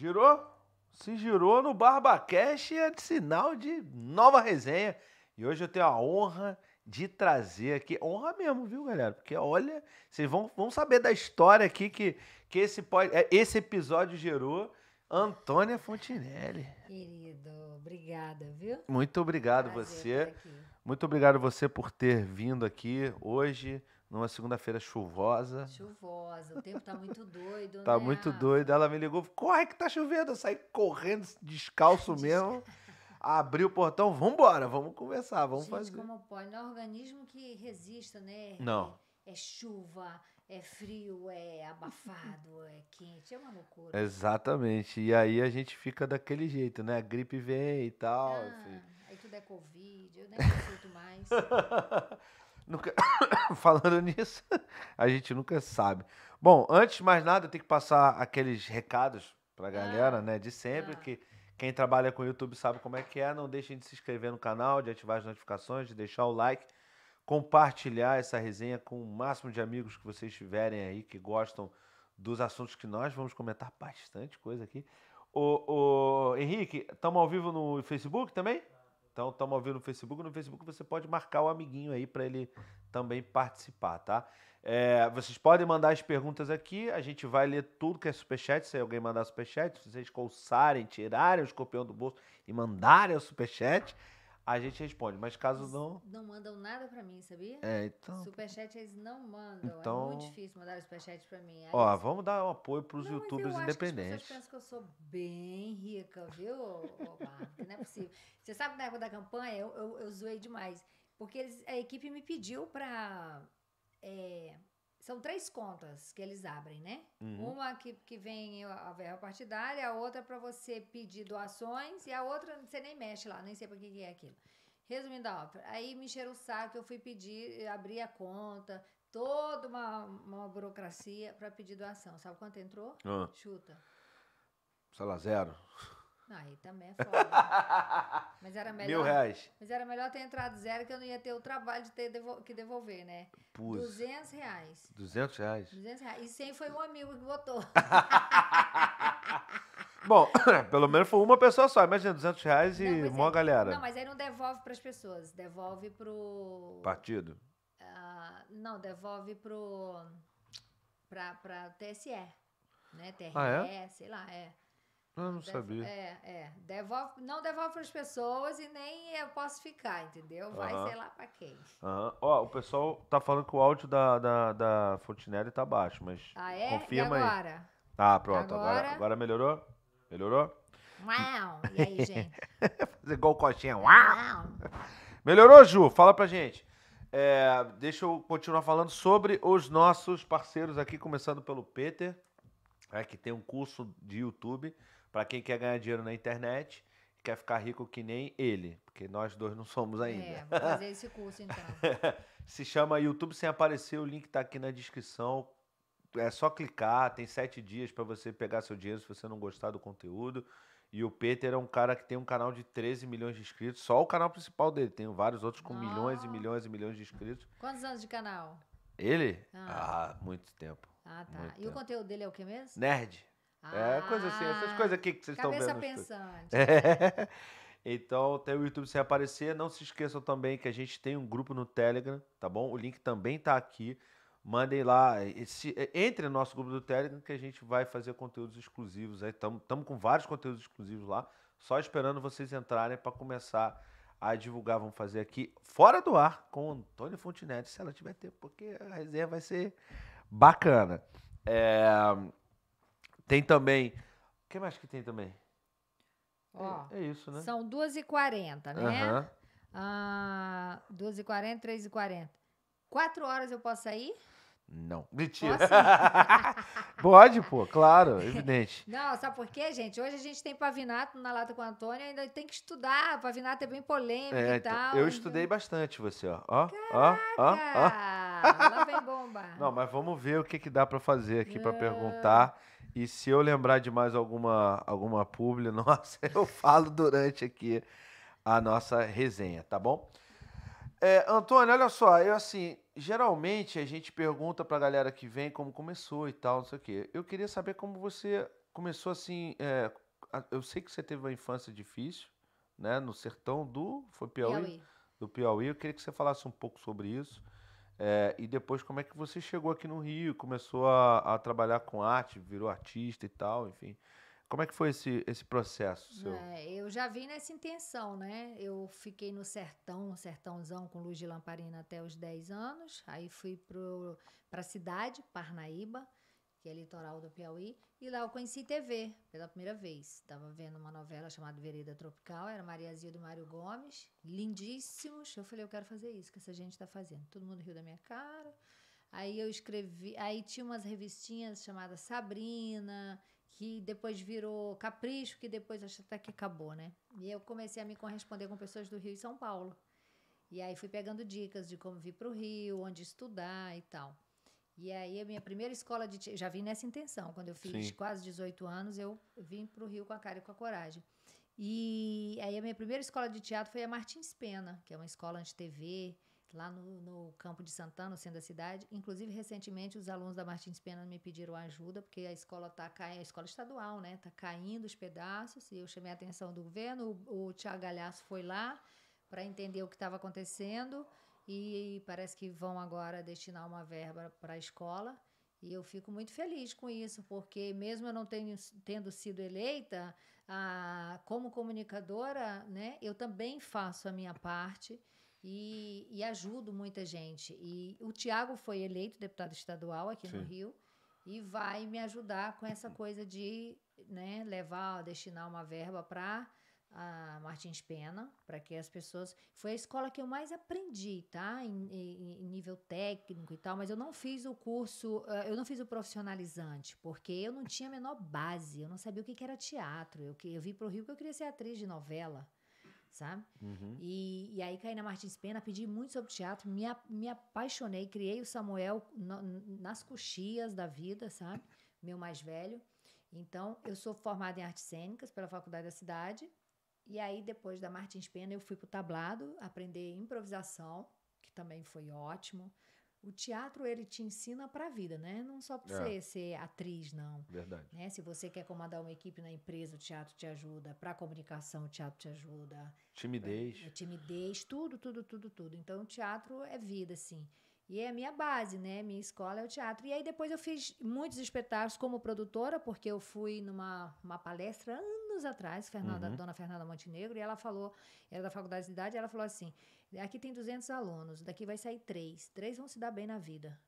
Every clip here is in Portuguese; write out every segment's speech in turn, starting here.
Girou? Se girou no BarbaCast é de sinal de nova resenha. E hoje eu tenho a honra de trazer aqui, honra mesmo, viu, galera? Porque olha, vocês vão, vão saber da história aqui que, que esse, pode, é, esse episódio gerou. Antônia Fontinelli. Querido, obrigada, viu? Muito obrigado Prazer você. Muito obrigado você por ter vindo aqui hoje numa segunda-feira chuvosa. Chuvosa, o tempo tá muito doido, tá né? muito doido. Ela me ligou, corre que tá chovendo. Eu saí correndo, descalço mesmo. Abri o portão, vamos embora, vamos conversar, vamos Gente, fazer. como pode? Não é organismo que resista, né? Não. É, é chuva, é frio, é abafado, é quente, é uma loucura. Exatamente. E aí a gente fica daquele jeito, né? A gripe vem e tal. Ah, aí tudo é Covid, eu nem consulto mais. Nunca... Falando nisso, a gente nunca sabe. Bom, antes de mais nada, eu tenho que passar aqueles recados para a galera, ah, né? De sempre, ah. que quem trabalha com o YouTube sabe como é que é. Não deixem de se inscrever no canal, de ativar as notificações, de deixar o like, compartilhar essa resenha com o máximo de amigos que vocês tiverem aí, que gostam dos assuntos que nós vamos comentar bastante coisa aqui. O, o Henrique, estamos ao vivo no Facebook também? Não. Então, estamos ouvindo no Facebook. No Facebook você pode marcar o amiguinho aí para ele também participar, tá? É, vocês podem mandar as perguntas aqui, a gente vai ler tudo que é superchat. Se alguém mandar superchat, se vocês coçarem, tirarem o escorpião do bolso e mandarem o superchat, a gente responde. Mas caso eles não. Não mandam nada pra mim, sabia? É, então. Superchat eles não mandam. É então... É muito difícil mandar superchat pra mim. Aí Ó, eles... vamos dar um apoio pros não, youtubers eu independentes. Acho que as pessoas pensam que eu sou bem rica, viu, Marco? Não é possível. Você sabe na época da campanha, eu, eu, eu zoei demais. Porque eles, a equipe me pediu pra. É, são três contas que eles abrem, né? Uhum. Uma que, que vem a verba partidária, a outra para você pedir doações e a outra você nem mexe lá, nem sei para que, que é aquilo. Resumindo a ópera, aí me encheram o saco, eu fui pedir, abri a conta, toda uma, uma burocracia para pedir doação. Sabe quanto entrou? Ah. Chuta. Sei lá, zero aí também é foda. Né? mas era melhor. Mil reais. Mas era melhor ter entrado zero, que eu não ia ter o trabalho de ter que devolver, né? Pus. 200 reais. 200 reais? 200 reais. E 100 foi um amigo que botou. Bom, pelo menos foi uma pessoa só. Imagina, 200 reais e uma é, galera. Não, mas aí não devolve para as pessoas. Devolve pro... Partido? Uh, não, devolve pro... para o TSE, né? TRE, ah, é? sei lá, é. Eu não sabia. É, é. Devolve, não devolve para as pessoas e nem eu posso ficar, entendeu? Vai, sei lá, para quem. Uhum. Ó, o pessoal tá falando que o áudio da, da, da Fontinelli tá baixo, mas ah, é? confirma e agora? aí. Ah, pronto. Agora, agora, agora melhorou? Melhorou? Uau! E aí, gente? Fazer igual o coxinha. Uau! Melhorou, Ju? Fala para gente. É, deixa eu continuar falando sobre os nossos parceiros aqui, começando pelo Peter, é, que tem um curso de YouTube para quem quer ganhar dinheiro na internet e quer ficar rico que nem ele, porque nós dois não somos ainda. É, vou fazer esse curso então. Se chama YouTube sem aparecer, o link está aqui na descrição. É só clicar, tem sete dias para você pegar seu dinheiro se você não gostar do conteúdo. E o Peter é um cara que tem um canal de 13 milhões de inscritos. Só o canal principal dele. Tem vários outros com milhões e milhões e milhões de inscritos. Quantos anos de canal? Ele? Ah, ah muito tempo. Ah, tá. Muito e tempo. o conteúdo dele é o que mesmo? Nerd. Ah, é, coisa assim, essas coisas aqui que vocês estão vendo. Cabeça pensante. É. Então, até o YouTube se aparecer. Não se esqueçam também que a gente tem um grupo no Telegram, tá bom? O link também tá aqui. Mandem lá, esse, entre no nosso grupo do Telegram que a gente vai fazer conteúdos exclusivos. Estamos com vários conteúdos exclusivos lá, só esperando vocês entrarem para começar a divulgar. Vamos fazer aqui, fora do ar, com Antônio Fontinetti, se ela tiver tempo, porque a resenha vai ser bacana. É, tem também. O que mais que tem também? Ó, é, é isso, né? São 2h40, né? Uhum. Ah, 2h40, 3h40. Quatro horas eu posso sair? Não. Mentira. Pode, pô, claro, é evidente. Não, sabe por quê, gente? Hoje a gente tem pavinato na lata com o Antônio, ainda tem que estudar. Pavinato é bem polêmico é, e então, tal. Eu estudei bastante você, ó. Ó, ó, ó. ó. Lá vem bomba. Não, mas vamos ver o que, que dá para fazer aqui para perguntar. E se eu lembrar de mais alguma, alguma publi, nossa, eu falo durante aqui a nossa resenha, tá bom? É, Antônio, olha só, eu assim, geralmente a gente pergunta pra galera que vem como começou e tal, não sei o quê. Eu queria saber como você começou assim. É, eu sei que você teve uma infância difícil, né? No sertão do. Foi Piauí? Piauí. Do Piauí. Eu queria que você falasse um pouco sobre isso. É, e depois, como é que você chegou aqui no Rio, começou a, a, trabalhar com arte, virou artista e tal, enfim. Como é que foi esse, esse processo seu? É, eu já vim nessa intenção, né? Eu fiquei no sertão, sertãozão, com luz de lamparina até os 10 anos. Aí fui para a cidade, Parnaíba que é litoral do Piauí, e lá eu conheci TV pela primeira vez. Estava vendo uma novela chamada Vereda Tropical, era Mariazinha do Mário Gomes, lindíssimos. Eu falei, eu quero fazer isso que essa gente está fazendo. Todo mundo riu da minha cara. Aí eu escrevi, aí tinha umas revistinhas chamadas Sabrina, que depois virou Capricho, que depois acho até que acabou, né? E eu comecei a me corresponder com pessoas do Rio e São Paulo. E aí fui pegando dicas de como vir para o Rio, onde estudar e tal. E aí a minha primeira escola de já vim nessa intenção, quando eu fiz Sim. quase 18 anos, eu vim para o Rio com a cara e com a coragem. E aí a minha primeira escola de teatro foi a Martins Pena, que é uma escola de TV lá no, no campo de Santana, no centro da cidade. Inclusive, recentemente, os alunos da Martins Pena me pediram ajuda, porque a escola está caindo, a escola estadual, né? Está caindo os pedaços, e eu chamei a atenção do governo. O, o Tiago Galhaço foi lá para entender o que estava acontecendo e parece que vão agora destinar uma verba para a escola. E eu fico muito feliz com isso, porque mesmo eu não tenho, tendo sido eleita, a, como comunicadora, né, eu também faço a minha parte e, e ajudo muita gente. E o Tiago foi eleito deputado estadual aqui Sim. no Rio e vai me ajudar com essa coisa de né, levar, destinar uma verba para a Martins Pena, para que as pessoas. Foi a escola que eu mais aprendi, tá? Em, em, em, nível técnico e tal, mas eu não fiz o curso, eh, eu não fiz o profissionalizante, porque eu não tinha a menor base, eu não sabia o que, que era teatro. Eu, eu vim para o Rio que eu queria ser atriz de novela, sabe? Uhum. E, e aí caí na Martins Pena, pedi muito sobre teatro, me, me apaixonei, criei o Samuel no, nas coxias da vida, sabe? Meu mais velho. Então, eu sou formada em artes cênicas pela Faculdade da Cidade e aí, depois da Martins Pena, eu fui para o tablado aprender improvisação, que também foi ótimo. O teatro, ele te ensina para a vida, né? Não só para é. você ser atriz, não. Verdade. Né? Se você quer comandar uma equipe na empresa, o teatro te ajuda. Para comunicação, o teatro te ajuda. Timidez. Pra, é, timidez, tudo, tudo, tudo, tudo. Então, o teatro é vida, sim. E é a minha base, né? Minha escola é o teatro. E aí depois eu fiz muitos espetáculos como produtora, porque eu fui numa uma palestra anos atrás, Fernanda, uhum. dona Fernanda Montenegro, e ela falou, era da faculdade de idade, ela falou assim: aqui tem 200 alunos, daqui vai sair três, três vão se dar bem na vida.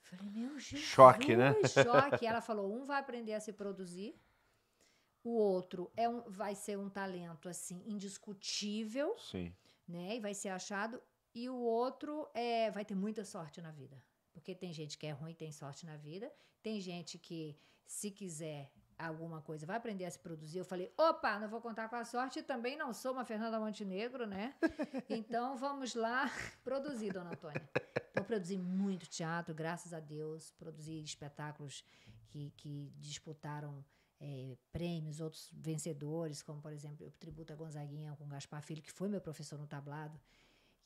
Falei, meu Jesus, choque, né? Choque. ela falou: um vai aprender a se produzir, o outro é um, vai ser um talento assim indiscutível, Sim. né? E vai ser achado. E o outro é, vai ter muita sorte na vida, porque tem gente que é ruim tem sorte na vida, tem gente que se quiser alguma coisa, vai aprender a se produzir. Eu falei, opa, não vou contar com a sorte, também não sou uma Fernanda Montenegro, né? Então vamos lá produzir, dona Antônia. Então produzi muito teatro, graças a Deus, produzi espetáculos que, que disputaram é, prêmios, outros vencedores, como por exemplo, o Tributo a Gonzaguinha com Gaspar Filho, que foi meu professor no tablado,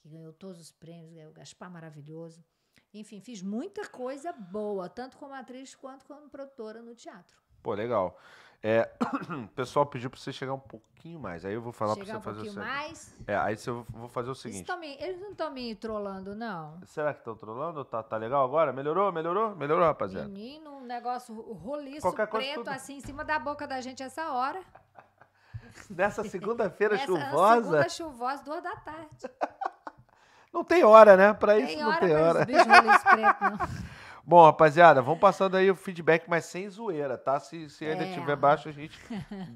que ganhou todos os prêmios, ganhou o Gaspar maravilhoso. Enfim, fiz muita coisa boa, tanto como atriz quanto como produtora no teatro. Pô, legal. É, o pessoal pediu para você chegar um pouquinho mais. Aí eu vou falar para você um fazer o seguinte. mais? É, aí eu vou fazer o seguinte. Eles, me, eles não estão me trollando, não. Será que estão trollando? Tá, tá legal agora? Melhorou, melhorou? Melhorou, rapaziada? Menino, um negócio roliço, Qualquer preto, assim, em cima da boca da gente essa hora. Nessa segunda-feira chuvosa? Segunda chuvosa, duas da tarde. não tem hora, né? Para isso tem não hora tem hora. Bichos preto, não. Bom, rapaziada, vamos passando aí o feedback, mas sem zoeira, tá? Se, se ainda é. tiver baixo, a gente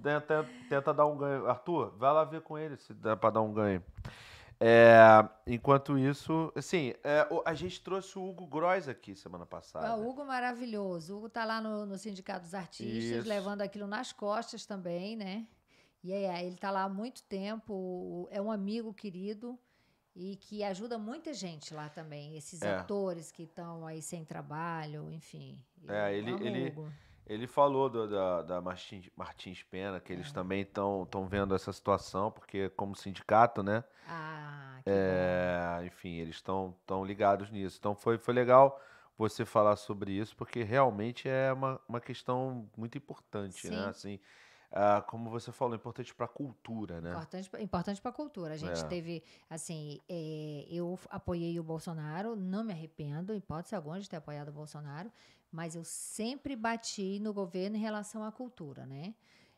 tenta, tenta, dar um ganho. Arthur, vai lá ver com ele se dá para dar um ganho. É, enquanto isso, assim, é, a gente trouxe o Hugo Gross aqui semana passada. O Hugo maravilhoso. O Hugo tá lá no, no Sindicato dos Artistas, isso. levando aquilo nas costas também, né? E yeah, aí, ele tá lá há muito tempo, é um amigo querido e que ajuda muita gente lá também, esses é. atores que estão aí sem trabalho, enfim. É, ele, ele, ele falou do, da, da Martins, Martins Pena, que eles é. também estão vendo essa situação, porque como sindicato, né? Ah, é, enfim, eles estão tão ligados nisso. Então foi, foi legal você falar sobre isso, porque realmente é uma, uma questão muito importante, né? Sim. né? Assim, ah, como você falou, importante para a cultura, né? Importante, importante para a cultura. A gente é. teve, assim, é, eu apoiei o Bolsonaro, não me arrependo, em hipótese alguma, de ter apoiado o Bolsonaro, mas eu sempre bati no governo em relação à cultura, né?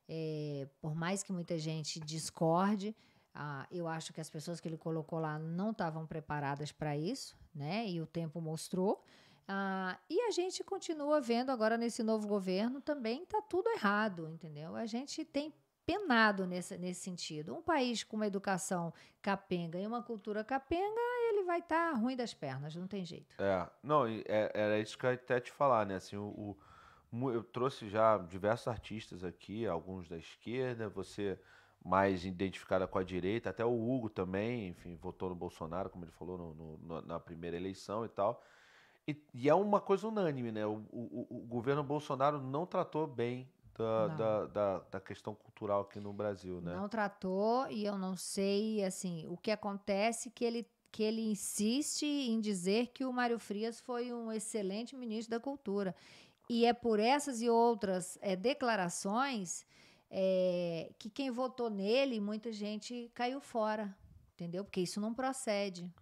É, por mais que muita gente discorde, ah, eu acho que as pessoas que ele colocou lá não estavam preparadas para isso, né? E o tempo mostrou. Ah, e a gente continua vendo agora nesse novo governo também está tudo errado, entendeu? A gente tem penado nesse, nesse sentido. Um país com uma educação capenga e uma cultura capenga, ele vai estar tá ruim das pernas, não tem jeito. É, não, é, era isso que eu até te falar, né? Assim, o, o, eu trouxe já diversos artistas aqui, alguns da esquerda, você mais identificada com a direita, até o Hugo também, enfim, votou no Bolsonaro, como ele falou no, no, na primeira eleição e tal. E, e é uma coisa unânime, né? O, o, o governo Bolsonaro não tratou bem da, da, da, da, questão cultural aqui no Brasil, né? Não tratou e eu não sei, assim, o que acontece que ele que ele insiste em dizer que o Mário Frias foi um excelente ministro da Cultura. E é por essas e outras é, declarações é, que quem votou nele, muita gente caiu fora, entendeu? Porque isso não procede.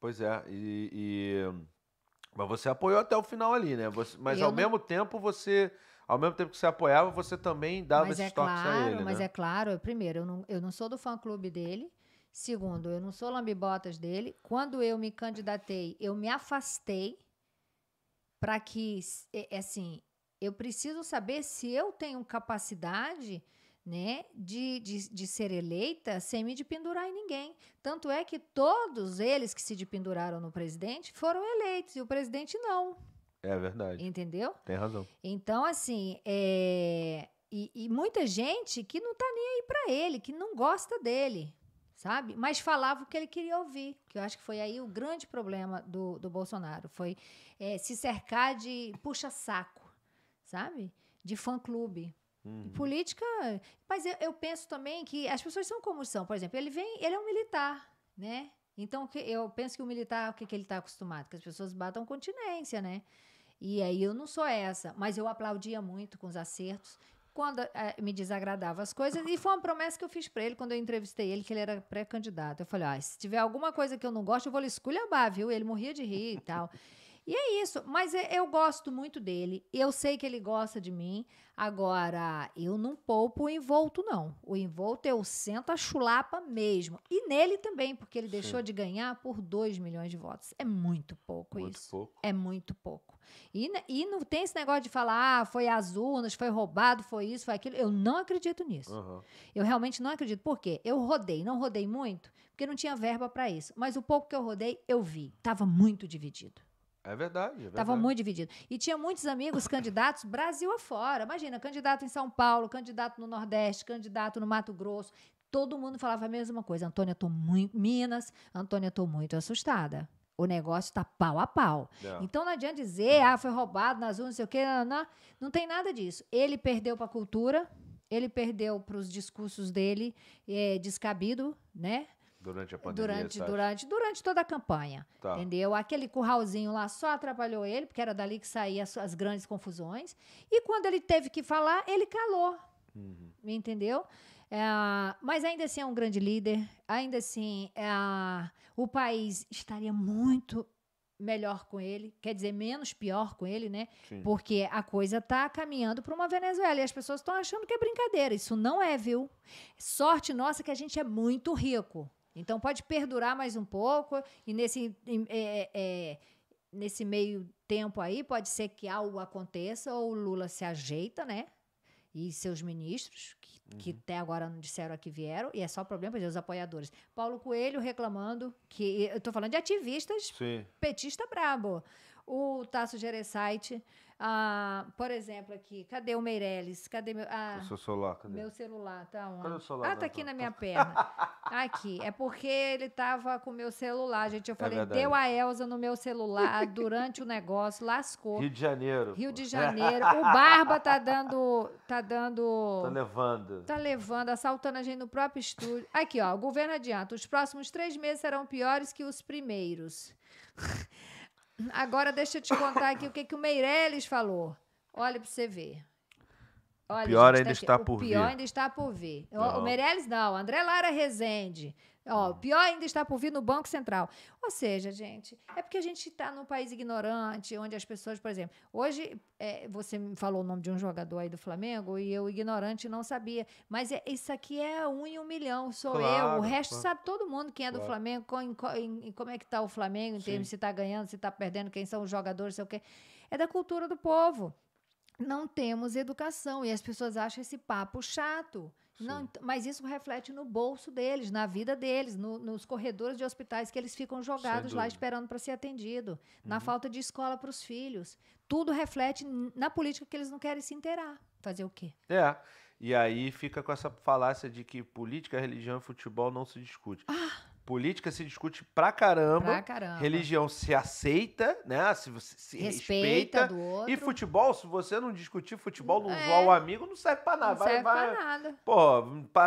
Pois é, e... e mas você apoiou até o final ali, né? Você, mas eu ao não... mesmo tempo você. Ao mesmo tempo que você apoiava, você também dava mas esses é toques claro, a ele. Né? Mas né? é claro, primeiro, eu não, eu não sou do fã clube dele. Segundo, eu não sou lambibotas dele. Quando eu me candidatei, eu me afastei para que, é, é assim, eu preciso saber se eu tenho capacidade né, de, de, de ser eleita sem me dependurar em ninguém. Tanto é que todos eles que se dependuraram no presidente foram eleitos e o presidente não. É verdade. Entendeu? Tem razão. Então, assim, é, e, e, muita gente que não tá nem aí para ele, que não gosta dele, sabe? Mas falava o que ele queria ouvir, que eu acho que foi aí o grande problema do, do Bolsonaro, foi é, se cercar de puxa-saco, sabe? De fã-clube. Uhum. política. Mas eu, eu, penso também que as pessoas são como são. Por exemplo, ele vem, ele é um militar, né? Então eu penso que o militar, o que, que ele está acostumado? Que as pessoas batam continência, né? E aí eu não sou essa, mas eu aplaudia muito com os acertos quando eh, me desagradava as coisas. E foi uma promessa que eu fiz para ele quando eu entrevistei ele, que ele era pré-candidato. Eu falei: ah, se tiver alguma coisa que eu não gosto, eu vou lhe esculhambar, viu? Ele morria de rir e tal. E é isso, mas é, eu gosto muito dele, eu sei que ele gosta de mim. Agora, eu não poupo o envolto, não. O envolto eu sento a chulapa mesmo. E nele também, porque ele Sim. deixou de ganhar por 2 milhões de votos. É muito pouco muito isso. Pouco. É muito pouco. E, e não tem esse negócio de falar, ah, foi as urnas, foi roubado, foi isso, foi aquilo. Eu não acredito nisso. Uhum. Eu realmente não acredito. Por quê? Eu rodei, não rodei muito, porque não tinha verba para isso. Mas o pouco que eu rodei, eu vi. Tava muito dividido. É verdade, é verdade. Tava muito dividido. E tinha muitos amigos candidatos Brasil afora. Imagina, candidato em São Paulo, candidato no Nordeste, candidato no Mato Grosso. Todo mundo falava a mesma coisa. Antônia, tô muito. Minas, Antônia, tô muito assustada. O negócio tá pau a pau. É. Então não adianta dizer, ah, foi roubado nas urnas, não sei o quê. Não, não, não tem nada disso. Ele perdeu para a cultura, ele perdeu para os discursos dele é, descabido, né? Durante a pandemia. Durante, durante, durante toda a campanha. Tá. Entendeu? Aquele curralzinho lá só atrapalhou ele, porque era dali que saíam as, as, grandes confusões. E quando ele teve que falar, ele calou. Uhum. Entendeu? É, mas ainda assim é um grande líder. Ainda assim, é, o país estaria muito melhor com ele, quer dizer, menos pior com ele, né? Sim. Porque a coisa tá caminhando para uma Venezuela e as pessoas estão achando que é brincadeira. Isso não é, viu? Sorte nossa que a gente é muito rico. Então pode perdurar mais um pouco e nesse, é, é, é, nesse meio tempo aí pode ser que algo aconteça ou o Lula se ajeita, né? E seus ministros, que, uhum. que até agora não disseram a que vieram, e é só problema para os apoiadores. Paulo Coelho reclamando que. Eu estou falando de ativistas Sim. petista brabo. O Tasso Gereissati ah, por exemplo, aqui, cadê o Meirelles? Cadê meu. Ah, o seu celular? Cadê? Meu celular, tá onde? Cadê o celular? Ah, tá aqui na minha perna. Tá aqui. É porque ele tava com o meu celular, gente. Eu é falei, é deu a Elza no meu celular durante o negócio, lascou. Rio de Janeiro. Rio de Janeiro. o Barba tá dando. Tá dando. Tá levando. Tá levando, assaltando a gente no próprio estúdio. Aqui, ó. O governo adianta. Os próximos três meses serão piores que os primeiros. Agora deixa eu te contar aqui o que, que o Meirelles falou. Olha para você ver. Olha, o pior gente, ainda tá está por vir. O pior ainda está por vir. Não. O Meirelles não, André Lara Rezende. Ó, pior ainda está por vir no Banco Central. Ou seja, gente, é porque a gente está num país ignorante, onde as pessoas, por exemplo, hoje é, você me falou o nome de um jogador aí do Flamengo e eu, ignorante, não sabia. Mas é, isso aqui é um em um milhão, sou claro, eu. O resto claro. sabe todo mundo quem é do claro. Flamengo, com, em, em, como é que está o Flamengo, em Sim. termos se está ganhando, se está perdendo, quem são os jogadores, sei o quê. É da cultura do povo. Não temos educação e as pessoas acham esse papo chato. Não, mas isso reflete no bolso deles, na vida deles, no, nos corredores de hospitais que eles ficam jogados lá esperando para ser atendido, uhum. na falta de escola para os filhos. Tudo reflete na política que eles não querem se inteirar. Fazer o quê? É. E aí fica com essa falácia de que política, religião e futebol não se discute. Ah. Política se discute pra caramba. Pra caramba. Religião se aceita, né? Se você se respeita, respeita. do outro. E futebol, se você não discutir futebol, não é. zoar o amigo, não serve pra nada. Não vai, serve vai, pra nada. Pô,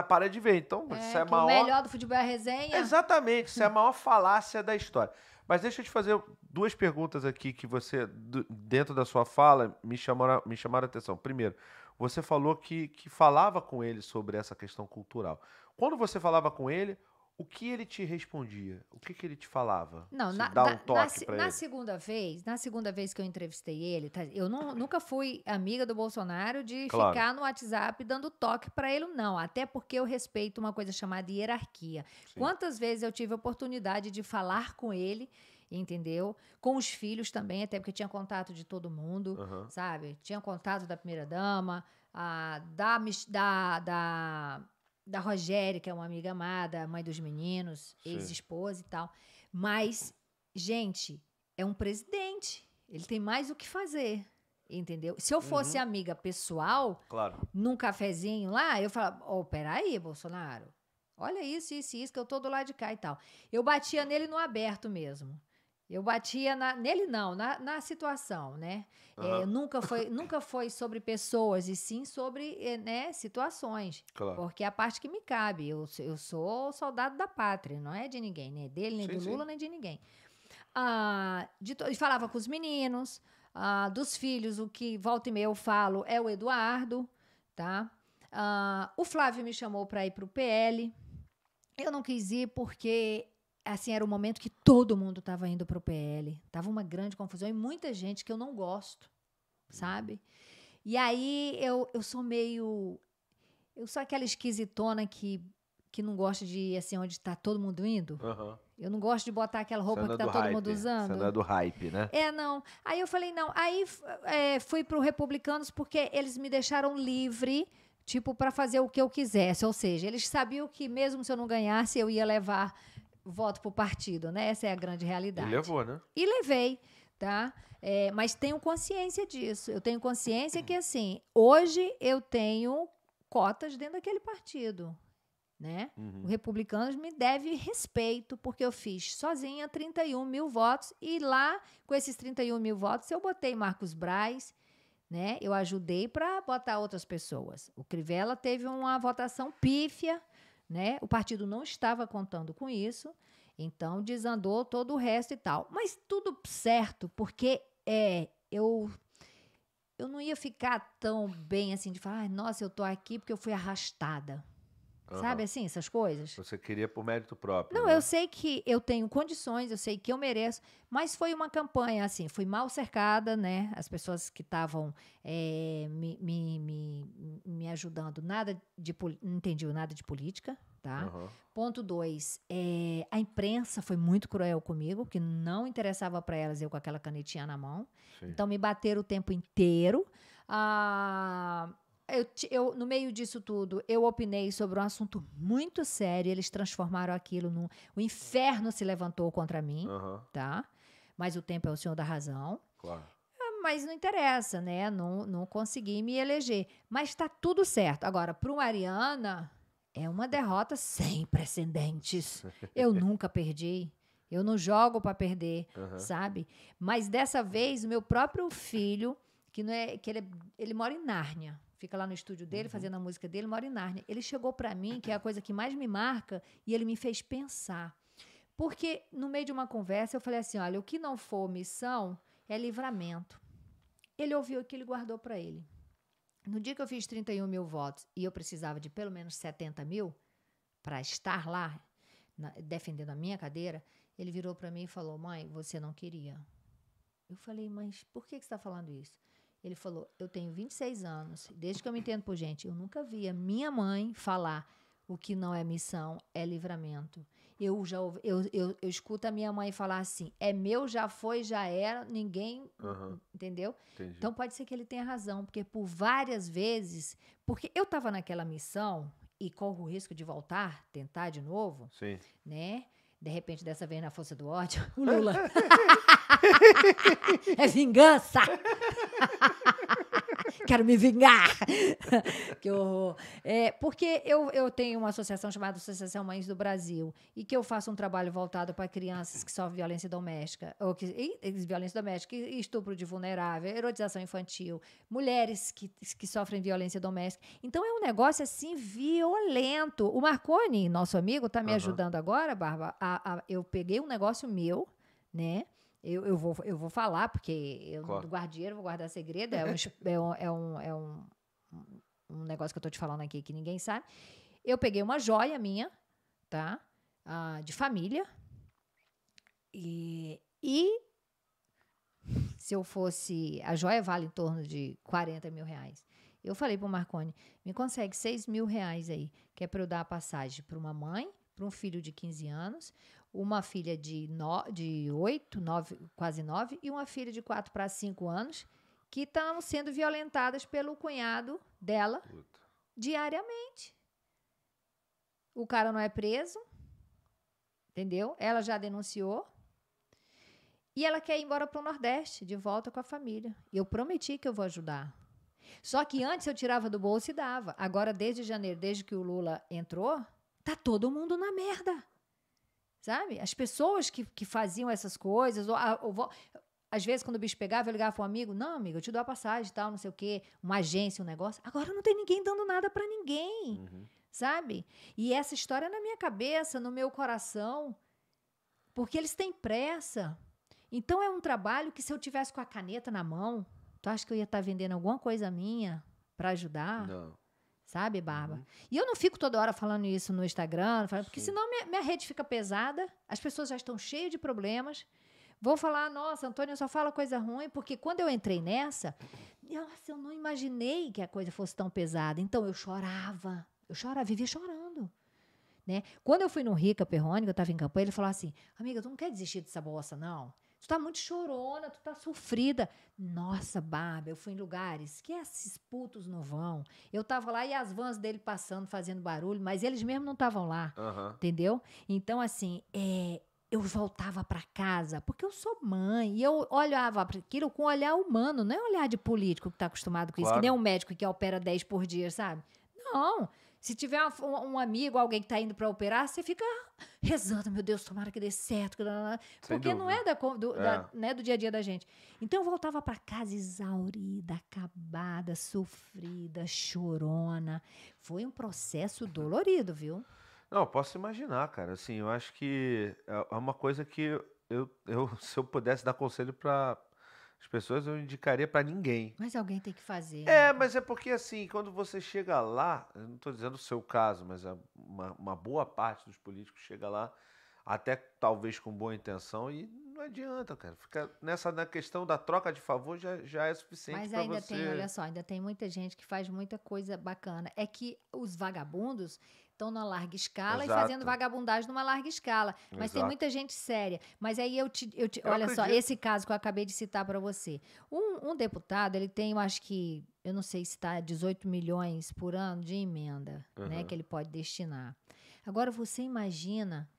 para de ver. Então, é, isso é maior... O melhor do futebol é a resenha. Exatamente, isso é a maior falácia da história. Mas deixa eu te fazer duas perguntas aqui que você, dentro da sua fala, me chamaram, me chamaram a atenção. Primeiro, você falou que, que falava com ele sobre essa questão cultural. Quando você falava com ele, o que ele te respondia? O que, que ele te falava? Não, na, dá um toque na, na, na segunda vez, na segunda vez que eu entrevistei ele, tá, eu não, nunca fui amiga do Bolsonaro de claro. ficar no WhatsApp dando toque para ele, não. Até porque eu respeito uma coisa chamada hierarquia. Sim. Quantas vezes eu tive a oportunidade de falar com ele? entendeu? Com os filhos também, até porque tinha contato de todo mundo, uhum. sabe? Tinha contato da primeira dama, a, da, da, da da Rogéria, que é uma amiga amada, mãe dos meninos, ex-esposa e tal. Mas, gente, é um presidente. Ele tem mais o que fazer. Entendeu? Se eu fosse uhum. amiga pessoal, claro. num cafezinho lá, eu falava: Ô, oh, peraí, Bolsonaro. Olha isso, isso, isso, que eu tô do lado de cá e tal. Eu batia nele no aberto mesmo. Eu batia na, nele não, na, na situação, né? Uhum. É, nunca, foi, nunca foi sobre pessoas, e sim sobre eh, né, situações. Claro. Porque é a parte que me cabe. Eu, eu sou soldado da pátria, não é de ninguém, nem né? dele, nem sim, do Lula, sim. nem de ninguém. Ah, de e falava com os meninos, ah, dos filhos, o que volta e meia eu falo é o Eduardo, tá? Ah, o Flávio me chamou para ir para o PL. Eu não quis ir porque assim, era o momento que todo mundo estava indo para o PL. Tava uma grande confusão e muita gente que eu não gosto, sabe? E aí eu, eu sou meio. Eu sou aquela esquisitona que, que não gosta de ir assim onde está todo mundo indo. Uhum. Eu não gosto de botar aquela roupa que tá todo hype. mundo usando. Você não é do hype, né? É, não. Aí eu falei, não. Aí é, fui o Republicanos porque eles me deixaram livre, tipo, para fazer o que eu quisesse. Ou seja, eles sabiam que mesmo se eu não ganhasse, eu ia levar voto para o partido, né? Essa é a grande realidade. E levou, né? E levei, tá? É, mas tenho consciência disso. Eu tenho consciência que, assim, hoje eu tenho cotas dentro daquele partido. Né? Uhum. O Republicanos me deve respeito, porque eu fiz sozinha 31 mil votos, e lá, com esses 31 mil votos, eu botei Marcos Braz, né? Eu ajudei para botar outras pessoas. O Crivella teve uma votação pífia, né? O partido não estava contando com isso, então desandou todo o resto e tal. Mas tudo certo, porque é, eu eu não ia ficar tão bem assim de falar, ah, nossa, eu tô aqui porque eu fui arrastada. Sabe assim, essas coisas? Você queria por mérito próprio. Não, né? eu sei que eu tenho condições, eu sei que eu mereço, mas foi uma campanha assim, fui mal cercada, né? As pessoas que estavam é, me, me, me, me, ajudando, nada de. Não entendiam nada de política, tá? Uhum. Ponto dois, é, a imprensa foi muito cruel comigo, que não interessava para elas eu com aquela canetinha na mão. Sim. Então me bateram o tempo inteiro. Ah. Eu, eu, no meio disso tudo, eu opinei sobre um assunto muito sério. Eles transformaram aquilo num. O inferno se levantou contra mim, uhum. tá? Mas o tempo é o senhor da razão. Claro. Ah, mas não interessa, né? Não, não consegui me eleger. Mas tá tudo certo. Agora, para o Ariana, é uma derrota sem precedentes. Eu nunca perdi. Eu não jogo para perder, uhum. sabe? Mas dessa vez, o meu próprio filho, que não é, que ele, é, ele mora em Nárnia fica lá no estúdio dele, uhum. fazendo a música dele, mora em Nárnia. Ele chegou para mim, que é a coisa que mais me marca, e ele me fez pensar. Porque no meio de uma conversa eu falei assim: olha, o que não for missão é livramento. Ele ouviu aquilo e guardou para ele. No dia que eu fiz 31 mil votos e eu precisava de pelo menos 70 mil para estar lá, na, defendendo a minha cadeira, ele virou para mim e falou: Mãe, você não queria. Eu falei: Mas por que, que você está falando isso? Ele falou: Eu tenho 26 anos, desde que eu me entendo por gente, eu nunca vi a minha mãe falar o que não é missão é livramento. Eu já ouvi, eu, eu, eu, escuto a minha mãe falar assim: é meu, já foi, já era, ninguém. Uhum. Entendeu? Entendi. Então pode ser que ele tenha razão, porque por várias vezes. Porque eu estava naquela missão e corro o risco de voltar, tentar de novo. Sim. Né? De repente, dessa vez, na força do ódio, o Lula. é vingança! quero me vingar. que horror. É, porque eu, eu tenho uma associação chamada Associação Mães do Brasil e que eu faço um trabalho voltado para crianças que sofrem violência doméstica, ou que, e, e, violência doméstica, e estupro de vulnerável, erotização infantil, mulheres que, que sofrem violência doméstica. Então é um negócio assim violento. O Marconi, nosso amigo, está me uhum. ajudando agora, Barba. A, a, eu peguei um negócio meu, né? Eu, eu, vou, eu vou falar, porque eu claro. do guardeiro vou guardar segredo. É um, é um, é um, é um, um negócio que eu estou te falando aqui que ninguém sabe. Eu peguei uma joia minha, tá? Ah, de família. E, e se eu fosse. A joia vale em torno de 40 mil reais. Eu falei pro Marconi: me consegue 6 mil reais aí, que é para eu dar a passagem para uma mãe para um filho de 15 anos, uma filha de, no, de 8, 9, quase 9, e uma filha de 4 para 5 anos, que estão sendo violentadas pelo cunhado dela Puta. diariamente. O cara não é preso, entendeu? Ela já denunciou. E ela quer ir embora para o Nordeste, de volta com a família. E eu prometi que eu vou ajudar. Só que antes eu tirava do bolso e dava. Agora, desde janeiro, desde que o Lula entrou, Tá todo mundo na merda. Sabe? As pessoas que, que faziam essas coisas, ou, ou, às vezes, quando o bicho pegava, eu ligava para um amigo: Não, amigo, eu te dou a passagem e tal, não sei o quê, uma agência, um negócio. Agora não tem ninguém dando nada para ninguém, uhum. sabe? E essa história é na minha cabeça, no meu coração, porque eles têm pressa. Então é um trabalho que se eu tivesse com a caneta na mão, tu acha que eu ia estar tá vendendo alguma coisa minha para ajudar? Não. Sabe, Barba? Uhum. E eu não fico toda hora falando isso no Instagram, porque senão minha, minha rede fica pesada, as pessoas já estão cheias de problemas. Vão falar, nossa, Antônio só fala coisa ruim, porque quando eu entrei nessa, nossa, eu não imaginei que a coisa fosse tão pesada. Então eu chorava, eu chorava, vivia chorando. Né? Quando eu fui no Rica Perrone, que eu estava em campanha, ele falou assim: Amiga, tu não quer desistir dessa bolsa não? Tu tá muito chorona, tu tá sofrida. Nossa, Barba, eu fui em lugares que esses putos não vão. Eu tava lá e as vans dele passando, fazendo barulho, mas eles mesmo não estavam lá. Uhum. Entendeu? Então, assim, é, eu voltava para casa, porque eu sou mãe, e eu olhava para aquilo com um olhar humano, não é olhar de político que tá acostumado com claro. isso, que nem um médico que opera 10 por dia, sabe? Não. Se tiver um, um amigo, alguém que está indo para operar, você fica rezando, meu Deus, tomara que dê certo. Porque não é, da, do, é. Da, né, do dia a dia da gente. Então eu voltava para casa exaurida, acabada, sofrida, chorona. Foi um processo dolorido, viu? Não, posso imaginar, cara. Assim, eu acho que é, é uma coisa que eu, eu se eu pudesse dar conselho para as pessoas eu indicaria para ninguém. Mas alguém tem que fazer. É, né? mas é porque assim, quando você chega lá, não estou dizendo o seu caso, mas é uma, uma boa parte dos políticos chega lá até talvez com boa intenção e não adianta, cara. Fica nessa na questão da troca de favor já, já é suficiente Mas ainda tem, olha só, ainda tem muita gente que faz muita coisa bacana. É que os vagabundos estão na larga escala Exato. e fazendo vagabundagem numa larga escala. Mas Exato. tem muita gente séria. Mas aí eu te. Eu te eu olha acredito. só, esse caso que eu acabei de citar para você. Um, um, deputado, ele tem, eu acho que, eu não sei se está 18 milhões por ano de emenda, uhum. né? Que ele pode destinar. Agora você imagina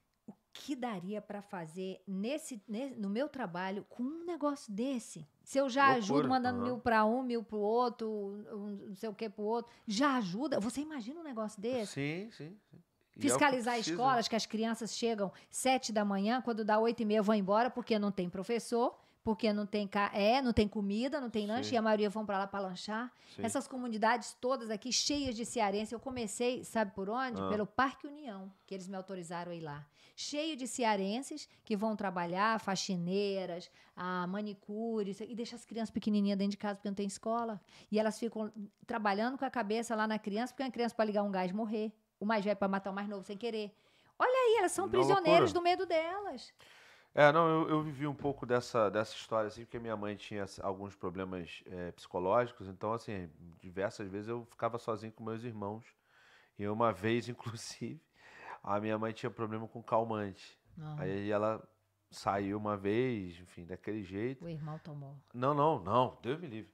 que daria para fazer nesse, nesse, no meu trabalho com um negócio desse? Se eu já Loucura, ajudo mandando uhum. mil para um, mil para o outro, um, não sei o que para o outro, já ajuda. Você imagina um negócio desse? Sim, sim. É Fiscalizar é escolas que as crianças chegam sete da manhã, quando dá oito e meia vão embora porque não tem professor porque não tem ca... é, não tem comida, não tem lanche, Sim. e a maioria vão para lá para lanchar. Sim. Essas comunidades todas aqui cheias de cearense, eu comecei, sabe por onde? Ah. Pelo Parque União, que eles me autorizaram a ir lá. Cheio de cearenses que vão trabalhar, faxineiras, a ah, manicure, e deixa as crianças pequenininhas dentro de casa porque não tem escola, e elas ficam trabalhando com a cabeça lá na criança, porque a criança para ligar um gás morrer, o mais velho para matar o mais novo sem querer. Olha aí, elas são prisioneiras do medo delas. É, não, eu, eu, vivi um pouco dessa, dessa história, assim, porque minha mãe tinha alguns problemas é, psicológicos, então, assim, diversas vezes eu ficava sozinho com meus irmãos. E uma vez, inclusive, a minha mãe tinha problema com calmante. Ah. Aí ela saiu uma vez, enfim, daquele jeito. O irmão tomou. Não, não, não, Deus me livre.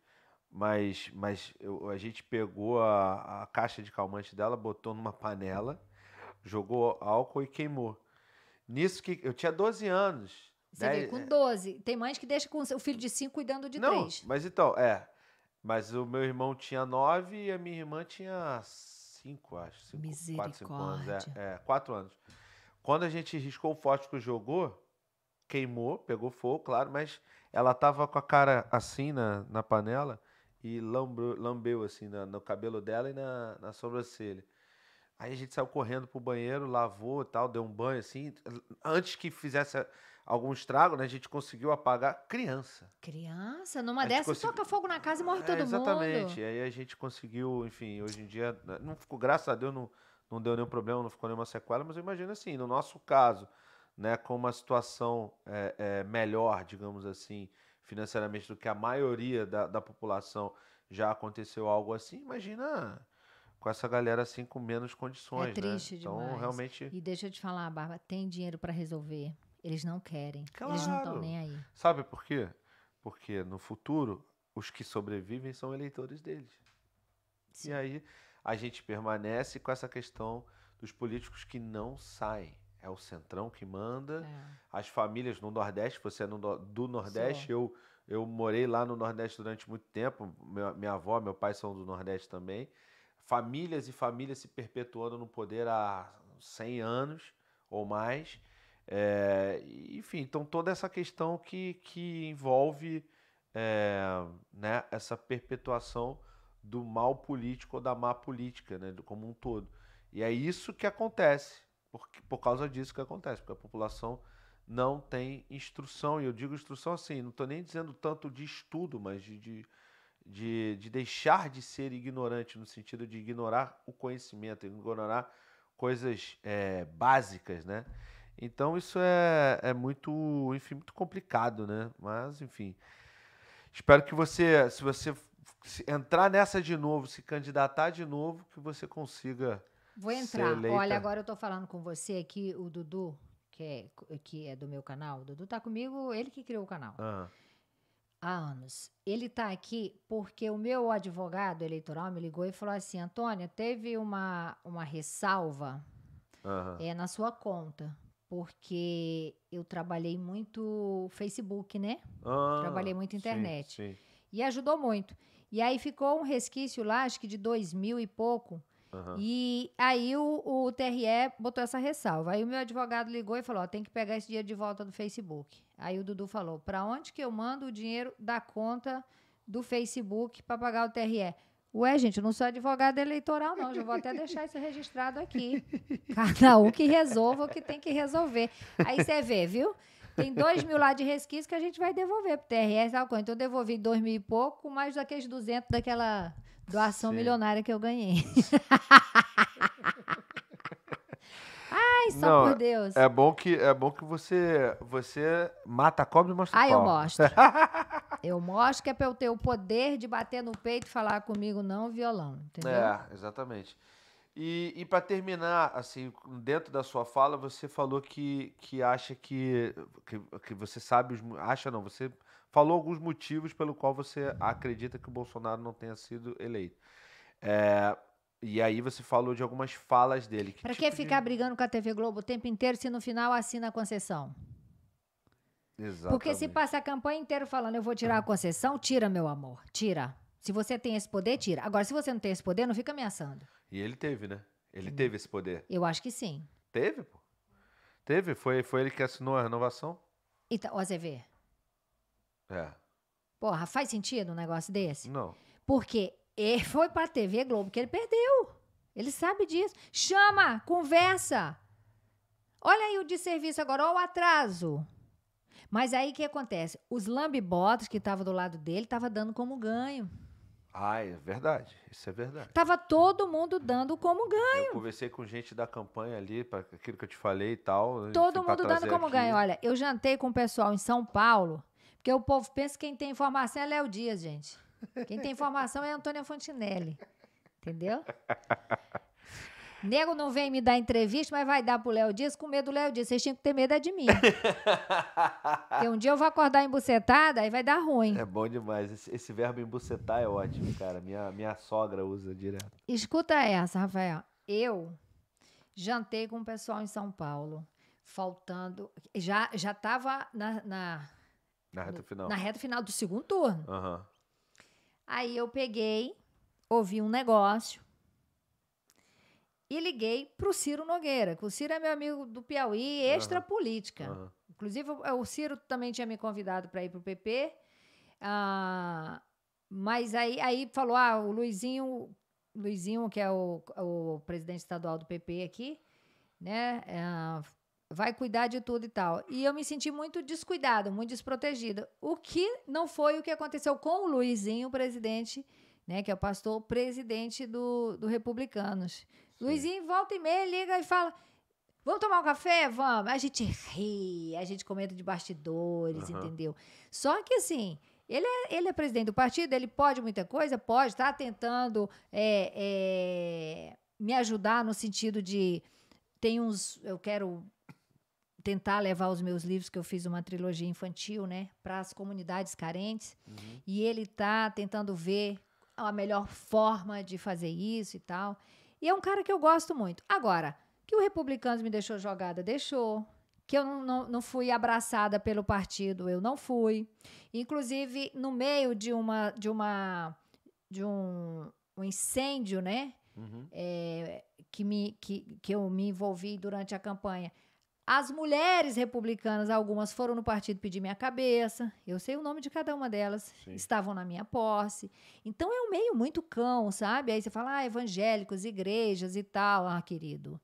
Mas, mas eu, a gente pegou a, a caixa de calmante dela, botou numa panela, jogou álcool e queimou. Nisso que eu tinha 12 anos. Você veio com 12. É. Tem mães que deixa com o filho de 5 cuidando de Não, três. mas então, é. Mas o meu irmão tinha 9 e a minha irmã tinha 5, acho. Cinco, Misericórdia. 4 anos. É, é, 4 anos. Quando a gente riscou o fósforo jogou, queimou, pegou fogo, claro, mas ela tava com a cara assim na, na panela e lambrou, lambeu assim na, no cabelo dela e na, na sobrancelha. Aí a gente saiu correndo pro banheiro, lavou e tal, deu um banho assim. Antes que fizesse algum estrago, né? A gente conseguiu apagar criança. Criança? Numa dessas consegui... toca fogo na casa e morre é, todo exatamente. mundo. Exatamente. Aí a gente conseguiu, enfim, hoje em dia. Né, não ficou, graças a Deus, não, não deu nenhum problema, não ficou nenhuma sequela, mas eu imagino assim, no nosso caso, né, com uma situação é, é, melhor, digamos assim, financeiramente, do que a maioria da, da população já aconteceu algo assim, imagina com essa galera assim com menos é condições. É triste né? Então, demais. realmente. E deixa eu te falar, Barba, tem dinheiro para resolver. Eles não querem. Claro. Eles não estão nem aí. Sabe por quê? Porque no futuro, os que sobrevivem são eleitores deles. Sim. E aí a gente permanece com essa questão dos políticos que não saem. É o centrão que manda. É. As famílias no Nordeste, você é no, do Nordeste, eu eu morei lá no Nordeste durante muito tempo. minha avó, meu pai são do Nordeste também famílias e famílias se perpetuando no poder há 100 anos ou mais. É, enfim, então toda essa questão que, que envolve é, né, essa perpetuação do mal político ou da má política, né, como um todo. E é isso que acontece, porque, por causa disso que acontece, porque a população não tem instrução, e eu digo instrução assim, não estou nem dizendo tanto de estudo, mas de, de de, de deixar de ser ignorante, no sentido de ignorar o conhecimento, ignorar coisas é, básicas, né? Então isso é, é muito, enfim, muito complicado, né? Mas, enfim, espero que você, se você entrar nessa de novo, se candidatar de novo, que você consiga. Vou entrar. Ser eleita. Olha, agora eu tô falando com você aqui, o Dudu, que é, que é do meu canal. O Dudu tá comigo, ele que criou o canal. Ah há anos. Ele está aqui porque o meu advogado eleitoral me ligou e falou assim: Antônia, teve uma, uma ressalva uhum. é, na sua conta. Porque eu trabalhei muito Facebook, né? Ah, trabalhei muito internet. Sim, sim. E ajudou muito. E aí ficou um resquício lá, acho que de dois mil e pouco, Uhum. E aí o, o, TRE botou essa ressalva. Aí o meu advogado ligou e falou: ó, tem que pegar esse dinheiro de volta do Facebook. Aí o Dudu falou: para onde que eu mando o dinheiro da conta do Facebook para pagar o TRE? Ué, gente, eu não sou advogado eleitoral, não. Já vou até deixar isso registrado aqui. Cada um que resolva o que tem que resolver. Aí você vê, viu? Tem dois mil lá de resquício que a gente vai devolver pro o TRE, tal coisa. Então, eu devolvi dois mil e pouco, mais daqueles 200 daquela Doação Sim. milionária que eu ganhei. Ai, só Não, por Deus. É bom que, é bom que você, você mata a cobra e mostra Ah, eu mostro. eu mostro que é para eu ter o poder de bater no peito e falar comigo não violão, entendeu? É, exatamente. E, e para terminar, assim, dentro da sua fala, você falou que, que acha que, que, que você sabe, os, acha não, você falou alguns motivos pelo qual você acredita que o Bolsonaro não tenha sido eleito. É, e aí você falou de algumas falas dele. Para que, tipo que ficar de... brigando com a TV Globo o tempo inteiro se no final assina a concessão? Exatamente. Porque se passa a campanha inteira falando eu vou tirar a concessão, tira, meu amor, tira. Se você tem esse poder, tira. Agora, se você não tem esse poder, não fica ameaçando. E ele teve, né? Ele hum. teve esse poder. Eu acho que sim. Teve, pô. Teve, foi, foi ele que assinou a renovação. Então, ó, é. Porra, faz sentido um negócio desse? Não. Porque ele é, foi pra TV Globo que ele perdeu. Ele sabe disso. Chama, conversa. Olha aí o desserviço agora, olha o atraso. Mas aí o que acontece? Os lambibotas que estavam do lado dele estavam dando como ganho. Ah, é verdade. Isso é verdade. Tava todo mundo dando como ganho. Eu conversei com gente da campanha ali, para aquilo que eu te falei e tal. Todo mundo dando como aqui. ganho. Olha, eu jantei com o pessoal em São Paulo porque o povo pensa que quem tem informação é Léo Dias, gente. Quem tem informação é Antônia Fontinelli. Entendeu? Nego não vem me dar entrevista, mas vai dar pro Léo Dias com medo do Léo Dias. Vocês tinham que ter medo é de mim. Porque um dia eu vou acordar embucetada aí vai dar ruim. É bom demais. Esse, esse verbo embucetar é ótimo, cara. Minha, minha sogra usa direto. Escuta essa, Rafael. Eu jantei com o pessoal em São Paulo, faltando. Já, já tava na, na na reta final. Na reta final do segundo turno. Uhum. Aí eu peguei, ouvi um negócio e liguei para o Ciro Nogueira, o Ciro é meu amigo do Piauí, extra política. Uhum. Inclusive, o Ciro também tinha me convidado para ir para o PP. Ah, mas aí, aí falou: ah, o Luizinho, Luizinho que é o, o presidente estadual do PP aqui, né? É, vai cuidar de tudo e tal. E eu me senti muito descuidada, muito desprotegida. O que não foi o que aconteceu com o Luizinho, presidente, né, que é o pastor presidente do, do Republicanos. Sim. Luizinho volta e meia, liga e fala: Vamos tomar um café? Vamos. A gente ri, a gente comenta de bastidores, uhum. entendeu? Só que assim. Ele é, ele é presidente do partido, ele pode muita coisa, pode, estar tá tentando é, é, me ajudar no sentido de tem uns. Eu quero tentar levar os meus livros, que eu fiz uma trilogia infantil, né, para as comunidades carentes. Uhum. E ele está tentando ver a melhor forma de fazer isso e tal. E é um cara que eu gosto muito. Agora, que o Republicanos me deixou jogada, deixou. Que eu não, não, não fui abraçada pelo partido, eu não fui. Inclusive, no meio de uma. de uma. de um, um incêndio, né? Uhum. É, que, me, que, que eu me envolvi durante a campanha. As mulheres republicanas, algumas foram no partido pedir minha cabeça, eu sei o nome de cada uma delas, Sim. estavam na minha posse. Então é um meio muito cão, sabe? Aí você fala, ah, evangélicos, igrejas e tal. Ah, querido.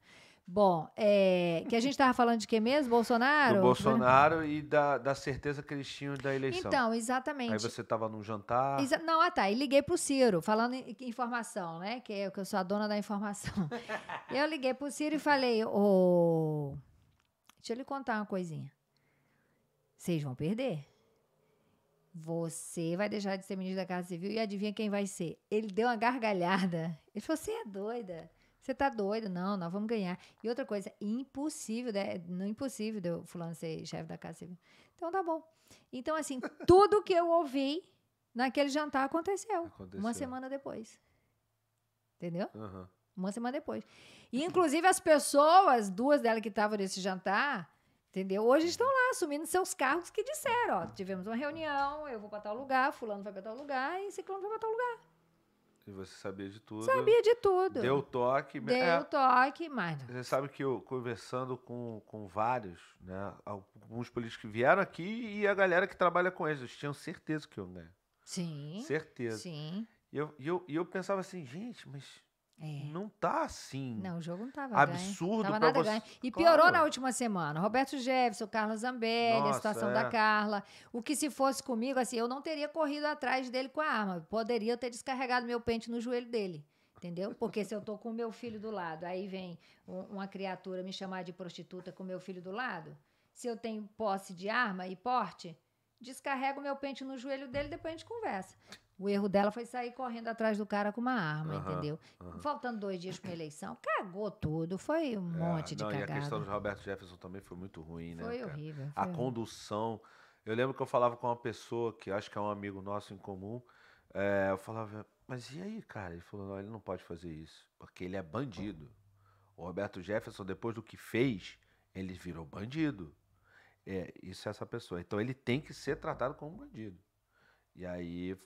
Bom, é, que a gente estava falando de quê mesmo? Bolsonaro? Do Bolsonaro e da, da certeza que eles tinham da eleição. Então, exatamente. Aí você estava num jantar. Exa não, ah tá, e liguei para o Ciro, falando em informação, né? Que eu, é que eu sou a dona da informação. eu liguei para o Ciro e falei, ô... Oh, Deixa eu lhe contar uma coisinha. Vocês vão perder. Você vai deixar de ser ministro da Casa Civil e adivinha quem vai ser? Ele deu uma gargalhada. Ele falou: Você é doida. Você tá doido? Não, nós vamos ganhar. E outra coisa, impossível, né? Não é impossível eu fulano ser chefe da Casa Civil. Então tá bom. Então, assim, tudo que eu ouvi naquele jantar aconteceu. aconteceu. Uma semana depois. Entendeu? Uhum. Uma semana depois. E, inclusive, as pessoas, duas delas que estavam nesse jantar, entendeu? Hoje estão lá assumindo seus cargos que disseram: ó, tivemos uma reunião, eu vou para tal lugar, Fulano vai para tal lugar e Ciclano vai para tal lugar. E você sabia de tudo? Sabia de tudo. Deu toque. Deu é, toque, mas. Você sabe que eu, conversando com, com vários, né? Alguns políticos que vieram aqui e a galera que trabalha com eles, eles tinham certeza que eu ganhei. Sim. Certeza. Sim. E eu, e eu, e eu pensava assim, gente, mas é. Não tá assim. Não, o jogo não tava absurdo ganho. Tava você... E piorou claro. na última semana. Roberto Jefferson, Carlos Zambelli, Nossa, a situação é. da Carla. O que se fosse comigo, assim, eu não teria corrido atrás dele com a arma. Poderia ter descarregado meu pente no joelho dele. Entendeu? Porque se eu tô com o meu filho do lado, aí vem uma criatura me chamar de prostituta com o meu filho do lado. Se eu tenho posse de arma e porte, descarrego meu pente no joelho dele, depois a gente conversa. O erro dela foi sair correndo atrás do cara com uma arma, uhum, entendeu? Uhum. Faltando dois dias para eleição, cagou tudo. Foi um é, monte de cagada. E a questão do Roberto Jefferson também foi muito ruim, né, foi né? Horrível, foi a horrível. A condução. Eu lembro que eu falava com uma pessoa que acho que é um amigo nosso em comum. É, eu falava, mas e aí, cara? Ele falou, não, ele não pode fazer isso, porque ele é bandido. O Roberto Jefferson, depois do que fez, ele virou bandido. É, isso é essa pessoa. Então ele tem que ser tratado como bandido. E aí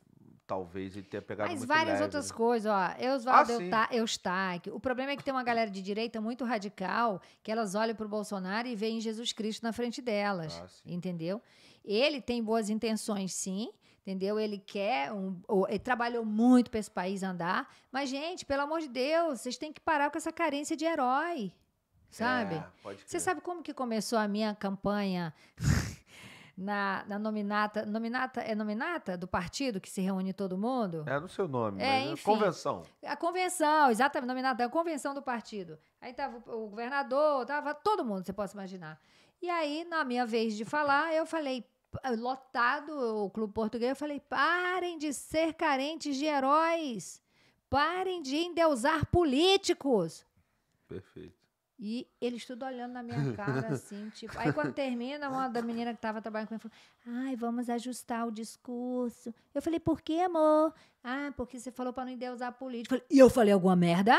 talvez ele tenha pegado Mas muito várias leve, outras né? coisas, ó. Oswaldo ah, tá, Eustáquio. O problema é que tem uma galera de direita muito radical que elas olham para o Bolsonaro e veem Jesus Cristo na frente delas. Ah, entendeu? Ele tem boas intenções, sim. Entendeu? Ele quer, um, ele trabalhou muito para esse país andar. Mas, gente, pelo amor de Deus, vocês têm que parar com essa carência de herói. É, sabe? É, Você sabe como que começou a minha campanha na, na nominata. Nominata é nominata do partido que se reúne todo mundo? É no seu nome, é, mas é enfim, convenção. A convenção, exatamente, nominata, é a convenção do partido. Aí tava o governador, tava todo mundo, você pode imaginar. E aí, na minha vez de falar, eu falei, lotado o clube português, eu falei: parem de ser carentes de heróis. Parem de endeusar políticos. Perfeito. E eles tudo olhando na minha cara, assim, tipo. Aí quando termina, uma da menina que estava trabalhando comigo falou: Ai, vamos ajustar o discurso. Eu falei, por que, amor? Ah, porque você falou para não endeusar a política. E eu falei alguma merda?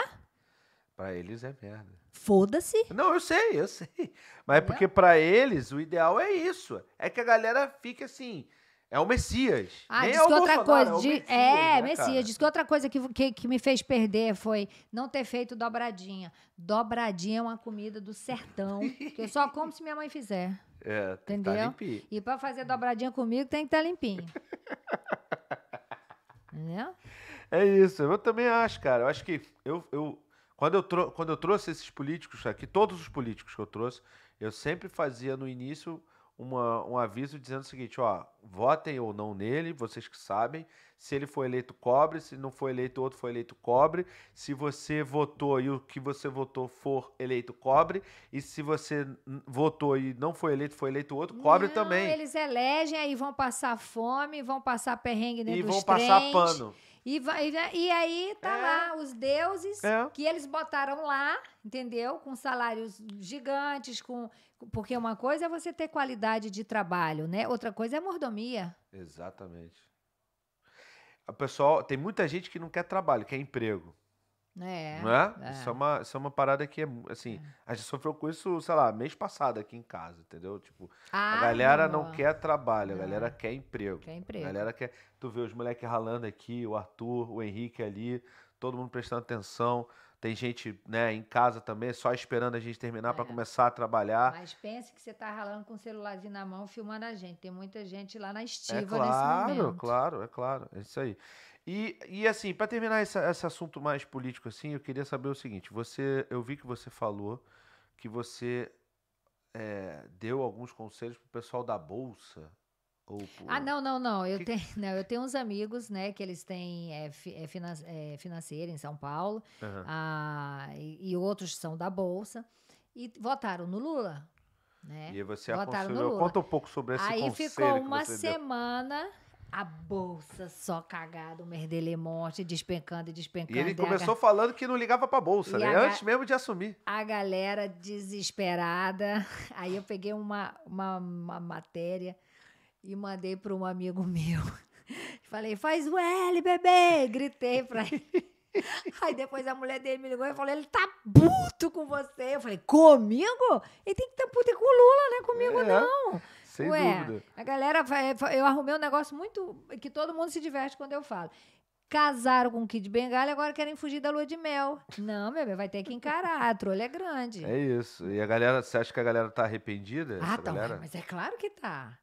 Para eles é merda. Foda-se. Não, eu sei, eu sei. Mas é porque para eles o ideal é isso. É que a galera fica assim. É o Messias. Ah, Nem diz é que outra coisa. É, Messias, é, né, Messias. Diz que outra coisa que, que, que, me fez perder foi não ter feito dobradinha. Dobradinha é uma comida do sertão, que eu é só como se minha mãe fizer. É, tá entendeu? tá limpinho. E para fazer dobradinha comigo tem que estar tá limpinho. entendeu? É isso. Eu também acho, cara. Eu acho que eu, eu, quando, eu quando eu trouxe esses políticos aqui, todos os políticos que eu trouxe, eu sempre fazia no início uma, um aviso dizendo o seguinte: ó, votem ou não nele, vocês que sabem. Se ele foi eleito, cobre. Se não foi eleito, outro foi eleito, cobre. Se você votou e o que você votou for eleito, cobre. E se você votou e não foi eleito, foi eleito outro, cobre não, também. Eles elegem, aí vão passar fome, vão passar perrengue dentro e dos vão trens. passar pano. E, vai, e aí tá é. lá os deuses é. que eles botaram lá, entendeu? Com salários gigantes, com porque uma coisa é você ter qualidade de trabalho, né? Outra coisa é mordomia. Exatamente. O pessoal, tem muita gente que não quer trabalho, quer emprego. É, não é? é? Isso, é uma, isso é uma parada que é assim. É. A gente sofreu com isso, sei lá, mês passado aqui em casa, entendeu? Tipo, ah, a galera não, não quer trabalho, não. a ah, galera quer emprego. Quer emprego. A galera quer. Tu vê os moleques ralando aqui, o Arthur, o Henrique ali, todo mundo prestando atenção. Tem gente, né, em casa também, só esperando a gente terminar é. para começar a trabalhar. Mas pense que você está ralando com o celularzinho na mão, filmando a gente. Tem muita gente lá na é estiva é claro, nesse momento. Claro, é claro, é isso aí. E, e assim, para terminar esse assunto mais político assim, eu queria saber o seguinte, você, eu vi que você falou que você é, deu alguns conselhos pro pessoal da bolsa ah, por... Ah, não, não, não. Eu, que... tenho, não, eu tenho uns amigos, né, que eles têm é, fi, é, finan, é financeira em São Paulo, uhum. ah, e, e, outros são da Bolsa, e votaram no Lula. Né? E você votaram aconselhou. No Lula. Conta um pouco sobre esse Aí ficou uma semana. Deu. A bolsa só cagada, o Merdelemonte despencando e despencando. E ele e começou falando que não ligava pra bolsa, né? Antes mesmo de assumir. A galera desesperada. Aí eu peguei uma, uma, uma matéria e mandei para um amigo meu. Falei, faz o L, bebê! Gritei para ele. Aí depois a mulher dele me ligou e falou: ele tá puto com você. Eu falei, comigo? Ele tem que estar tá puto é com o Lula, né? Comigo é, não. Sem Ué, dúvida. A galera, é, eu arrumei um negócio muito. que todo mundo se diverte quando eu falo. Casaram com o Kid Bengala e agora querem fugir da lua de mel. Não, bebê, vai ter que encarar. A trolha é grande. É isso. E a galera, você acha que a galera tá arrependida? Ah, tá. Mas é claro que tá.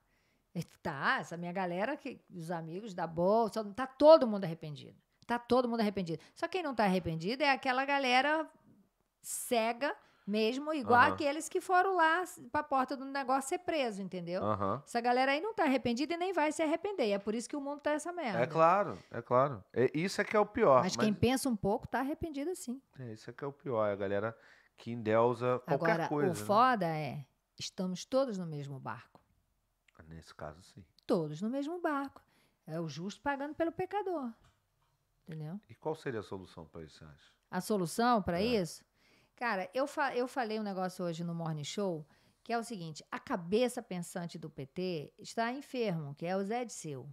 É, tá, essa minha galera, que, os amigos da bolsa, tá todo mundo arrependido. Tá todo mundo arrependido. Só quem não tá arrependido é aquela galera cega mesmo, igual uhum. aqueles que foram lá pra porta do negócio ser preso, entendeu? Uhum. Essa galera aí não tá arrependida e nem vai se arrepender. É por isso que o mundo tá essa merda. É claro, é claro. É, isso é que é o pior. Mas, mas... quem pensa um pouco tá arrependido sim. É, isso é que é o pior. É a galera que endeusa qualquer Agora, coisa. O né? foda é, estamos todos no mesmo barco. Nesse caso, sim. Todos no mesmo barco. É o justo pagando pelo pecador. Entendeu? E qual seria a solução para isso, acha? A solução para é. isso? Cara, eu, fa eu falei um negócio hoje no Morning Show, que é o seguinte: a cabeça pensante do PT está enfermo, que é o Zé Disseu.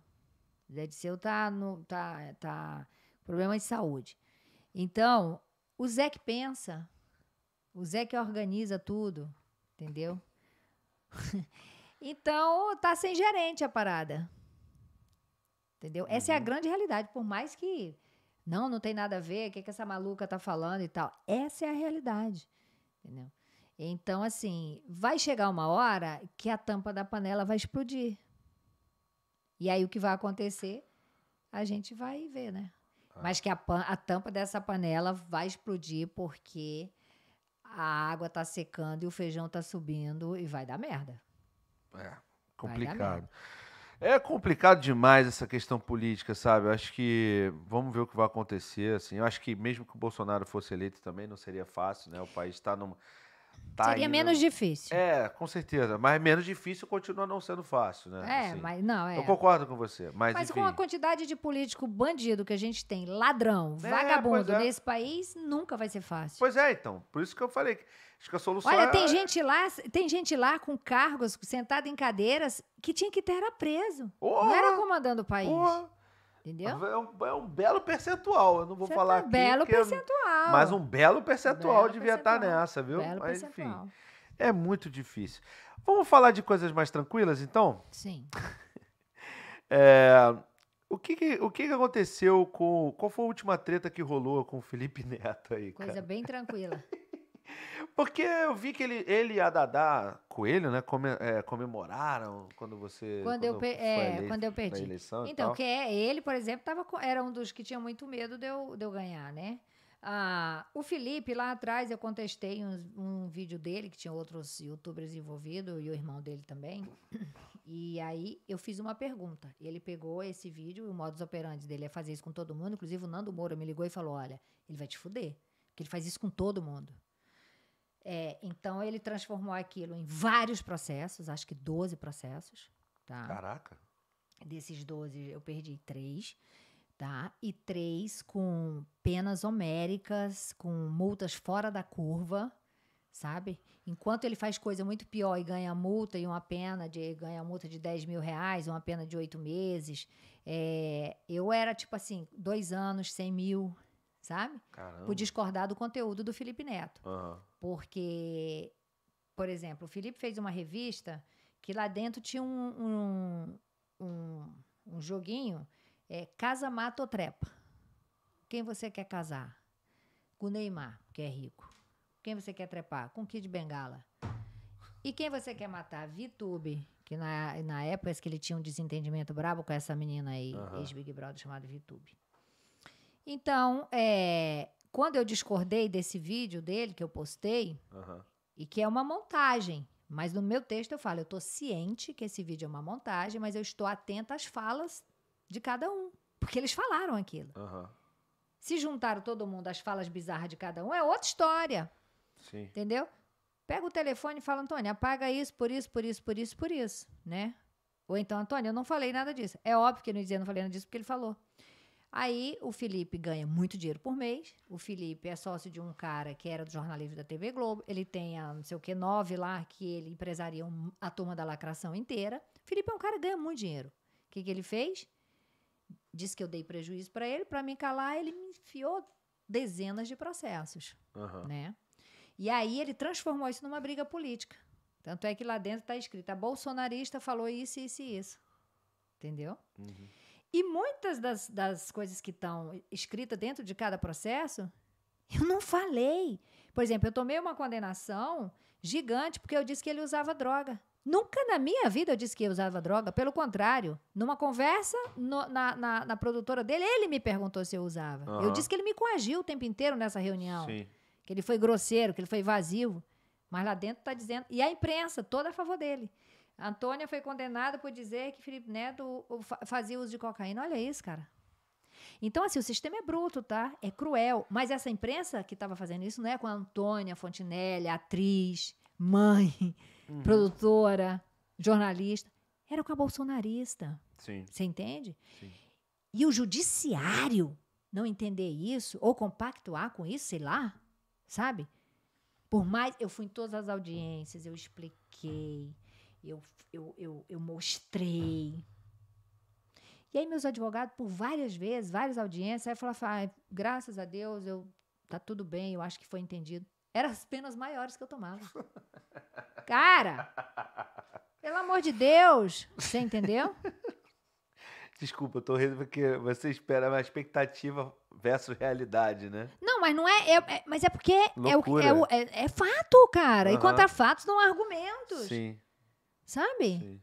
O Zé Disseu tá no tá tá problema de saúde. Então, o Zé que pensa, o Zé que organiza tudo, entendeu? Então, tá sem gerente a parada. Entendeu? Uhum. Essa é a uhum. grande realidade, por mais que não, não tem nada a ver, o que, que essa maluca tá falando e tal. Essa é a realidade. Entendeu? Então, assim, vai chegar uma hora que a tampa da panela vai explodir. E aí o que vai acontecer, a gente vai ver, né? Ah. Mas que a, a tampa dessa panela vai explodir porque a água tá secando e o feijão tá subindo e vai dar merda. É, complicado. É complicado demais essa questão política, sabe? Eu acho que vamos ver o que vai acontecer. Assim, eu acho que mesmo que o Bolsonaro fosse eleito também não seria fácil, né? O país está numa Tá Seria indo... menos difícil. É, com certeza. Mas menos difícil continua não sendo fácil, né? É, assim. mas não, é. Eu concordo com você. Mas, mas com a quantidade de político bandido que a gente tem, ladrão, é, vagabundo é. nesse país, nunca vai ser fácil. Pois é, então. Por isso que eu falei que. Acho que a solução Olha, é... tem gente lá, tem gente lá com cargos, sentado em cadeiras, que tinha que ter era preso. Oh, não era comandando o país. Oh. Entendeu? É um, é um belo percentual. Eu não vou Você falar tá aqui. Belo é percentual. mas um belo percentual belo devia tá estar nessa, viu? Belo mas, percentual. enfim. É muito difícil. Vamos falar de coisas mais tranquilas, então? Sim. é, o que, que o que, que, aconteceu com. Qual foi a última treta que rolou com o Felipe Neto aí? Coisa cara? bem tranquila. Porque eu vi que ele, ele e a Dadá Coelho, né, come, é, comemoraram quando você. Quando, quando eu, per é, eleito, quando eu perdi. Eleição então, que é, ele, por exemplo, tava, era um dos que tinha muito medo de eu, de eu ganhar, né? Ah, o Felipe, lá atrás, eu contestei um, um vídeo dele, que tinha outros youtubers envolvidos, e o irmão dele também. E aí eu fiz uma pergunta. Ele pegou esse vídeo, o modus operandi dele é fazer isso com todo mundo. Inclusive, o Nando Moura me ligou e falou: olha, ele vai te fuder. Porque ele faz isso com todo mundo. É, então ele transformou aquilo em vários processos, acho que 12 processos. Tá? Caraca! Desses 12, eu perdi três. Tá? E três com penas homéricas, com multas fora da curva, sabe? Enquanto ele faz coisa muito pior e ganha multa e uma pena de ganha multa de 10 mil reais, uma pena de oito meses, é, eu era tipo assim, dois anos, 100 mil, sabe? Caramba. Por discordar do conteúdo do Felipe Neto. Uhum. Porque, por exemplo, o Felipe fez uma revista que lá dentro tinha um, um, um, um joguinho é, Casa, Mata ou Trepa. Quem você quer casar? Com o Neymar, que é rico. Quem você quer trepar? Com o Kid Bengala. E quem você quer matar? Vitube, que na, na época que ele tinha um desentendimento brabo com essa menina aí, uhum. ex-Big Brother, chamada Vitube. Então, é, quando eu discordei desse vídeo dele que eu postei, uhum. e que é uma montagem, mas no meu texto eu falo, eu estou ciente que esse vídeo é uma montagem, mas eu estou atenta às falas de cada um, porque eles falaram aquilo. Uhum. Se juntaram todo mundo as falas bizarras de cada um, é outra história. Sim. Entendeu? Pega o telefone e fala, Antônio, apaga isso, por isso, por isso, por isso, por isso, né? Ou então, Antônio, eu não falei nada disso. É óbvio que ele não dizia, não falei nada disso porque ele falou. Aí o Felipe ganha muito dinheiro por mês. O Felipe é sócio de um cara que era do jornalismo da TV Globo. Ele tem a não sei o que nove lá que ele empresaria um, a turma da lacração inteira. O Felipe é um cara que ganha muito dinheiro. O que, que ele fez? Disse que eu dei prejuízo para ele, para me calar, ele me enfiou dezenas de processos, uhum. né? E aí ele transformou isso numa briga política. Tanto é que lá dentro está escrito: a bolsonarista falou isso, isso e isso. Entendeu? Uhum. E muitas das, das coisas que estão escritas dentro de cada processo, eu não falei. Por exemplo, eu tomei uma condenação gigante porque eu disse que ele usava droga. Nunca na minha vida eu disse que eu usava droga, pelo contrário. Numa conversa no, na, na, na, produtora dele, ele me perguntou se eu usava. Uhum. Eu disse que ele me coagiu o tempo inteiro nessa reunião. Sim. Que ele foi grosseiro, que ele foi vazio. Mas lá dentro está dizendo. E a imprensa, toda a favor dele. Antônia foi condenada por dizer que Felipe Neto fazia uso de cocaína. Olha isso, cara. Então, assim, o sistema é bruto, tá? É cruel. Mas essa imprensa que estava fazendo isso não é com a Antônia Fontinelli, atriz, mãe, uhum. produtora, jornalista. Era com a bolsonarista. Sim. Você entende? Sim. E o judiciário não entender isso, ou compactuar com isso, sei lá, sabe? Por mais. Eu fui em todas as audiências, eu expliquei. Eu, eu, eu, eu mostrei. E aí meus advogados, por várias vezes, várias audiências, aí falavam, ah, graças a Deus, eu tá tudo bem, eu acho que foi entendido. Eram as penas maiores que eu tomava. Cara! Pelo amor de Deus! Você entendeu? Desculpa, eu tô rindo porque você espera uma expectativa versus realidade, né? Não, mas não é. é, é mas é porque é, o, é, é, é, fato, cara. Uhum. E contra fatos não há argumentos. Sim. Sabe? Sim.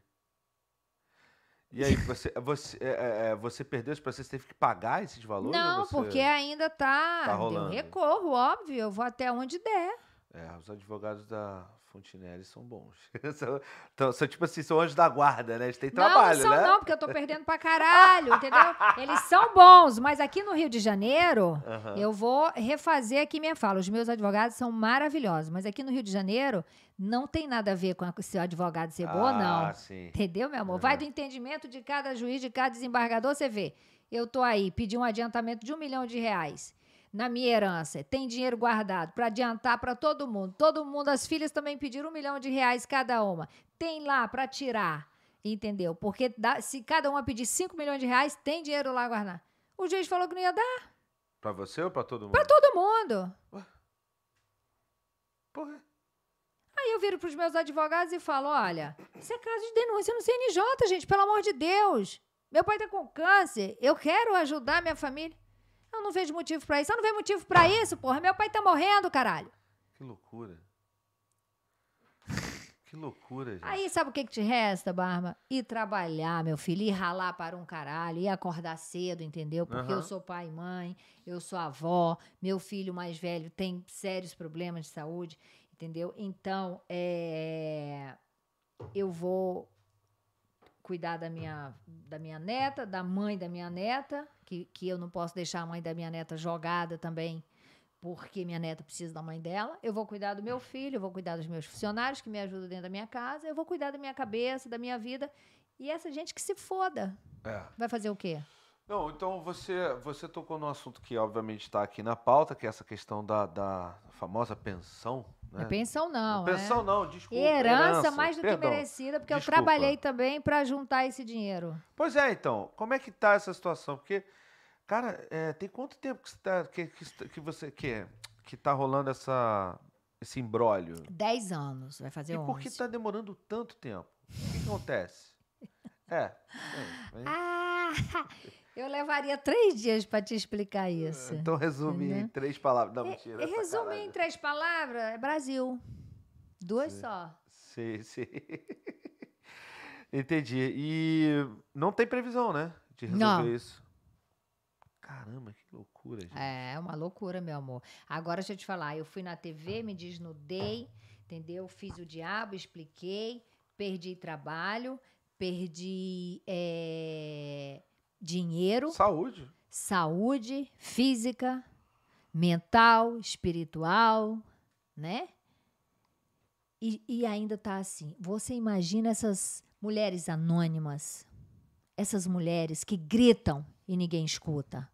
E aí, você, você, é, é, é você perdeu esse processo, teve que pagar esses valores? Não, porque ainda tá. tá rolando? Eu recorro, óbvio, eu vou até onde der. É, os advogados da Fontinelli são bons. são, então, são, tipo assim, são anjos da guarda, né? Eles têm trabalho, não, não são, né? Não, porque eu tô perdendo pra caralho, entendeu? Eles são bons, mas aqui no Rio de Janeiro, uhum. eu vou refazer aqui minha fala. Os meus advogados são maravilhosos, mas aqui no Rio de Janeiro não tem nada a ver com se o advogado ser ah, bom ou ah, não. Sim. Entendeu, meu amor? Uhum. Vai do entendimento de cada juiz, de cada desembargador, você vê. Eu tô aí, pedi um adiantamento de um milhão de reais na minha herança. Tem dinheiro guardado para adiantar para todo mundo. Todo mundo, as filhas também pediram um milhão de reais cada uma. Tem lá para tirar, entendeu? Porque dá, se cada uma pedir cinco milhões de reais, tem dinheiro lá guardado. O juiz falou que não ia dar. Para você ou para todo mundo? Para todo mundo. Ué? Porra. Aí eu viro pros meus advogados e falo: olha, isso é caso de denúncia no CNJ, gente, pelo amor de Deus. Meu pai tá com câncer, eu quero ajudar minha família. Eu não vejo motivo para isso. Eu não vejo motivo para isso, porra. Meu pai tá morrendo, caralho. Que loucura. Que loucura, gente. Aí sabe o que, que te resta, Barba? Ir trabalhar, meu filho, ir ralar para um caralho, ir acordar cedo, entendeu? Porque uhum. eu sou pai e mãe, eu sou avó, meu filho mais velho tem sérios problemas de saúde, entendeu? Então, é... eu vou cuidar da minha, da minha neta, da mãe da minha neta, que, que eu não posso deixar a mãe da minha neta jogada também, porque minha neta precisa da mãe dela. Eu vou cuidar do meu filho, eu vou cuidar dos meus funcionários que me ajudam dentro da minha casa, eu vou cuidar da minha cabeça, da minha vida. E essa gente que se foda. É. Vai fazer o quê? Não, então você, você tocou no assunto que obviamente está aqui na pauta, que é essa questão da, da famosa pensão. Né? É pensão não. é. Pensão não, desculpa. Herança, herança mais do perdão, que merecida, porque desculpa. eu trabalhei também para juntar esse dinheiro. Pois é, então, como é que está essa situação? Porque Cara, é, tem quanto tempo que, você tá, que, que, tá, que você que, que tá rolando essa, esse embrólio? Dez anos, vai fazer e 11. E por que tá demorando tanto tempo? O que, acontece? É. Vem, vem. Ah, eu levaria três dias para te explicar é, isso. Então resume em três palavras. Não, mentira. É resume em três palavras, é Brasil. Duas sim. só. Sim, sim. Entendi. E não tem previsão, né? De resolver não. isso. Caramba, que loucura, gente. É, uma loucura, meu amor. Agora deixa eu te falar, eu fui na TV, me desnudei, entendeu? Fiz o diabo, expliquei, perdi trabalho, perdi é, dinheiro. Saúde. Saúde física, mental, espiritual, né? E, e ainda tá assim. Você imagina essas mulheres anônimas, essas mulheres que gritam e ninguém escuta.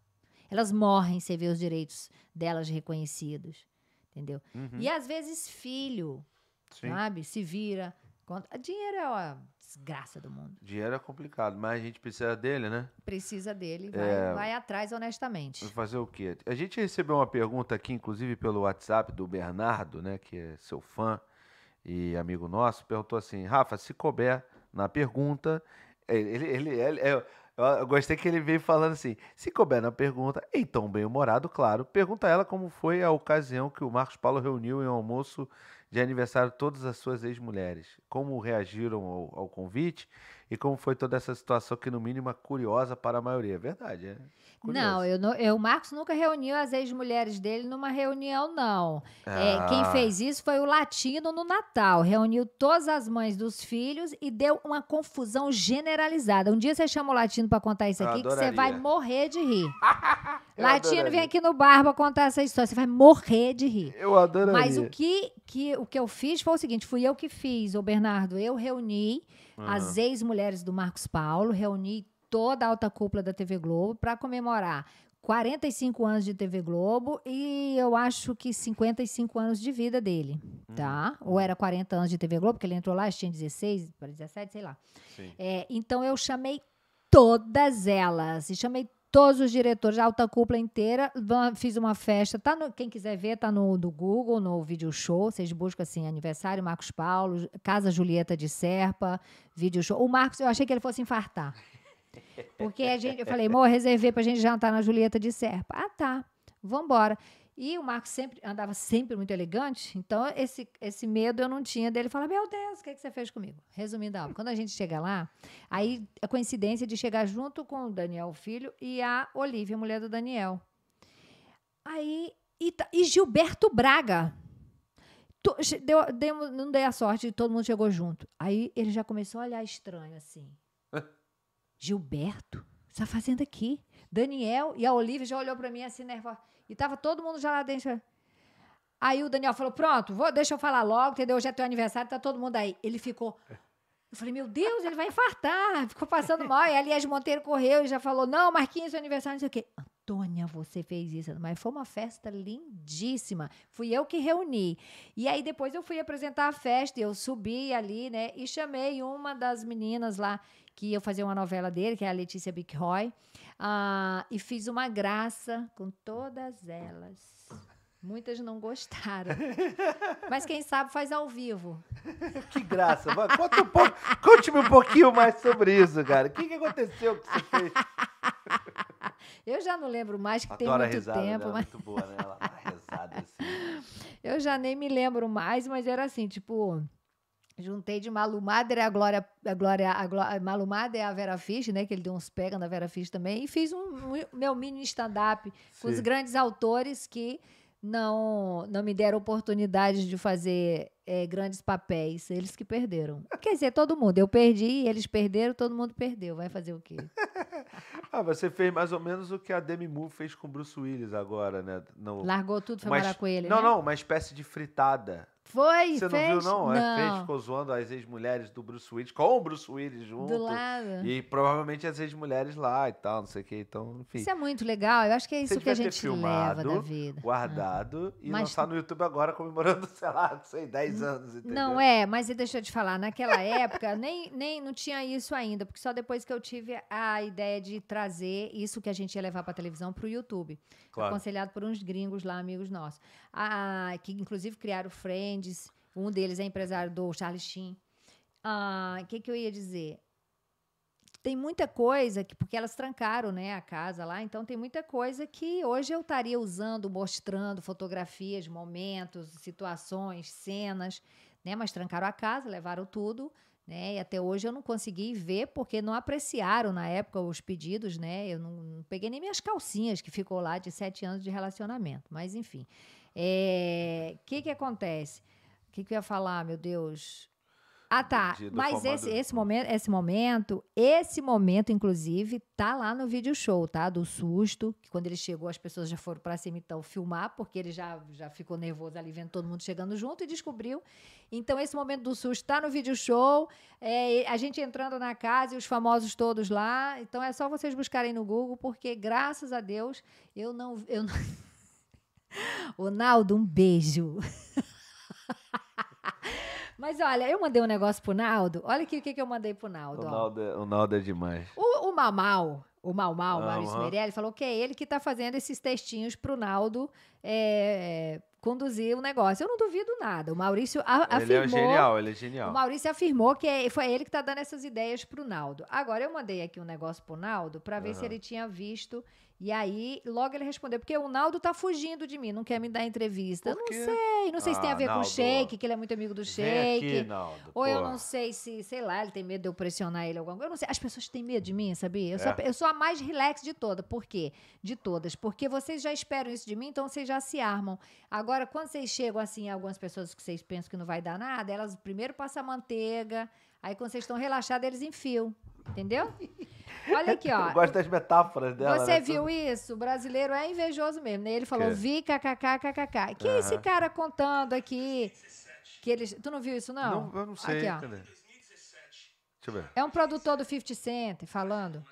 Elas morrem sem ver os direitos delas reconhecidos. Entendeu? Uhum. E às vezes filho, Sim. sabe? Se vira. Conta. Dinheiro é a desgraça do mundo. Dinheiro é complicado, mas a gente precisa dele, né? Precisa dele. Vai, é... vai atrás honestamente. Fazer o quê? A gente recebeu uma pergunta aqui, inclusive pelo WhatsApp do Bernardo, né? Que é seu fã e amigo nosso. Perguntou assim: Rafa, se couber na pergunta. Ele, ele, ele, ele é eu gostei que ele veio falando assim: se couber na pergunta, então bem-humorado, claro, pergunta a ela como foi a ocasião que o Marcos Paulo reuniu em um almoço de aniversário todas as suas ex-mulheres. Como reagiram ao, ao convite e como foi toda essa situação que, no mínimo, é curiosa para a maioria. É verdade, é? Não, eu, eu, o Marcos nunca reuniu as ex-mulheres dele numa reunião, não. Ah. É, quem ah. fez isso foi o Latino no Natal. Reuniu todas as mães dos filhos e deu uma confusão generalizada. Um dia você chama o Latino para contar isso aqui, que você vai morrer de rir. Latino, vem aqui no barba contar essa história. Você vai morrer de rir. Eu adoro. Mas o que, que, o que eu fiz foi o seguinte: fui eu que fiz, o Bernardo. Eu reuni uhum. as ex-mulheres do Marcos Paulo, reuni toda a alta cúpula da TV Globo para comemorar 45 anos de TV Globo e eu acho que 55 anos de vida dele, hum. tá? Ou hum. era 40 anos de TV Globo, porque ele entrou lá, tinha 16 para 17, sei lá. É, então eu chamei todas elas e chamei Todos os diretores, a alta cúpula inteira, fiz uma festa. Tá no, quem quiser ver, tá no do Google, no vídeo show. Vocês buscam assim, aniversário Marcos Paulo, Casa Julieta de Serpa, vídeo show. O Marcos, eu achei que ele fosse infartar. Porque a gente, eu falei, amor, reservei pra gente jantar na Julieta de Serpa. Ah, tá. Vambora. embora. E o Marco sempre andava sempre muito elegante, então esse, esse medo eu não tinha dele falar: Meu Deus, o que, é que você fez comigo? Resumindo, a quando a gente chega lá, aí a coincidência de chegar junto com o Daniel Filho e a Olivia, mulher do Daniel. Aí, e, tá, e Gilberto Braga. deu, não dei a sorte, todo mundo chegou junto. Aí ele já começou a olhar estranho assim. Gilberto? O que você está fazendo aqui? Daniel e a Olivia já olhou para mim assim, nervosa. E tava todo mundo já lá dentro. Aí o Daniel falou: pronto, vou, deixa eu falar logo, entendeu? Hoje é teu aniversário, tá todo mundo aí. Ele ficou. Eu falei, meu Deus, ele vai infartar. Ficou passando mal. E aliás, Monteiro correu e já falou: não, Marquinhos, seu aniversário, não sei o quê. Antônia, você fez isso. Mas foi uma festa lindíssima. Fui eu que reuni. E aí depois eu fui apresentar a festa, eu subi ali, né? E chamei uma das meninas lá, que eu fazer uma novela dele, que é a Letícia Bicroy. Ah, e fiz uma graça com todas elas. Muitas não gostaram. Mas quem sabe faz ao vivo. Que graça. Conta um pouco, conte-me um pouquinho mais sobre isso, cara. O que, que aconteceu que você fez? Eu já não lembro mais, que Adoro tem muito risada tempo. mas... Muito boa, né? Ela risada assim. Eu já nem me lembro mais, mas era assim, tipo... Juntei de Malumadre a Glória, a Glória, a Glória é a Vera Fisch, né? Que ele deu uns pega na Vera Fisch também. E fiz um, um meu mini stand-up com os grandes autores que não não me deram oportunidade de fazer é, grandes papéis. Eles que perderam. Quer dizer, todo mundo. Eu perdi, eles perderam, todo mundo perdeu. Vai fazer o quê? ah, você fez mais ou menos o que a Demi Moore fez com Bruce Willis agora, né? No, Largou tudo, foi morar com ele, Não, né? não, uma espécie de fritada. Foi, Você fez? não viu, não? não. É, fez, ficou zoando as ex-mulheres do Bruce Willis, com o Bruce Willis junto. Do lado. E provavelmente as ex-mulheres lá e tal, não sei o que. Então, enfim. Isso é muito legal. Eu acho que é isso que a gente filmado, leva da vida. Guardado ah. e mas... lançar no YouTube agora comemorando, sei lá, não sei, 10 anos. Entendeu? Não é, mas deixa eu te falar, naquela época nem, nem não tinha isso ainda, porque só depois que eu tive a ideia de trazer isso que a gente ia levar pra televisão pro YouTube. Claro. Aconselhado por uns gringos lá, amigos nossos. Ah, que inclusive criaram Friends. Um deles é empresário do Charlie Sheen. O ah, que, que eu ia dizer? Tem muita coisa que, porque elas trancaram né, a casa lá, então tem muita coisa que hoje eu estaria usando, mostrando fotografias, momentos, situações, cenas, né? Mas trancaram a casa, levaram tudo né? E até hoje eu não consegui ver porque não apreciaram na época os pedidos, né? Eu não, não peguei nem minhas calcinhas que ficou lá de sete anos de relacionamento, mas enfim. O eh, é, que que acontece? O que que eu ia falar, meu Deus? Ah, tá. Mas esse, esse, momento, esse momento, esse momento, inclusive, tá lá no vídeo show, tá? Do susto, que quando ele chegou, as pessoas já foram para cima então filmar, porque ele já, já ficou nervoso ali vendo todo mundo chegando junto e descobriu. Então, esse momento do susto tá no vídeo show, é, a gente entrando na casa e os famosos todos lá. Então, é só vocês buscarem no Google, porque graças a Deus eu não. Eu não... Ronaldo, um beijo. Mas olha, eu mandei um negócio pro Naldo. Olha aqui o que, que eu mandei pro Naldo. O Naldo, é, o Naldo é demais. O, o o Malmal, uhum. Maurício Meirelli, falou que é ele que tá fazendo esses textinhos pro Naldo é, conduzir o negócio. Eu não duvido nada. O Maurício a, ele é afirmou. Ele é genial, ele é genial. O Maurício afirmou que é, foi ele que tá dando essas ideias pro Naldo. Agora eu mandei aqui um negócio pro Naldo para ver uhum. se ele tinha visto e aí, logo ele respondeu, porque o Naldo tá fugindo de mim, não quer me dar entrevista. Eu não sei, não sei ah, se tem a ah, ver Naldo, com o Sheik, que ele é muito amigo do Sheik. Aqui, Naldo, ou eu não sei se, sei lá, ele tem medo de eu pressionar ele alguma coisa. Eu não sei. As pessoas têm medo de mim, sabia? Eu, é. sou, a, é. eu sou a mais relax de todas. Por quê? De todas. Porque vocês já esperam isso de mim, então vocês já se armam. Agora, quando vocês chegam assim, algumas pessoas que vocês pensam que não vai dar nada, elas primeiro passam a manteiga, aí quando vocês estão relaxados, eles enfiam. Entendeu? Olha aqui, ó. Eu gosto das metáforas dela. Você né? viu isso? O brasileiro é invejoso mesmo, né? Ele falou, que? vi kkkkkk. Que uhum. esse cara contando aqui? Que ele... Tu não viu isso, não? Não, eu não sei. Aqui, ó. Cadê? Deixa eu ver. É um produtor do 50 Cent falando.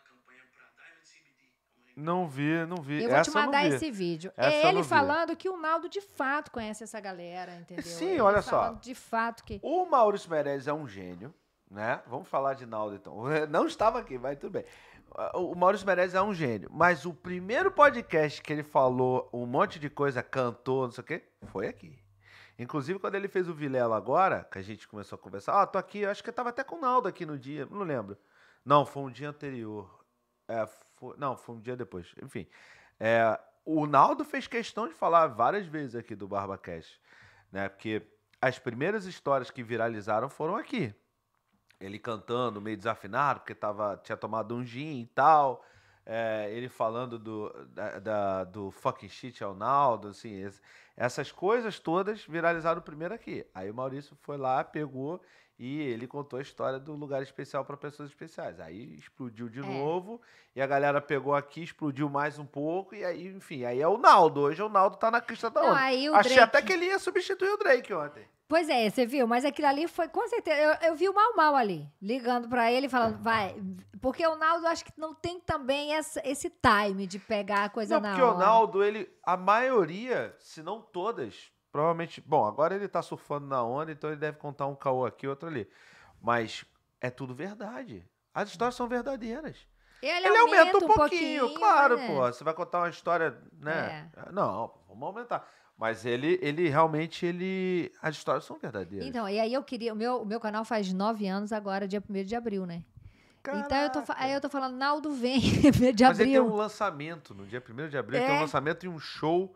Não vi, não vi. Eu vou essa te mandar esse vídeo. é ele falando que o Naldo de fato conhece essa galera, entendeu? Sim, ele olha só. De fato que. O Maurício Meirelles é um gênio né? Vamos falar de Naldo então. Não estava aqui, mas tudo bem. O Maurício Meirelles é um gênio, mas o primeiro podcast que ele falou um monte de coisa, cantou, não sei o quê, foi aqui. Inclusive, quando ele fez o Vilela agora, que a gente começou a conversar, ah, tô aqui, acho que eu tava até com o Naldo aqui no dia, não lembro. Não, foi um dia anterior. É, foi, não, foi um dia depois. Enfim. É, o Naldo fez questão de falar várias vezes aqui do Barba né? Porque as primeiras histórias que viralizaram foram aqui ele cantando meio desafinado, porque tava, tinha tomado um gin e tal. É, ele falando do, da, da, do fucking shit ao é Naldo, assim, esse, essas coisas todas viralizaram primeiro aqui. Aí o Maurício foi lá, pegou e ele contou a história do lugar especial para pessoas especiais. Aí explodiu de é. novo e a galera pegou aqui, explodiu mais um pouco e aí, enfim, aí é o Naldo. Hoje o Naldo tá na crista da onda. Não, Achei Drake... até que ele ia substituir o Drake ontem. Pois é, você viu, mas aquilo ali foi, com certeza, eu, eu vi o mal mal ali, ligando para ele falando, vai, porque o Naldo acho que não tem também essa, esse time de pegar a coisa não, na porque hora. porque o Naldo, ele, a maioria, se não todas, provavelmente, bom, agora ele tá surfando na onda, então ele deve contar um caô aqui, outro ali, mas é tudo verdade, as histórias são verdadeiras. Ele, ele aumenta, aumenta um pouquinho, pouquinho claro, né? pô, você vai contar uma história, né, é. não, vamos aumentar. Mas ele, ele realmente, ele. As histórias são verdadeiras. Então, e aí eu queria. O meu, o meu canal faz nove anos agora, dia 1 de abril, né? Caraca. Então eu tô, aí eu tô falando, Naldo vem, 1 de abril. Mas ele tem um lançamento, no dia 1 de abril, é. tem um é. lançamento e um show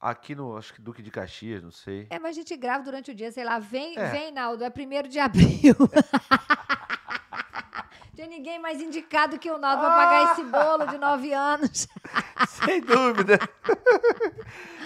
aqui no, acho que Duque de Caxias, não sei. É, mas a gente grava durante o dia, sei lá, vem, é. vem Naldo, é 1 de abril. É. Tinha ninguém mais indicado que o Naldo ah! para pagar esse bolo de nove anos. Sem dúvida.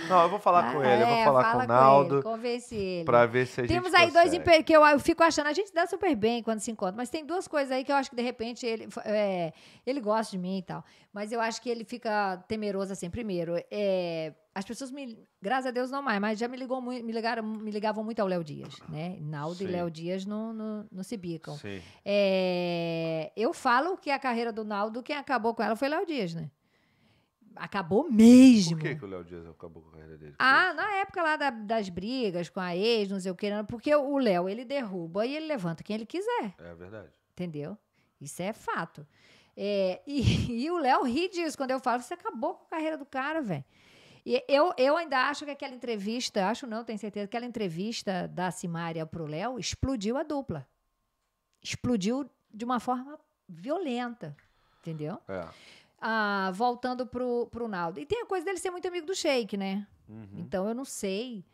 Não, eu vou falar ah, com ele, eu vou é, falar com o Naldo. Com ele, convence ele. Pra ver se a Temos gente. Temos aí consegue. dois que eu, eu, fico achando, a gente dá super bem quando se encontra, mas tem duas coisas aí que eu acho que de repente ele, é, ele gosta de mim e tal. Mas eu acho que ele fica temeroso assim. Primeiro, é, as pessoas me, graças a Deus não mais, mas já me ligou muito, me ligaram, me ligavam muito ao Léo Dias, né? Ah, Naldo Sim. e Léo Dias não, não, se bicam. É, eu falo que a carreira do Naldo, quem acabou com ela foi Léo Dias, né? Acabou mesmo. Por que, que o Léo Dias acabou com a carreira dele? Ah, na época lá da, das brigas com a ex, não sei o que, né? porque o Léo ele derruba e ele levanta quem ele quiser. É verdade. Entendeu? Isso é fato. É, e, e o Léo ri disso quando eu falo, você acabou com a carreira do cara, velho. E eu, eu ainda acho que aquela entrevista, acho não, tenho certeza, aquela entrevista da Simária pro Léo explodiu a dupla. Explodiu de uma forma violenta, entendeu? É. Ah, voltando pro, pro Naldo. E tem a coisa dele ser muito amigo do Shake, né? Uhum. Então eu não sei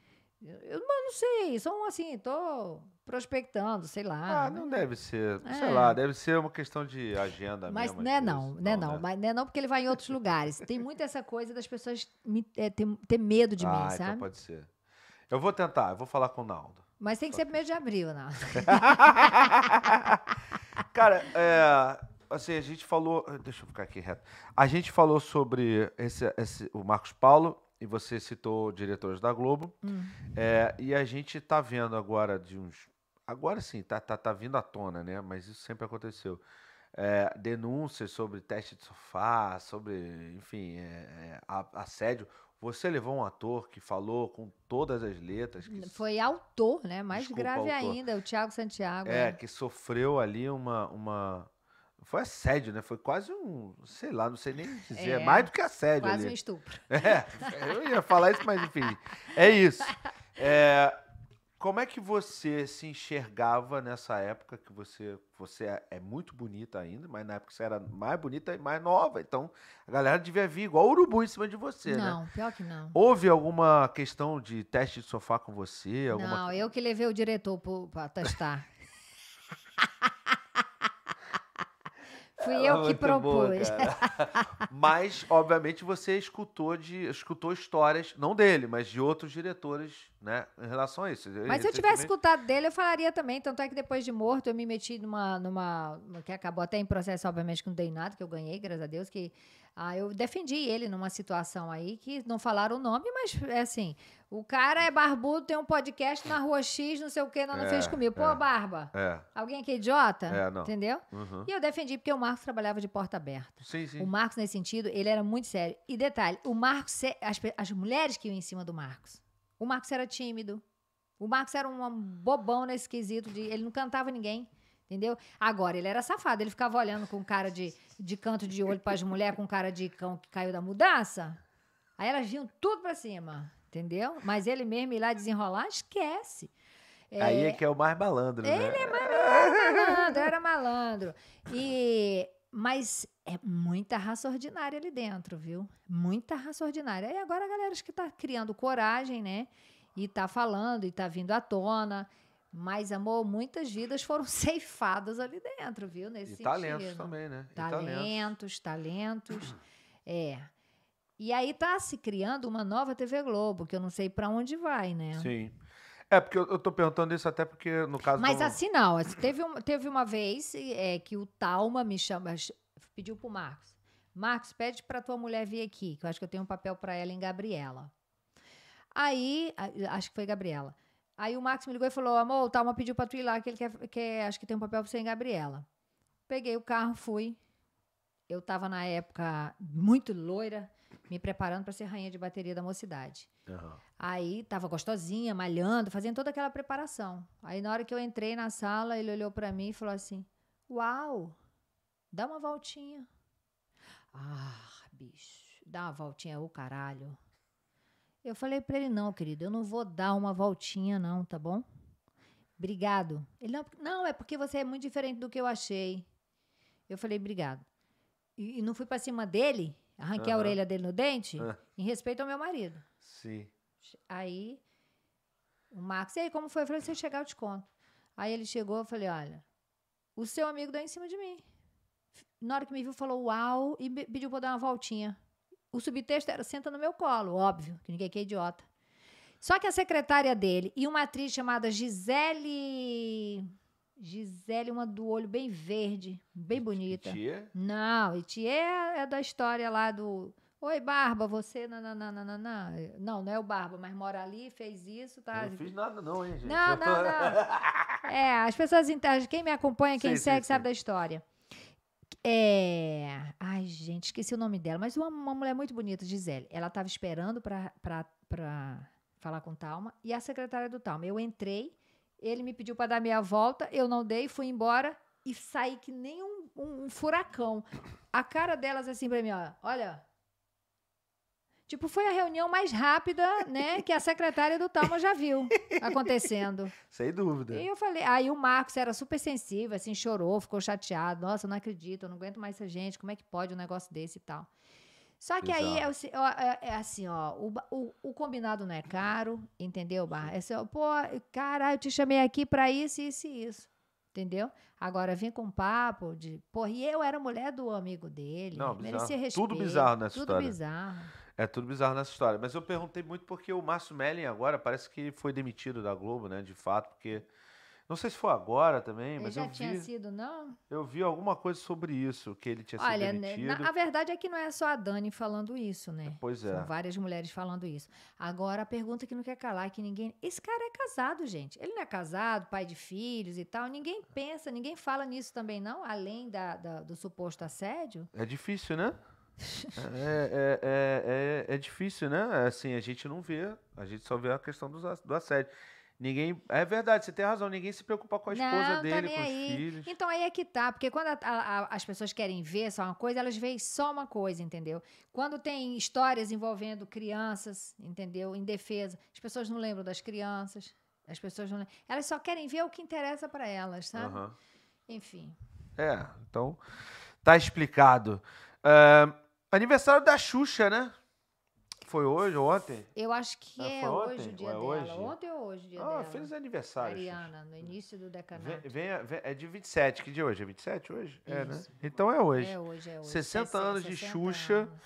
eu não sei, são assim, tô prospectando, sei lá. Ah, né? não deve ser, é. sei lá, deve ser uma questão de agenda mas mesmo. Né não, né não, não, mas né não porque ele vai em outros lugares. Tem muita essa coisa das pessoas me, é, ter, ter, medo de ah, mim, então sabe? pode ser. Eu vou tentar, eu vou falar com o Naldo. Mas tem que Só ser primeiro de abril, Naldo. Cara, é, assim, a gente falou, deixa eu ficar aqui reto. A gente falou sobre esse, esse o Marcos Paulo e você citou diretores da Globo. Hum. É, e a gente está vendo agora de uns. Agora sim, tá, tá, tá vindo à tona, né? Mas isso sempre aconteceu. É, denúncias sobre teste de sofá, sobre, enfim, é, é assédio. Você levou um ator que falou com todas as letras. Que... Hum, foi autor, né? Mais Desculpa, grave autor. ainda, o Tiago Santiago. É, né? que sofreu ali uma, uma, foi assédio, né? Foi quase um, sei lá, não sei nem dizer. É, é mais do que assédio. Quase ali. um estupro. É, eu ia falar isso, mas enfim. É isso. É, como é que você se enxergava nessa época que você. Você é, é muito bonita ainda, mas na época você era mais bonita e mais nova. Então, a galera devia vir igual urubu em cima de você, não, né? Não, pior que não. Houve alguma questão de teste de sofá com você? Alguma... Não, eu que levei o diretor para testar. Fui eu é que propus. Boa, mas, obviamente, você escutou de escutou histórias, não dele, mas de outros diretores, né, em relação a isso. Mas se eu tivesse escutado dele, eu falaria também. Tanto é que depois de morto, eu me meti numa. numa que acabou até em processo, obviamente, que não dei nada, que eu ganhei, graças a Deus, que ah, eu defendi ele numa situação aí que não falaram o nome, mas é assim, o cara é barbudo, tem um podcast na rua X, não sei o que, não, é, fez comigo. Pô, é, barba. É. Alguém aqui é idiota? É, não. Entendeu? Uhum. E eu defendi porque o Marcos trabalhava de porta aberta. Sim, sim. O Marcos, nesse sentido, ele era muito sério. E detalhe, o Marcos, as, as mulheres que iam em cima do Marcos. O Marcos era tímido. O Marcos era um bobão nesse quesito de. Ele não cantava ninguém. Entendeu? Agora, ele era safado, ele ficava olhando com cara de de canto de olho para as mulheres com cara de cão que caiu da mudança. Aí elas vinham tudo para cima, entendeu? Mas ele mesmo ir lá desenrolar, esquece. É, Aí é que é o mais malandro, ele né? Ele é mais malandro, era malandro. E, mas é muita raça ordinária ali dentro, viu? Muita raça ordinária. E agora a galera acho que está criando coragem, né? E está falando, e está vindo à tona. Mas, amor, muitas vidas foram ceifadas ali dentro, viu? Nesse e sentido. talentos também, né? E talentos, talentos. talentos. é. E aí tá se criando uma nova TV Globo, que eu não sei para onde vai, né? Sim. É, porque eu, eu tô perguntando isso até porque, no caso. Mas do... assim, não. Assim, teve, um, teve uma vez é, que o Talma me chama, pediu pro Marcos. Marcos, pede pra tua mulher vir aqui, que eu acho que eu tenho um papel para ela em Gabriela. Aí, acho que foi Gabriela. Aí o Max me ligou e falou: amor, o Talma pediu pra tu ir lá, que ele quer, quer acho que tem um papel pra você em Gabriela. Peguei o carro, fui. Eu tava na época muito loira, me preparando para ser rainha de bateria da mocidade. Uhum. Aí tava gostosinha, malhando, fazendo toda aquela preparação. Aí na hora que eu entrei na sala, ele olhou para mim e falou assim: Uau, dá uma voltinha. Ah, bicho, dá uma voltinha, o caralho. Eu falei para ele: não, querido, eu não vou dar uma voltinha, não, tá bom? Obrigado. Ele: não, não, é porque você é muito diferente do que eu achei. Eu falei: obrigado. E, e não fui para cima dele, arranquei a orelha dele no dente, é. em respeito ao meu marido. Sim. Aí o Marcos, e aí, como foi? Eu falei: se eu chegar, eu te conto. Aí ele chegou, eu falei: olha, o seu amigo deu em cima de mim. Na hora que me viu, falou uau e pediu pra eu dar uma voltinha o subtexto era senta no meu colo, óbvio, que ninguém aqui é idiota. Só que a secretária dele e uma atriz chamada Gisele. Gisele, uma do olho bem verde, bem bonita. Itier? Não, Itier é, é da história lá do. Oi, Barba, você. Nananana. Não, não é o Barba, mas mora ali, fez isso, tá? Eu não fiz nada, não, hein, gente? Não, não, não. É, as pessoas. Quem me acompanha, quem sim, segue, sim, sabe sim. da história. É. Ai, gente, esqueci o nome dela, mas uma, uma mulher muito bonita, Gisele. Ela estava esperando para falar com Talma e a secretária do Talma. Eu entrei, ele me pediu para dar meia volta, eu não dei, fui embora e saí que nem um, um, um furacão. A cara delas assim para mim, ó, olha, Tipo, foi a reunião mais rápida, né, que a secretária do Talma já viu acontecendo. Sem dúvida. E eu falei, aí o Marcos era super sensível, assim, chorou, ficou chateado. Nossa, eu não acredito, eu não aguento mais essa gente, como é que pode um negócio desse e tal. Só que Exato. aí é, é, assim, ó, o, o, o, combinado não é caro, entendeu, Barra? É assim, ó, pô, cara, eu te chamei aqui para isso, isso e isso. Entendeu? Agora vem com um papo de. Porra, e eu era mulher do amigo dele. Não, bizarro. Merecia respeito. Tudo bizarro nessa tudo história. Tudo bizarro. É tudo bizarro nessa história. Mas eu perguntei muito porque o Márcio Mellin agora parece que foi demitido da Globo, né? De fato, porque. Não sei se foi agora também, ele mas já eu tinha vi, sido, não? Eu vi alguma coisa sobre isso, que ele tinha Olha, sido né, demitido. Olha, a verdade é que não é só a Dani falando isso, né? Pois é. São várias mulheres falando isso. Agora, a pergunta que não quer calar, é que ninguém... Esse cara é casado, gente. Ele não é casado, pai de filhos e tal. Ninguém pensa, ninguém fala nisso também, não? Além da, da do suposto assédio. É difícil, né? É, é, é, é, é, difícil, né? Assim, a gente não vê, a gente só vê a questão do, do assédio. Ninguém. É verdade, você tem razão, ninguém se preocupa com a esposa não, tá dele, tá com aí. os filhos. Então aí é que tá, porque quando a, a, a, as pessoas querem ver só uma coisa, elas veem só uma coisa, entendeu? Quando tem histórias envolvendo crianças, entendeu? Em defesa, as pessoas não lembram das crianças, as pessoas não lembram. Elas só querem ver o que interessa para elas, sabe? Uhum. Enfim. É, então tá explicado. Uh, Aniversário da Xuxa, né? Foi hoje ou ontem? Eu acho que ah, é, é hoje o dia é dela. Hoje? Ontem ou hoje o dia ah, dela? Feliz aniversário. Mariana, no início do decanato. Vem, vem, é de 27, que dia hoje? É 27 hoje? Isso. É, né? Então é hoje. É hoje, é hoje. 60, 60 anos de Xuxa. Anos.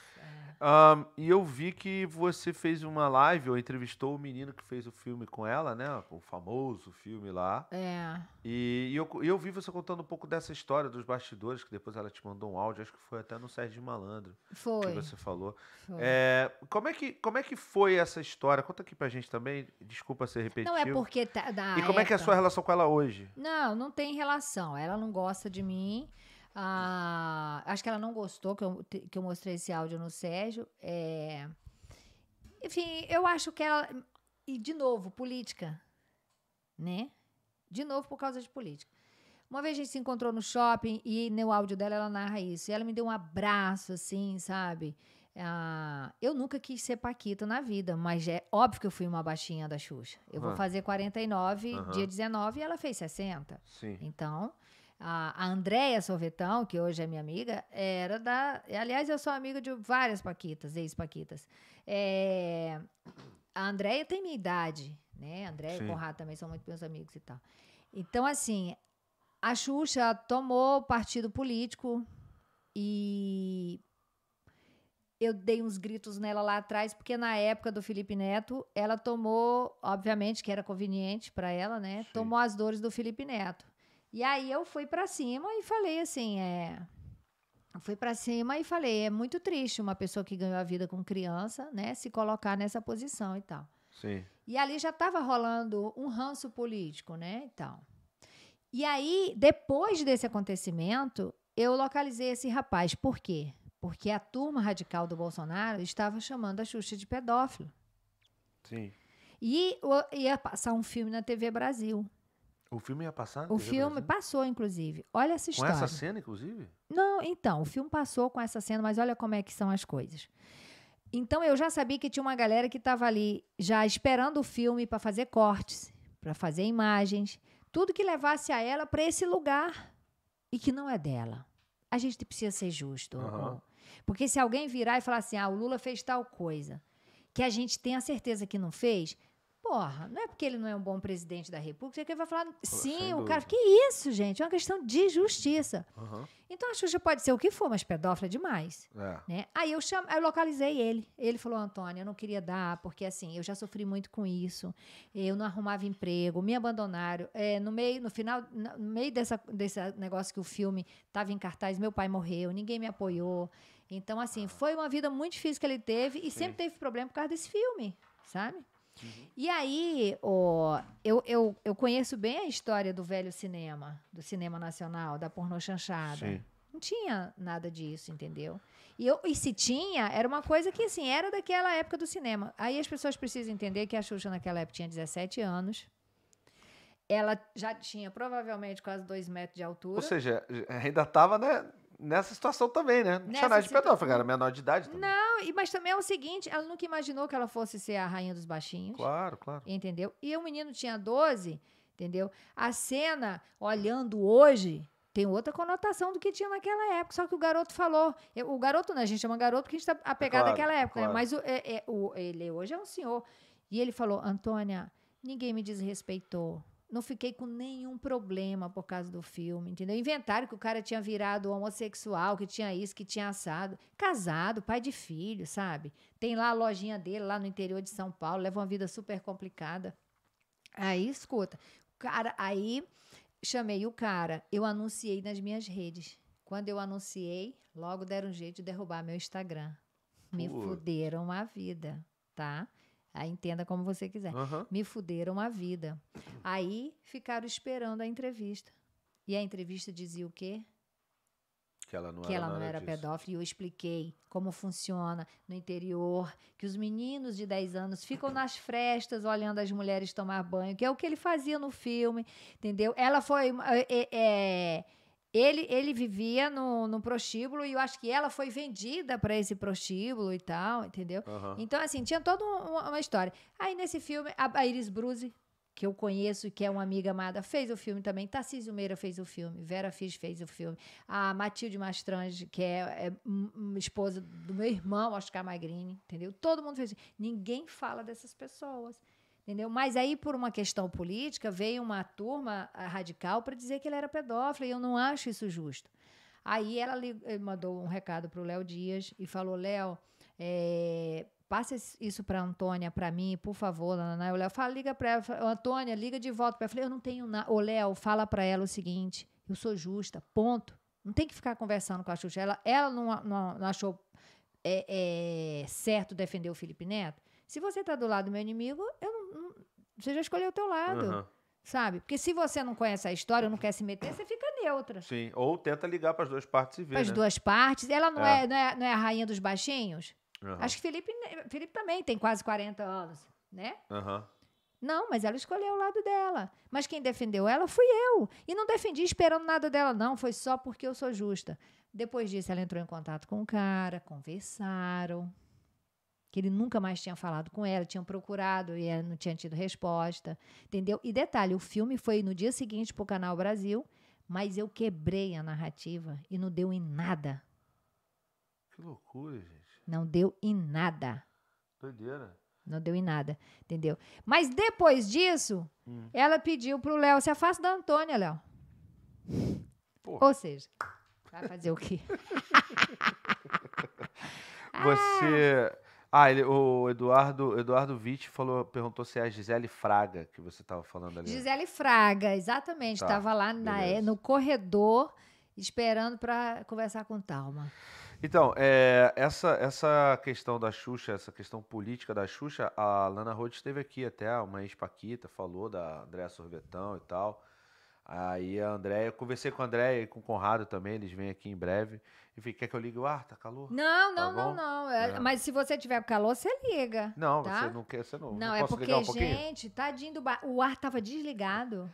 Um, e eu vi que você fez uma live, ou entrevistou o menino que fez o filme com ela, né? O famoso filme lá. É. E, e eu, eu vi você contando um pouco dessa história dos bastidores, que depois ela te mandou um áudio, acho que foi até no Sérgio Malandro. Foi. Que você falou. Foi. É, como, é que, como é que foi essa história? Conta aqui pra gente também, desculpa ser repetitivo. Não, é porque... Tá, e como época... é que é a sua relação com ela hoje? Não, não tem relação. Ela não gosta de mim... Ah, acho que ela não gostou que eu, que eu mostrei esse áudio no Sérgio. É... Enfim, eu acho que ela. E, de novo, política. Né? De novo, por causa de política. Uma vez a gente se encontrou no shopping e no áudio dela ela narra isso. E ela me deu um abraço, assim, sabe? Ah, eu nunca quis ser Paquita na vida, mas é óbvio que eu fui uma baixinha da Xuxa. Eu vou fazer 49, uhum. dia 19, e ela fez 60. Sim. Então, a, a Andréia Sorvetão, que hoje é minha amiga, era da. Aliás, eu sou amiga de várias Paquitas, ex-Paquitas. É, a Andréia tem minha idade, né? Andréia e Conrado também são muito meus amigos e tal. Então, assim, a Xuxa tomou partido político e eu dei uns gritos nela lá atrás, porque na época do Felipe Neto, ela tomou, obviamente que era conveniente para ela, né? Sim. Tomou as dores do Felipe Neto. E aí eu fui para cima e falei assim, é, fui para cima e falei, é muito triste uma pessoa que ganhou a vida com criança, né, se colocar nessa posição e tal. Sim. E ali já estava rolando um ranço político, né, e tal. E aí, depois desse acontecimento, eu localizei esse rapaz. Por quê? Porque a turma radical do Bolsonaro estava chamando a Xuxa de pedófilo. Sim. E ia passar um filme na TV Brasil. O filme ia passar? O filme Brasil? passou, inclusive. Olha essa história. Com essa cena, inclusive? Não, então, o filme passou com essa cena, mas olha como é que são as coisas. Então eu já sabia que tinha uma galera que estava ali já esperando o filme para fazer cortes, para fazer imagens, tudo que levasse a ela para esse lugar e que não é dela. A gente precisa ser justo. Uhum. Porque se alguém virar e falar assim: "Ah, o Lula fez tal coisa", que a gente tem a certeza que não fez, Porra, não é porque ele não é um bom presidente da República que ele vai falar sim, o cara. Que isso, gente? É uma questão de justiça. Uhum. Então a Xuxa pode ser o que for, mas pedófila é demais. É. Né? Aí eu chamo, eu localizei ele. Ele falou: Antônio, eu não queria dar, porque assim, eu já sofri muito com isso. Eu não arrumava emprego, me abandonaram. É, no meio, no final, no meio dessa, desse negócio que o filme estava em cartaz, meu pai morreu, ninguém me apoiou. Então, assim, foi uma vida muito difícil que ele teve e Sim. sempre teve problema por causa desse filme, sabe? Uhum. E aí, ó, eu, eu, eu conheço bem a história do velho cinema, do cinema nacional, da pornô chanchada. Sim. Não tinha nada disso, entendeu? E, eu, e se tinha, era uma coisa que, assim, era daquela época do cinema. Aí as pessoas precisam entender que a Xuxa, naquela época, tinha 17 anos. Ela já tinha, provavelmente, quase dois metros de altura. Ou seja, ainda estava, né? nessa situação também, né? Não tinha nada de situa... pedófilo, era menor de idade também. Não, e, mas também é o seguinte, ela nunca imaginou que ela fosse ser a rainha dos baixinhos. Claro, claro. Entendeu? E o menino tinha 12, entendeu? A cena, olhando hoje, tem outra conotação do que tinha naquela época. Só que o garoto falou. O garoto, né? A gente chama garoto porque a gente está apegado é claro, àquela época, né? claro. né? Mas o, é, é, o, ele hoje é um senhor. E ele falou: Antônia, ninguém me desrespeitou não fiquei com nenhum problema por causa do filme, entendeu? Inventaram que o cara tinha virado homossexual, que tinha isso, que tinha assado. Casado, pai de filho, sabe? Tem lá a lojinha dele, lá no interior de São Paulo, leva uma vida super complicada. Aí, escuta, cara, aí chamei o cara, eu anunciei nas minhas redes. Quando eu anunciei, logo deram um jeito de derrubar meu Instagram. Me Pô. fuderam a vida, tá? Aí entenda como você quiser. Uhum. Me fuderam a vida. Aí ficaram esperando a entrevista. E a entrevista dizia o quê? Que ela não que era, ela não era pedófila. E eu expliquei como funciona no interior, que os meninos de 10 anos ficam nas frestas olhando as mulheres tomar banho, que é o que ele fazia no filme, entendeu? Ela foi. É, é, ele, ele vivia no, no prostíbulo e eu acho que ela foi vendida para esse prostíbulo e tal, entendeu? Uhum. Então, assim, tinha toda uma, uma, história. Aí nesse filme, a Iris Bruzi, que eu conheço e que é uma amiga amada, fez o filme também. Tarcísio Meira fez o filme, Vera Fisch fez o filme. A Matilde Mastrange, que é, é esposa do meu irmão, Oscar Magrini, entendeu? Todo mundo fez. Ninguém fala dessas pessoas. Entendeu? Mas aí, por uma questão política, veio uma turma radical para dizer que ele era pedófilo, e eu não acho isso justo. Aí ela eh, mandou um recado para o Léo Dias e falou: Léo, é, passa isso para Antônia, para mim, por favor. Nananá. O Léo fala: liga para ela, Antônia, liga de volta para ela. Eu falei: eu não tenho nada. Ô, Léo, fala para ela o seguinte: eu sou justa, ponto. Não tem que ficar conversando com a Xuxa. Ela, ela não, não, não achou é, é, certo defender o Felipe Neto. Se você está do lado do meu inimigo, eu não você já escolheu o teu lado. Uhum. Sabe? Porque se você não conhece a história, não quer se meter, você fica neutra. Sim, ou tenta ligar para as duas partes e ver. Para as né? duas partes. Ela não é. é. não, é, não é a rainha dos baixinhos? Uhum. Acho que Felipe, Felipe também tem quase 40 anos, né? Uhum. Não, mas ela escolheu o lado dela. Mas quem defendeu ela fui eu. E não defendi esperando nada dela, não. Foi só porque eu sou justa. Depois disso, ela entrou em contato com o cara, conversaram que ele nunca mais tinha falado com ela, tinham procurado e ela não tinha tido resposta, entendeu? E detalhe, o filme foi no dia seguinte para o Canal Brasil, mas eu quebrei a narrativa e não deu em nada. Que loucura, gente. Não deu em nada. Doideira. Não deu em nada, entendeu? Mas depois disso, hum. ela pediu pro Léo, se afasta da Antônia, Léo. Ou seja, vai fazer o quê? Você... Ah. Ah, ele, o Eduardo, Eduardo Vitti falou, perguntou se é a Gisele Fraga que você estava falando ali. Né? Gisele Fraga, exatamente. Estava tá, lá na, é, no corredor esperando para conversar com Talma. Então, é, essa, essa questão da Xuxa, essa questão política da Xuxa, a Lana Rhodes esteve aqui até, uma ex-paquita, falou da Andréa Sorvetão e tal. Aí a Andréia, eu conversei com a Andréia e com o Conrado também, eles vêm aqui em breve. Enfim, quer que eu ligue o ar? Tá calor? Não, não, tá não, não. É, é. Mas se você tiver calor, você liga. Não, tá? você não quer, você não. Não, não é porque, um gente, tadinho do bar. O ar tava desligado.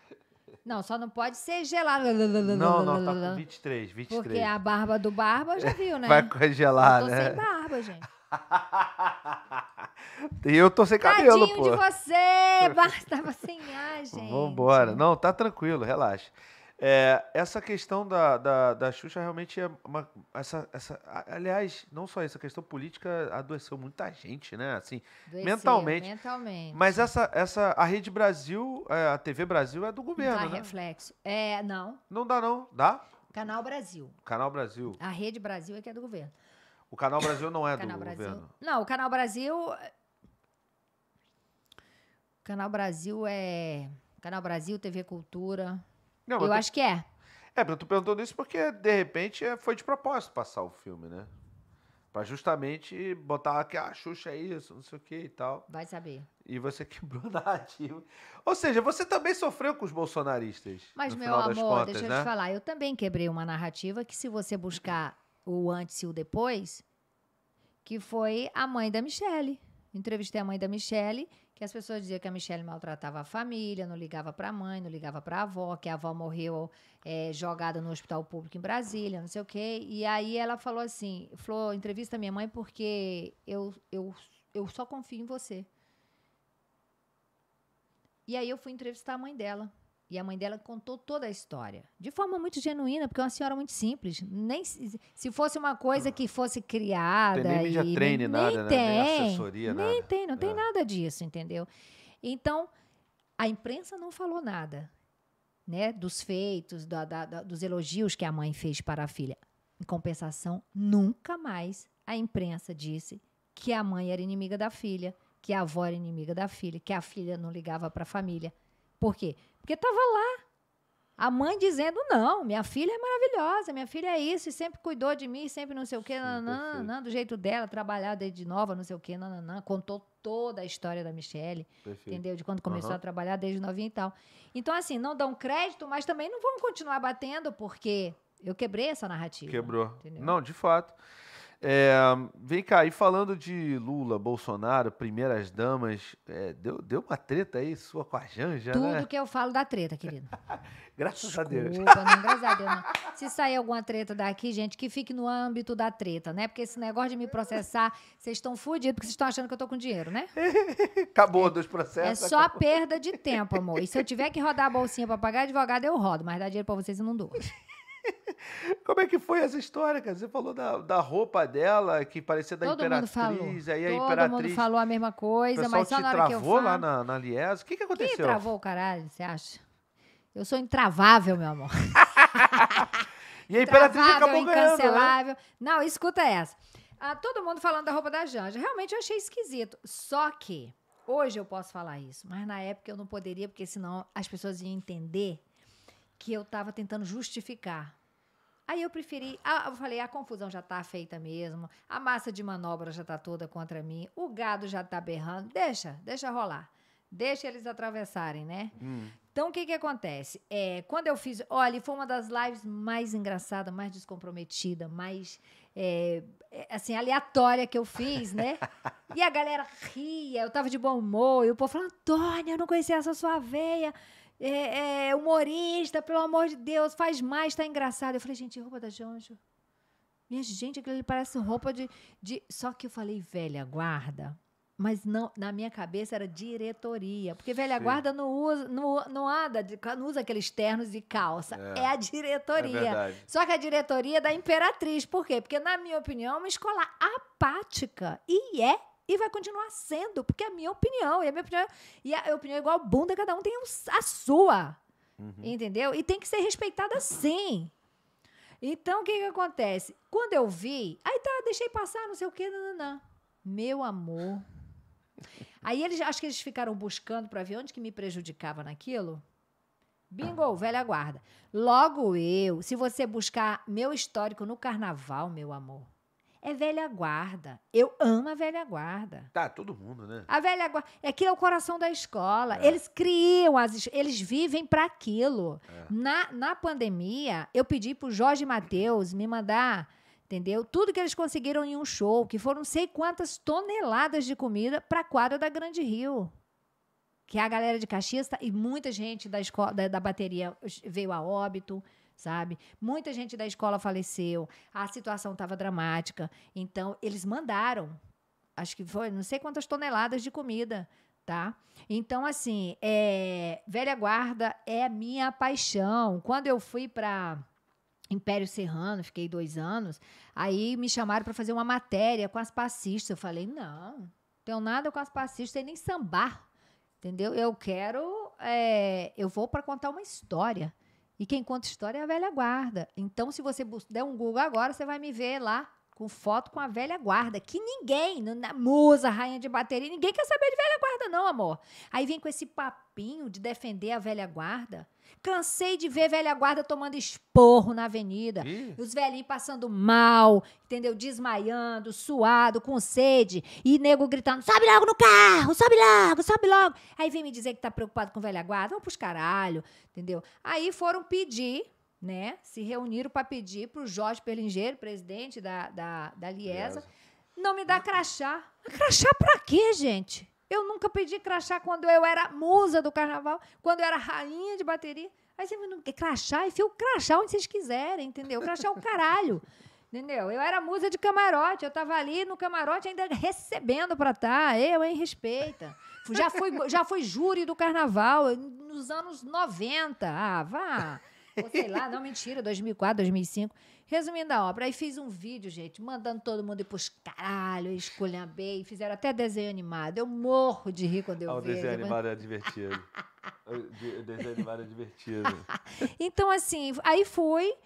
Não, só não pode ser gelado. Não, não, tá com 23, 23. Porque a barba do barba já viu, né? Vai congelar, eu tô né? sem barba, gente. E eu tô sem cabelo, Tadinho pô. de você! Bastava sem ar, gente. Vambora. Não, tá tranquilo, relaxa. É, essa questão da, da, da Xuxa realmente é uma. Essa, essa, aliás, não só isso, a questão política adoeceu muita gente, né? Assim, mentalmente. mentalmente. Mas essa, essa, a Rede Brasil, é, a TV Brasil é do governo. Não dá né? reflexo. É, não. Não dá, não. Dá? Canal Brasil. Canal Brasil. A Rede Brasil é que é do governo. O Canal Brasil não é do Brasil. governo. Não, o Canal Brasil. O Canal Brasil é. Canal Brasil, TV Cultura. Não, eu acho que é. É, tu perguntou isso porque, de repente, é, foi de propósito passar o filme, né? Pra justamente botar que a ah, Xuxa é isso, não sei o que e tal. Vai saber. E você quebrou narrativa. Ou seja, você também sofreu com os bolsonaristas. Mas, meu amor, contas, deixa eu né? te falar, eu também quebrei uma narrativa que, se você buscar o antes e o depois, que foi a mãe da Michelle. Entrevistei a mãe da Michelle, que as pessoas diziam que a Michelle maltratava a família, não ligava para a mãe, não ligava para a avó, que a avó morreu é, jogada no hospital público em Brasília, não sei o quê. E aí ela falou assim: Flor, entrevista minha mãe porque eu, eu, eu só confio em você. E aí eu fui entrevistar a mãe dela. E a mãe dela contou toda a história, de forma muito genuína, porque é uma senhora muito simples. Nem se, se fosse uma coisa que fosse criada. Tem nem mídia e, treine, nem, nada, né? nem né? tem, nem assessoria, nem nada. tem, não é. tem nada disso, entendeu? Então, a imprensa não falou nada, né? Dos feitos, da, da, da, dos elogios que a mãe fez para a filha. Em compensação, nunca mais a imprensa disse que a mãe era inimiga da filha, que a avó era inimiga da filha, que a filha não ligava para a família. Por quê? Porque estava lá. A mãe dizendo: não, minha filha é maravilhosa, minha filha é isso, e sempre cuidou de mim, sempre não sei o quê, Sim, nananã, do jeito dela, trabalhar desde nova, não sei o quê, nananã, contou toda a história da Michelle, perfeito. entendeu? De quando começou uhum. a trabalhar desde novinha e tal. Então, assim, não dão crédito, mas também não vão continuar batendo, porque eu quebrei essa narrativa. Quebrou. Entendeu? Não, de fato. É, vem cá, e falando de Lula, Bolsonaro, primeiras damas, é, deu, deu uma treta aí sua com a Janja, né? Tudo né? que eu falo da treta, querido. graças Desculpa, a Deus. Não, graças a Deus. Não. Se sair alguma treta daqui, gente, que fique no âmbito da treta, né? Porque esse negócio de me processar, vocês estão fodidos porque vocês estão achando que eu tô com dinheiro, né? acabou é, dos processos. É só perda de tempo, amor. E se eu tiver que rodar a bolsinha pra pagar advogado, eu rodo, mas dá dinheiro pra vocês e não dou. Como é que foi essa história, cara? Você falou da, da roupa dela, que parecia da Todo Imperatriz. Mundo falou. Aí a Todo Imperatriz. mundo falou a mesma coisa, mas só te na hora que eu lá na, na Lies. O que, que aconteceu? Quem travou o caralho, você acha? Eu sou intravável, meu amor. e a Imperatriz Travável, acabou ganhando, né? incancelável. Né? Não, escuta essa. Ah, todo mundo falando da roupa da Janja. Realmente eu achei esquisito. Só que hoje eu posso falar isso, mas na época eu não poderia, porque senão as pessoas iam entender que eu estava tentando justificar Aí eu preferi, eu falei, a confusão já tá feita mesmo, a massa de manobra já tá toda contra mim, o gado já tá berrando, deixa, deixa rolar. Deixa eles atravessarem, né? Hum. Então, o que que acontece? É, quando eu fiz... Olha, foi uma das lives mais engraçada, mais descomprometida, mais... É, é assim, aleatória que eu fiz, né? e a galera ria, eu tava de bom humor, e o povo falando, Antônia, eu não conhecia essa sua veia é, é, humorista, pelo amor de Deus, faz mais, tá engraçado. Eu falei, gente, é roupa da Janjo. Minha gente, aquilo parece roupa de, de. Só que eu falei, velha guarda. Mas não, na minha cabeça era diretoria. Porque velha Sim. guarda não usa, não, não, anda, não usa aqueles ternos e calça. É, é a diretoria. É Só que a diretoria é da imperatriz. Por quê? Porque, na minha opinião, é uma escola apática. E é e vai continuar sendo, porque é a minha opinião. E é a minha opinião, e a opinião é igual bunda, cada um tem a sua. Uhum. Entendeu? E tem que ser respeitada sim. Então, o que, que acontece? Quando eu vi, aí tá, deixei passar, não sei o quê, nananã. Meu amor. Aí eles, acho que eles ficaram buscando para ver onde que me prejudicava naquilo. Bingo, velha guarda. Logo eu, se você buscar meu histórico no carnaval, meu amor, é velha guarda. Eu amo a velha guarda. Tá, todo mundo, né? A velha guarda. Aquilo é o coração da escola. É. Eles criam, as, eles vivem para aquilo. É. Na, na pandemia, eu pedi pro Jorge Matheus me mandar entendeu? Tudo que eles conseguiram em um show, que foram não sei quantas toneladas de comida para a quadra da Grande Rio. Que é a galera de Caxias tá, e muita gente da escola da, da bateria veio a óbito sabe? Muita gente da escola faleceu, a situação estava dramática. Então, eles mandaram, acho que foi não sei quantas toneladas de comida, tá? Então, assim, é, velha guarda é a minha paixão. Quando eu fui para Império Serrano, fiquei dois anos. Aí me chamaram para fazer uma matéria com as passistas. Eu falei, não, tenho nada com as passistas, nem sambar, entendeu? Eu quero, é, eu vou para contar uma história. E quem conta história é a velha guarda. Então, se você der um Google agora, você vai me ver lá com foto com a velha guarda, que ninguém, na musa, rainha de bateria, ninguém quer saber de velha guarda, não, amor. Aí vem com esse papinho de defender a velha guarda. Cansei de ver velha guarda tomando esporro na avenida. Ih. Os velhinhos passando mal, entendeu? Desmaiando, suado, com sede. E nego gritando: sobe logo no carro, sobe logo, sobe logo. Aí vem me dizer que tá preocupado com velha guarda. Vamos pros caralho, entendeu? Aí foram pedir né, se reuniram para pedir pro Jorge Perlingeiro, presidente da, da, da Liesa, não me dá crachá. Crachá para quê, gente? Eu nunca pedi crachá quando eu era musa do carnaval, quando eu era rainha de bateria. Aí você não quer crachá, e o crachá onde vocês quiserem, entendeu? crachá é o caralho. Entendeu? Eu era musa de camarote, eu tava ali no camarote ainda recebendo pra tá. Eu, hein, respeita. Já fui, já fui júri do carnaval nos anos 90. Ah, vá. Ou sei lá, não, mentira, 2004, 2005. Resumindo a obra, aí fiz um vídeo, gente, mandando todo mundo ir pros caralho, bem, fizeram até desenho animado. Eu morro de rir quando eu ah, vejo. O desenho animado mas... é divertido. o desenho animado é divertido. então, assim, aí fui uh,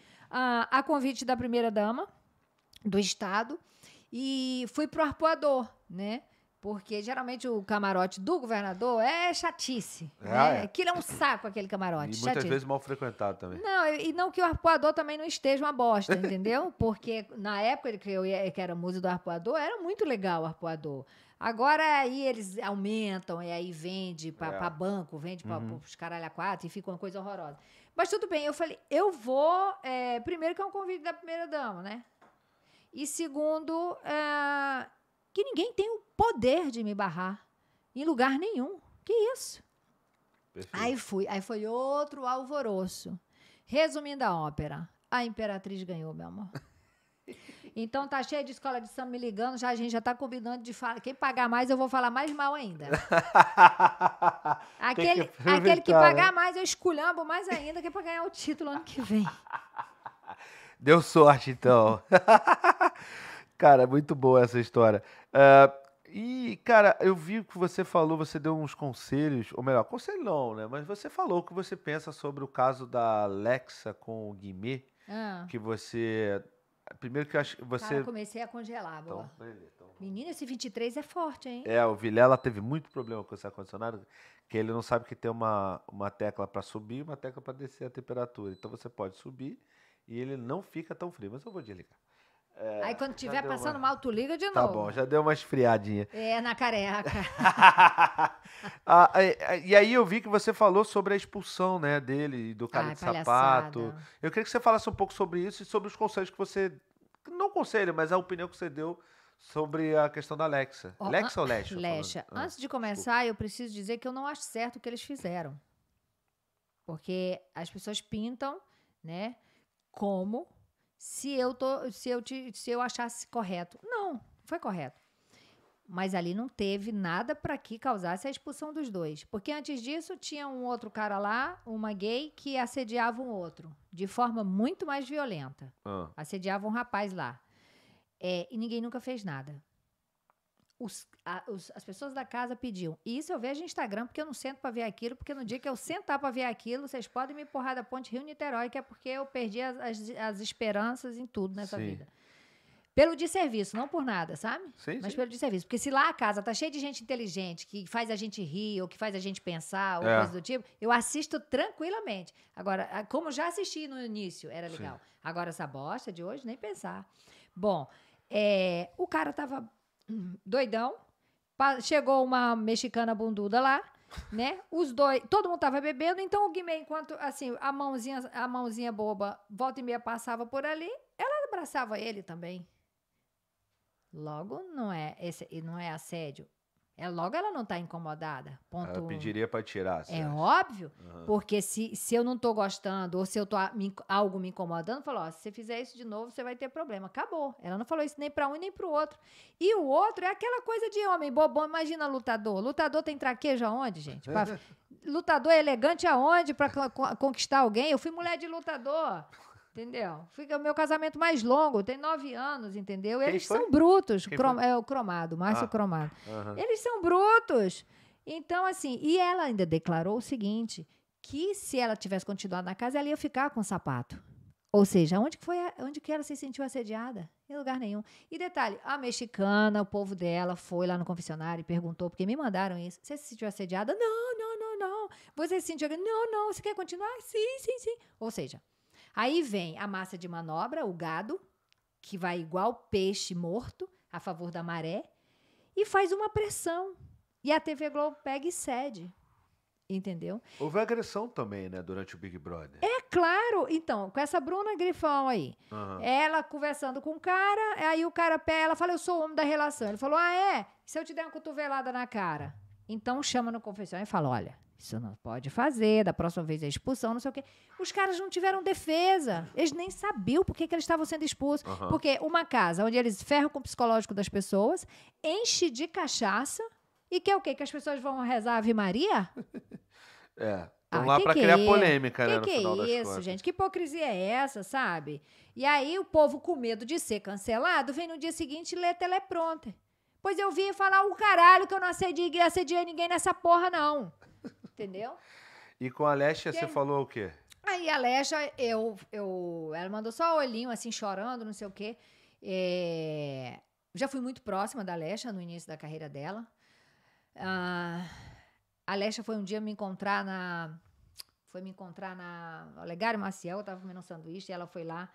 a convite da primeira-dama do Estado e fui pro arpoador, né? Porque geralmente o camarote do governador é chatice. É, né? é. Aquilo é um saco, aquele camarote. E muitas chatice. vezes mal frequentado também. Não, e não que o arpoador também não esteja uma bosta, entendeu? Porque na época que eu ia, que era músico do arpoador, era muito legal o arpoador. Agora aí eles aumentam, e aí vende para é. banco, vende para uhum. os caralho quatro, e fica uma coisa horrorosa. Mas tudo bem, eu falei, eu vou. É, primeiro que é um convite da primeira dama, né? E segundo, é, que ninguém tem o poder de me barrar em lugar nenhum. Que isso? Perfeito. Aí fui, aí foi outro alvoroço. Resumindo a ópera, a imperatriz ganhou, meu amor. Então tá cheio de escola de samba me ligando, já a gente já tá combinando de falar. Quem pagar mais, eu vou falar mais mal ainda. aquele, que aquele né? que pagar mais, eu esculhambo mais ainda, que é pra ganhar o título ano que vem. Deu sorte, então. Cara, muito boa essa história. Uh, e, cara, eu vi que você falou, você deu uns conselhos, ou melhor, conselho não, né? Mas você falou o que você pensa sobre o caso da Alexa com o Guimê. Ah. Que você. Primeiro que eu acho. Você... Cara, comecei a congelar, então, beleza, então... Menina, esse 23 é forte, hein? É, o Vilela teve muito problema com esse ar-condicionado, que ele não sabe que tem uma, uma tecla para subir e uma tecla para descer a temperatura. Então você pode subir e ele não fica tão frio. Mas eu vou desligar. É, Aí quando tiver passando uma... mal, tu liga de tá novo. Tá bom, já deu uma esfriadinha. É, na careca. ah, é, é, e aí eu vi que você falou sobre a expulsão né, dele, do cara Ai, de palhaçada. sapato. Eu queria que você falasse um pouco sobre isso e sobre os conselhos que você. Não conselho, mas a opinião que você deu sobre a questão da Alexa. Oh, ou Lesha? Lesha. Ah, Antes de começar, desculpa. eu preciso dizer que eu não acho certo o que eles fizeram. Porque as pessoas pintam, né, como se eu tô, se eu te, se eu achasse correto. Não, foi correto. Mas ali não teve nada para que causasse a expulsão dos dois. Porque antes disso tinha um outro cara lá, uma gay, que assediava um outro de forma muito mais violenta. Ah. Assediava um rapaz lá. É, e ninguém nunca fez nada os, a, os, as pessoas da casa pediam. E isso eu vejo no Instagram, porque eu não sento para ver aquilo, porque no dia que eu sentar para ver aquilo, vocês podem me empurrar da ponte Rio-Niterói, que é porque eu perdi as, as, as esperanças em tudo nessa sim. vida. Pelo de serviço, não por nada, sabe? Sim, Mas sim. pelo de serviço. Porque se lá a casa tá cheia de gente inteligente, que faz a gente rir, ou que faz a gente pensar, ou é. coisa do tipo, eu assisto tranquilamente. Agora, como já assisti no início, era legal. Agora, essa bosta de hoje, nem pensar. Bom, é, o cara tava doidão. Chegou uma mexicana bunduda lá, né? Os dois, todo mundo tava bebendo, então o Guimê, enquanto assim, a mãozinha, a mãozinha boba, volta e meia passava por ali, ela abraçava ele também. Logo, não é esse, não é assédio, é, logo ela não está incomodada. Ponto ah, ela pediria um. para tirar. É acha? óbvio, uhum. porque se, se eu não estou gostando ou se eu tô me, algo me incomodando, falou: se você fizer isso de novo, você vai ter problema. Acabou. Ela não falou isso nem para um nem para o outro. E o outro é aquela coisa de homem bobão. Imagina lutador. Lutador tem traquejo aonde, gente? Pra, lutador é elegante aonde para conquistar alguém? Eu fui mulher de lutador. Entendeu? Fica o meu casamento mais longo, tem nove anos, entendeu? Quem Eles foi? são brutos. Crom, é o cromado, Márcio ah, Cromado. Eles são brutos. Então, assim, e ela ainda declarou o seguinte: que se ela tivesse continuado na casa, ela ia ficar com o sapato. Ou seja, onde que, foi a, onde que ela se sentiu assediada? Em lugar nenhum. E detalhe, a mexicana, o povo dela, foi lá no confessionário e perguntou, porque me mandaram isso. Você se sentiu assediada? Não, não, não, não. Você se sentiu... Não, não. Você quer continuar? Sim, sim, sim. Ou seja, Aí vem a massa de manobra, o gado, que vai igual peixe morto a favor da maré, e faz uma pressão. E a TV Globo pega e cede. Entendeu? Houve agressão também, né, durante o Big Brother. É claro. Então, com essa Bruna Grifão aí. Uhum. Ela conversando com o cara, aí o cara pé, ela fala: Eu sou o homem da relação. Ele falou: Ah, é? Se eu te der uma cotovelada na cara. Então chama no confessionário e fala: Olha, isso não pode fazer, da próxima vez é expulsão, não sei o quê. Os caras não tiveram defesa. Eles nem sabiam por que, que eles estavam sendo expulsos. Uhum. Porque uma casa onde eles ferram com o psicológico das pessoas, enche de cachaça e quer o quê? Que as pessoas vão rezar a Ave Maria? é. Ah, estão ah, lá para é criar é polêmica, que né? Que no é final é isso, gente? Que hipocrisia é essa, sabe? E aí o povo, com medo de ser cancelado, vem no dia seguinte ler teleprompter. Pois eu vim falar o caralho que eu não acedi a ninguém nessa porra, não. Entendeu? E com a Alexia, você falou o quê? Aí a Alexia, eu, eu, ela mandou só o olhinho, assim, chorando, não sei o quê. É, já fui muito próxima da Alexia no início da carreira dela. Ah, a Alexia foi um dia me encontrar na... Foi me encontrar na Olegário Maciel, eu tava comendo um sanduíche, e ela foi lá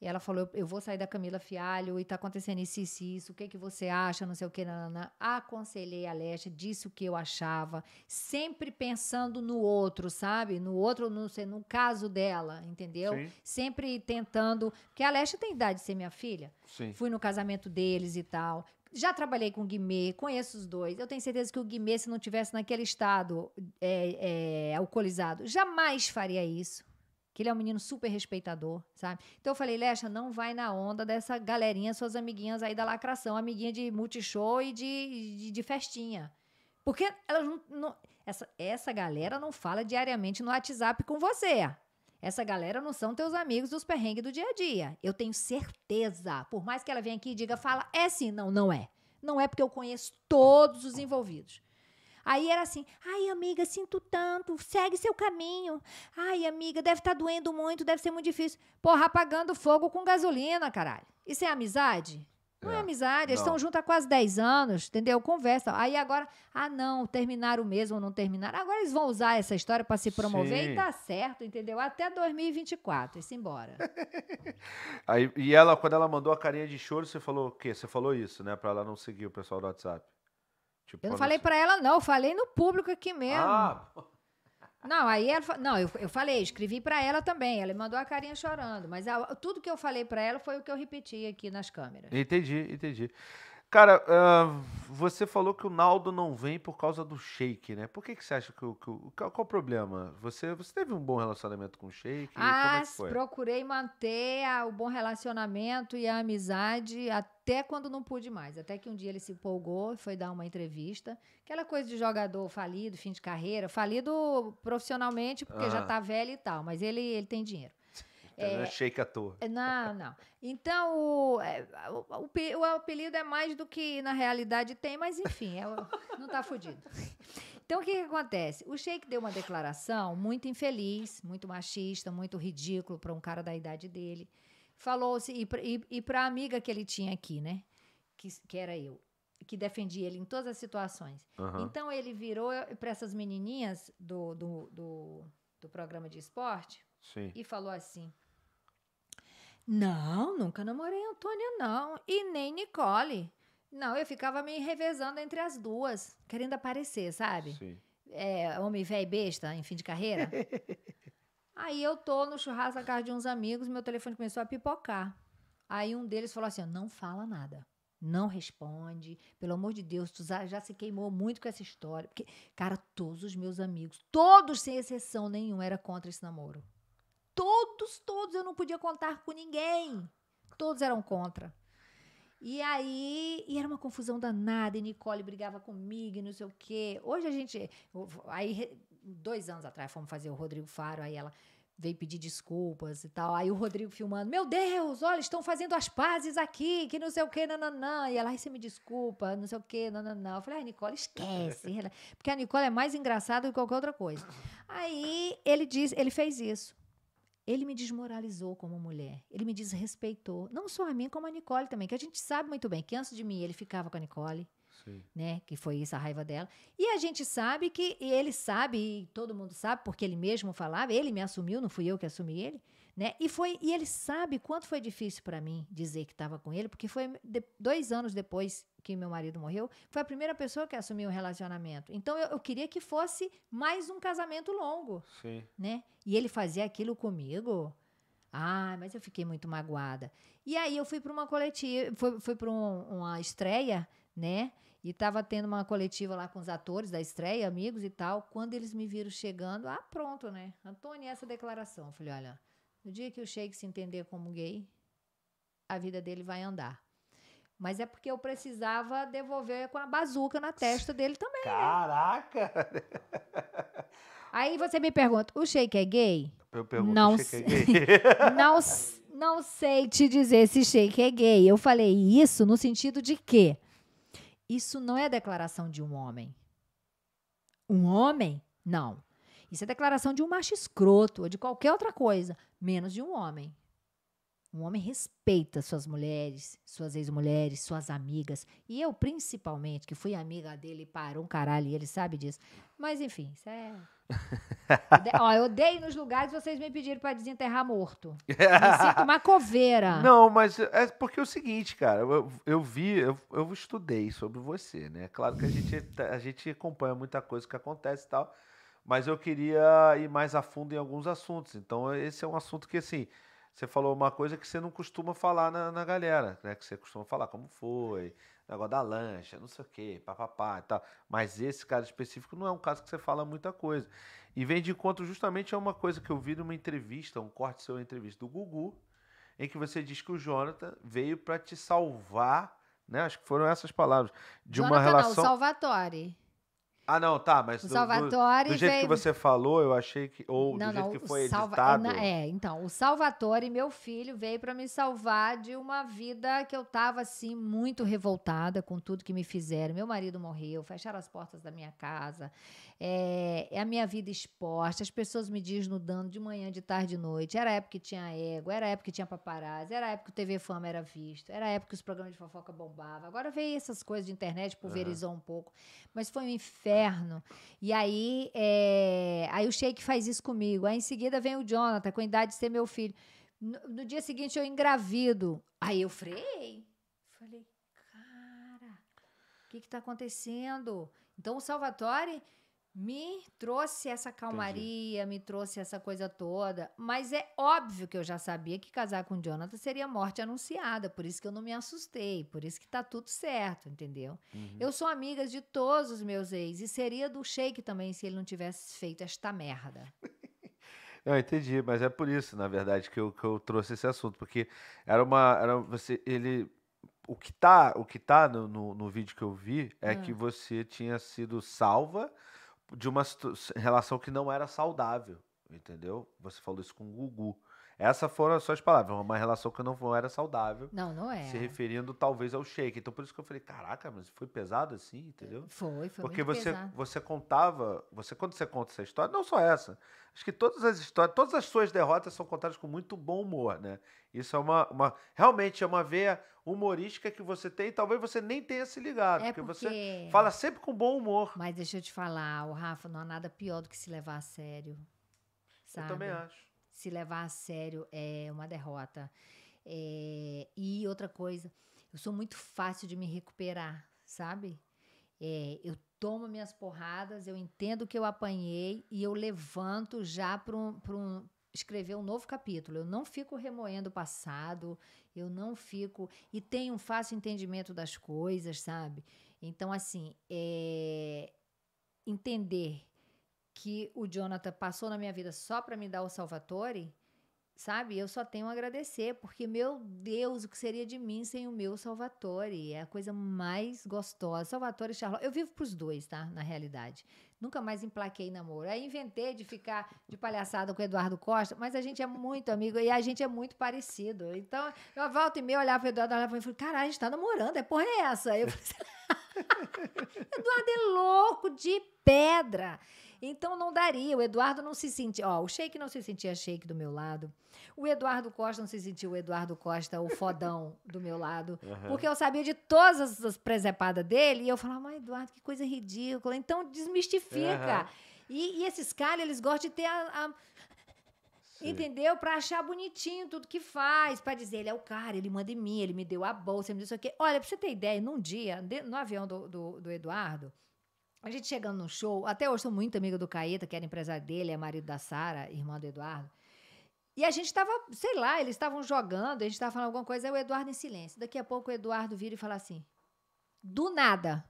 e ela falou: eu vou sair da Camila Fialho e tá acontecendo isso, isso, isso. O que, que você acha? Não sei o que. Nanana. Aconselhei a Leste, disse o que eu achava, sempre pensando no outro, sabe? No outro, não sei, no caso dela, entendeu? Sim. Sempre tentando. Porque a Leste tem idade de ser minha filha. Sim. Fui no casamento deles e tal. Já trabalhei com o Guimê, conheço os dois. Eu tenho certeza que o Guimê, se não tivesse naquele estado é, é, alcoolizado, jamais faria isso. Que ele é um menino super respeitador, sabe? Então eu falei, Lesha, não vai na onda dessa galerinha, suas amiguinhas aí da lacração, amiguinha de multishow e de, de, de festinha. Porque elas não, não, essa, essa galera não fala diariamente no WhatsApp com você. Essa galera não são teus amigos dos perrengues do dia a dia. Eu tenho certeza. Por mais que ela venha aqui e diga, fala, é sim, não, não é. Não é porque eu conheço todos os envolvidos. Aí era assim: ai, amiga, sinto tanto, segue seu caminho. Ai, amiga, deve estar tá doendo muito, deve ser muito difícil. Porra, apagando fogo com gasolina, caralho. Isso é amizade? Não é, é amizade, eles estão juntos há quase 10 anos, entendeu? Conversa. Aí agora, ah não, terminaram mesmo ou não terminaram. Agora eles vão usar essa história para se promover Sim. e tá certo, entendeu? Até 2024, e se embora. Aí, e ela, quando ela mandou a carinha de choro, você falou o quê? Você falou isso, né? Para ela não seguir o pessoal do WhatsApp. Tipo, eu não falei para ela, não, eu falei no público aqui mesmo. Ah. Não, aí ela. Não, eu, eu falei, escrevi para ela também. Ela mandou a carinha chorando. Mas a, tudo que eu falei para ela foi o que eu repeti aqui nas câmeras. Entendi, entendi. Cara, uh, você falou que o Naldo não vem por causa do Shake, né? Por que, que você acha que, o qual, qual o problema? Você, você teve um bom relacionamento com o Shake? É ah, é procurei manter a, o bom relacionamento e a amizade até quando não pude mais. Até que um dia ele se empolgou e foi dar uma entrevista. Aquela coisa de jogador falido, fim de carreira, falido profissionalmente, porque ah. já tá velho e tal, mas ele, ele tem dinheiro. Então, é, não é shake à toa. É, não, não. Então, o, é, o, o, apelido é mais do que na realidade tem, mas enfim, é, não está fudido. Então, o que, que acontece? O Shake deu uma declaração muito infeliz, muito machista, muito ridículo para um cara da idade dele. Falou, e, e, e para a amiga que ele tinha aqui, né? Que, que era eu que defendia ele em todas as situações. Uhum. Então ele virou para essas menininhas do, do, do, do, programa de esporte Sim. e falou assim: não, nunca namorei Antônia, não. E nem Nicole. Não, eu ficava me revezando entre as duas, querendo aparecer, sabe? Sim. É, homem velho e besta, em fim de carreira. Aí eu tô no churrasco na casa de uns amigos, meu telefone começou a pipocar. Aí um deles falou assim: não fala nada. Não responde. Pelo amor de Deus, tu já se queimou muito com essa história. Porque, cara, todos os meus amigos, todos sem exceção nenhum, era contra esse namoro todos, todos eu não podia contar com ninguém. Todos eram contra. E aí, e era uma confusão danada, e Nicole brigava comigo, e não sei o quê. Hoje a gente. Aí, dois anos atrás, fomos fazer o Rodrigo Faro, aí ela veio pedir desculpas e tal. Aí o Rodrigo filmando: Meu Deus, olha, estão fazendo as pazes aqui, que não sei o quê, nananã. E ela, ai, você me desculpa, não sei o quê, nananã. Eu falei: Ai, Nicole, esquece. Porque a Nicole é mais engraçada do que qualquer outra coisa. Aí ele diz, ele fez isso. Ele me desmoralizou como mulher, ele me desrespeitou, não só a mim, como a Nicole também, que a gente sabe muito bem que antes de mim ele ficava com a Nicole. Sim. Né? Que foi isso a raiva dela. E a gente sabe que ele sabe, e todo mundo sabe, porque ele mesmo falava, ele me assumiu, não fui eu que assumi ele, né? E, foi, e ele sabe quanto foi difícil para mim dizer que estava com ele, porque foi de, dois anos depois que meu marido morreu, foi a primeira pessoa que assumiu o um relacionamento. Então eu, eu, queria que fosse mais um casamento longo. Sim. Né? E ele fazia aquilo comigo. Ah, mas eu fiquei muito magoada. E aí eu fui para uma coletiva, fui, fui para um, uma estreia, né? E estava tendo uma coletiva lá com os atores da estreia, amigos e tal. Quando eles me viram chegando, ah, pronto, né? Antônio, essa declaração. Eu falei, olha, no dia que o Sheik se entender como gay, a vida dele vai andar. Mas é porque eu precisava devolver com a bazuca na testa dele também. Né? Caraca! Né? Aí você me pergunta, o Sheik é gay? Eu pergunto, não, o é gay? não, não sei te dizer se Shake é gay. Eu falei isso no sentido de que isso não é declaração de um homem. Um homem? Não. Isso é declaração de um macho escroto ou de qualquer outra coisa, menos de um homem. Um homem respeita suas mulheres, suas ex-mulheres, suas amigas. E eu, principalmente, que fui amiga dele para um caralho, e ele sabe disso. Mas, enfim, isso é. Ó, eu dei nos lugares vocês me pediram para desenterrar morto. Me sinto uma coveira. Não, mas é porque é o seguinte, cara. Eu, eu vi, eu, eu estudei sobre você, né? Claro que a gente, tá, a gente acompanha muita coisa que acontece e tal mas eu queria ir mais a fundo em alguns assuntos. Então, esse é um assunto que, assim, você falou uma coisa que você não costuma falar na, na galera, né? Que você costuma falar como foi, negócio da lancha, não sei o quê, papapá e tal. Mas esse cara específico não é um caso que você fala muita coisa. E vem de encontro justamente a uma coisa que eu vi numa entrevista, um corte seu entrevista do Gugu, em que você diz que o Jonathan veio para te salvar, né? Acho que foram essas palavras. De Jonathan uma relação. Não, Salvatore. Ah, não, tá, mas o do, Salvatore do, do jeito veio... que você falou, eu achei que ou não, do jeito não, que foi salva... editado. Ah, é, então, o Salvatore, meu filho, veio para me salvar de uma vida que eu tava assim muito revoltada com tudo que me fizeram. Meu marido morreu, fecharam as portas da minha casa é, é a minha vida exposta, as pessoas me desnudando de manhã, de tarde, de noite. Era a época que tinha ego, era a época que tinha paparazzi, era a época que o TV Fama era visto, era a época que os programas de fofoca bombavam. Agora veio essas coisas de internet, pulverizou uhum. um pouco. Mas foi um inferno. E aí, é, aí o Sheik faz isso comigo. Aí em seguida vem o Jonathan, com a idade de ser meu filho. No, no, dia seguinte eu engravido. Aí eu freiei. Falei, cara, o que está acontecendo? Então o Salvatore me trouxe essa calmaria, Entendi. me trouxe essa coisa toda. Mas é óbvio que eu já sabia que casar com Jonathan seria morte anunciada, por isso que eu não me assustei, por isso que tá tudo certo, entendeu? Uhum. Eu sou amiga de todos os meus ex e seria do Shake também se ele não tivesse feito esta merda. Eu entendi, mas é por isso, na verdade, que eu, que eu trouxe esse assunto, porque era uma. Era você, ele, o que tá, o que tá no, no, no vídeo que eu vi é que hum. você tinha sido salva de uma relação que não era saudável, entendeu? Você falou isso com o Gugu. Essas foram as suas palavras. Uma relação que não era saudável. Não, não é. Se referindo talvez ao shake. Então por isso que eu falei, caraca, mas foi pesado assim, entendeu? Foi, foi Porque você, pesado. você contava, você quando você conta essa história, não só essa. Acho que todas as histórias, todas as suas derrotas são contadas com muito bom humor, né? Isso é uma, uma realmente é uma veia humorística que você tem, e talvez você nem tenha se ligado, é porque, porque, você fala sempre com bom humor. Mas deixa eu te falar, o Rafa não há nada pior do que se levar a sério. Sabe? Eu também acho se levar a sério é uma derrota. É, e outra coisa, eu sou muito fácil de me recuperar, sabe? É, eu tomo minhas porradas, eu entendo que eu apanhei e eu levanto já para um, um, escrever um novo capítulo. Eu não fico remoendo o passado, eu não fico. E tenho um fácil entendimento das coisas, sabe? Então, assim, é, entender que o Jonathan passou na minha vida só para me dar o Salvatore, sabe? Eu só tenho a agradecer, porque meu Deus, o que seria de mim sem o meu Salvatore? É a coisa mais gostosa. Salvatore e Charlotte, eu vivo pros dois, tá? Na realidade. Nunca mais emplaquei namoro. Aí inventei de ficar de palhaçada com o Eduardo Costa, mas a gente é muito amigo e a gente é muito parecido. Então, eu volto e meia olhava pro Eduardo, olhava e falei, caralho, a gente tá namorando, é porra é essa? eu falei, Eduardo é louco de pedra. Então não daria. O Eduardo não se sentia. Ó, o Sheik não se sentia Sheik do meu lado. O Eduardo Costa não se sentia o Eduardo Costa, o fodão do meu lado. Uhum. Porque eu sabia de todas as, as presepadas dele. E eu falava, mas Eduardo, que coisa ridícula. Então desmistifica. Uhum. E, e, esses caras, eles gostam de ter a, a Sim. Entendeu? Pra achar bonitinho tudo que faz, pra dizer, ele é o cara, ele manda em mim, ele me deu a bolsa, ele me deu isso aqui. Olha, pra você ter ideia, num dia, no avião do, do, do Eduardo, a gente chegando no show, até hoje sou muito amiga do Caeta, que era empresário dele, é marido da Sara, irmã do Eduardo. E a gente estava, sei lá, eles estavam jogando, a gente estava falando alguma coisa, aí o Eduardo em silêncio. Daqui a pouco o Eduardo vira e fala assim: do nada.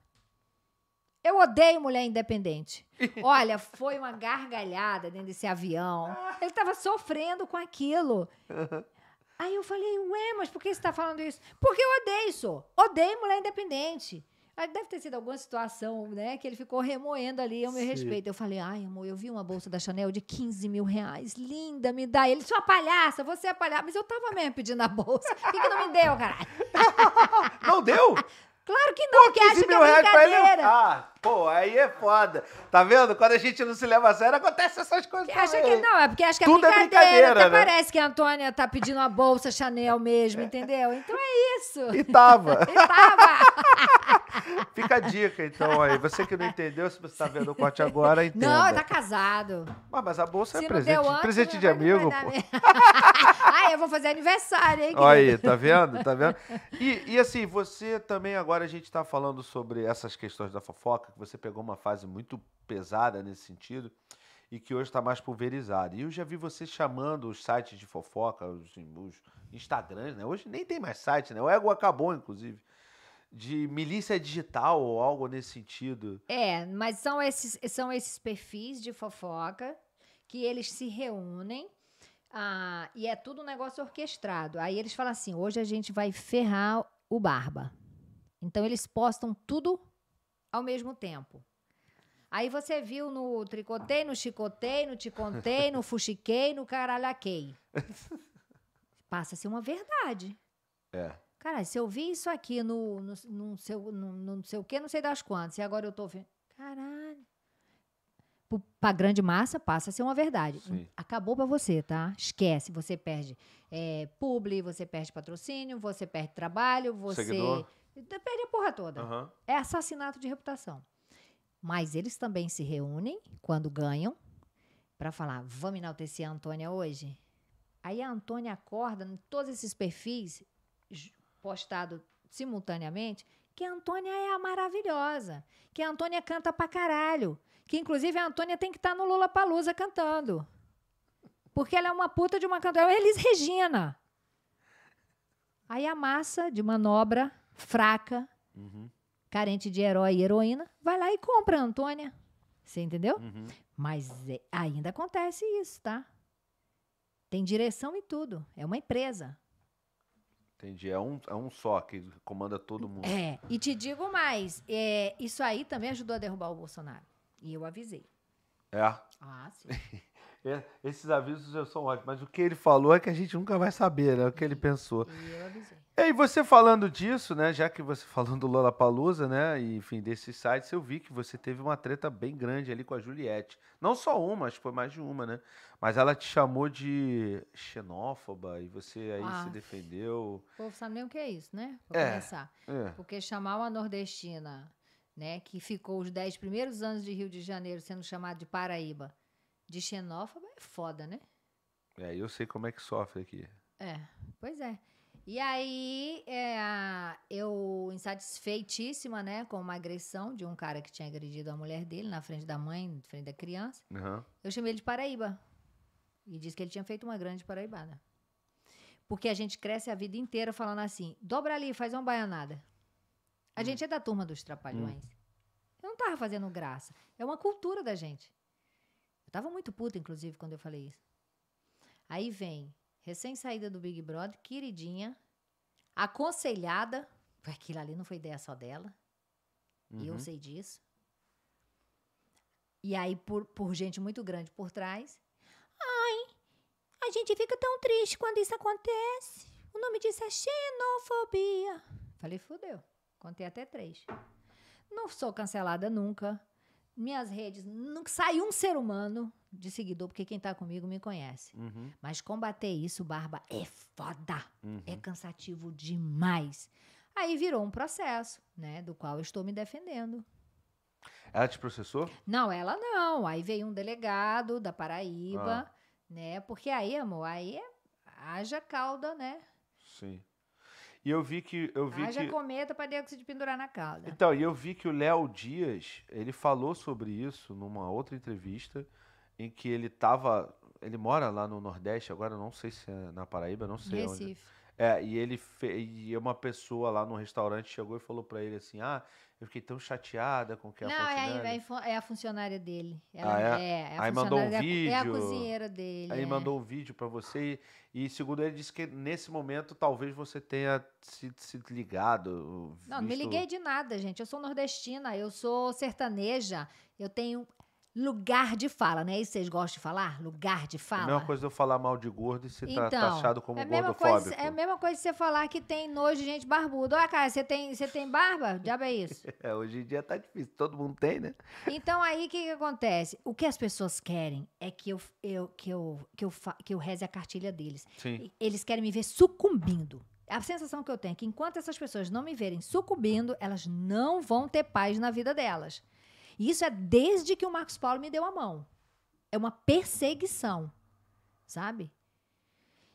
Eu odeio mulher independente. Olha, foi uma gargalhada dentro desse avião. Ele estava sofrendo com aquilo. Aí eu falei, ué, mas por que você está falando isso? Porque eu odeio isso. Odeio mulher independente. deve ter sido alguma situação, né? Que ele ficou remoendo ali ao meu Sim. respeito. Eu falei, ai, amor, eu vi uma bolsa da Chanel de 15 mil reais. Linda, me dá. Ele, sua palhaça, você é palhaça. Mas eu tava mesmo pedindo a bolsa. Por que, que não me deu, caralho? não deu? Claro que não, Pô, que acha que é brincadeira. Ele... Ah, Pô, aí é foda. Tá vendo? Quando a gente não se leva a sério, acontece essas coisas. Acha que não, é porque acho que é Tudo é brincadeira. É brincadeira até né? parece que a Antônia tá pedindo uma bolsa Chanel mesmo, entendeu? Então é isso. E tava. e tava. Fica a dica, então, aí. Você que não entendeu, se você tá vendo o corte agora, entenda. Não, tá casado. Mas, ah, mas a bolsa é se é presente. Antes, presente de amigo, pô. ah, eu vou fazer aniversário, hein? Olha aí, tá vendo? Tá vendo? E, e assim, você também agora a gente tá falando sobre essas questões da fofoca época que você pegou uma fase muito pesada nesse sentido e que hoje está mais pulverizado. E eu já vi você chamando os sites de fofoca, os, os Instagrams, né? Hoje nem tem mais site, né? O Ego acabou, inclusive. De milícia digital ou algo nesse sentido. É, mas são esses, são esses perfis de fofoca que eles se reúnem ah, e é tudo um negócio orquestrado. Aí eles falam assim: hoje a gente vai ferrar o barba. Então eles postam tudo ao mesmo tempo. Aí você viu no tricotei, no chicotei, no contei, no fuxiquei, no caralhaquei. Passa a ser uma verdade. É. Cara, se eu vi isso aqui no, no, no seu, no, no, sei o que, não sei das quantas, e agora eu tô vendo. Caralho. Para grande massa, passa a ser uma verdade. Sim. Acabou para você, tá? Esquece. Você perde é, publi, você perde patrocínio, você perde trabalho, você. Seguidor Perde a porra toda. Uhum. É assassinato de reputação. Mas eles também se reúnem quando ganham para falar: vamos enaltecer a Antônia hoje? Aí a Antônia acorda em todos esses perfis postados simultaneamente que a Antônia é a maravilhosa, que a Antônia canta pra caralho, que inclusive a Antônia tem que estar tá no Lula Palusa cantando. Porque ela é uma puta de uma cantora. É Elis Regina. Aí a massa de manobra fraca, uhum. carente de herói e heroína, vai lá e compra a Antônia. Você entendeu? Uhum. Mas é, ainda acontece isso, tá? Tem direção e tudo. É uma empresa. Entendi. É um, é um só que comanda todo mundo. É. E te digo mais: é, isso aí também ajudou a derrubar o Bolsonaro. E eu avisei. É? Ah, sim. esses avisos já são ótimos, mas o que ele falou é que a gente nunca vai saber, né? O que ele pensou. E eu avisei. É, e você falando disso, né? Já que você falando do Lollapalooza, né? E, enfim, desses sites, eu vi que você teve uma treta bem grande ali com a Juliette. Não só uma, acho que foi mais de uma, né? Mas ela te chamou de xenófoba e você aí ah, se defendeu. O povo sabe nem o que é isso, né? Pra é, começar. É. Porque chamar uma nordestina, né? Que ficou os dez primeiros anos de Rio de Janeiro sendo chamada de Paraíba, de xenófoba é foda, né? É, eu sei como é que sofre aqui. É, pois é. E aí, é, eu insatisfeitíssima, né, com uma agressão de um cara que tinha agredido a mulher dele na frente da mãe, na frente da criança, uhum. eu chamei ele de Paraíba. E disse que ele tinha feito uma grande paraibada. Porque a gente cresce a vida inteira falando assim: dobra ali, faz uma baianada. A hum. gente é da turma dos trapalhões. Hum. Eu não tava fazendo graça. É uma cultura da gente. Eu tava muito puta, inclusive, quando eu falei isso. Aí vem recém-saída do Big Brother, queridinha, aconselhada, aquilo ali não foi ideia só dela, uhum. e eu uhum. sei disso. E aí, por, por gente muito grande por trás, ai, a gente fica tão triste quando isso acontece. O nome disso é xenofobia. Falei, fudeu. Contei até três. Não sou cancelada nunca. Minhas redes, nunca saiu um ser humano de seguidor, porque quem tá comigo me conhece. Uhum. Mas combater isso, Barba, é foda. Uhum. É cansativo demais. Aí virou um processo, né? Do qual eu estou me defendendo. Ela te processou? Não, ela não. Aí veio um delegado da Paraíba, ah. né? Porque aí, amor, aí é, haja cauda, né? Sim. E eu vi que. Eu vi Haja que... cometa para Diego se de pendurar na cauda. Então, e eu vi que o Léo Dias, ele falou sobre isso numa outra entrevista, em que ele tava. Ele mora lá no Nordeste, agora não sei se é na Paraíba, não sei Recife. onde. É, e ele e uma pessoa lá no restaurante chegou e falou para ele assim: "Ah, eu fiquei tão chateada com que não, é a funcionária. Não, é, é, é, a funcionária dele. Ela, ah, é? É, é a Aí mandou um vídeo. É a cozinheira dele. Aí é. mandou um vídeo para você. E, e, segundo ele, disse que nesse momento talvez você tenha se, se ligado. Não, me liguei de nada, gente. Eu sou nordestina, eu sou sertaneja. Eu tenho Lugar de fala, não é isso que vocês gostam de falar? Lugar de fala? É a mesma coisa de eu falar mal de gordo e ser então, taxado como é gordofóbico. Coisa, é a mesma coisa de você falar que tem nojo de gente barbuda. Olha, cara, você tem, você tem barba? Diabo é isso. é, hoje em dia tá difícil, todo mundo tem, né? Então aí o que, que, acontece? O que as pessoas querem é que eu, eu, que, eu, que, eu, que eu reze a cartilha deles. Sim. Eles querem me ver sucumbindo. A sensação que eu tenho é que enquanto essas pessoas não me verem sucumbindo, elas não vão ter paz na vida delas. E isso é desde que o Marcos Paulo me deu a mão. É uma perseguição, sabe?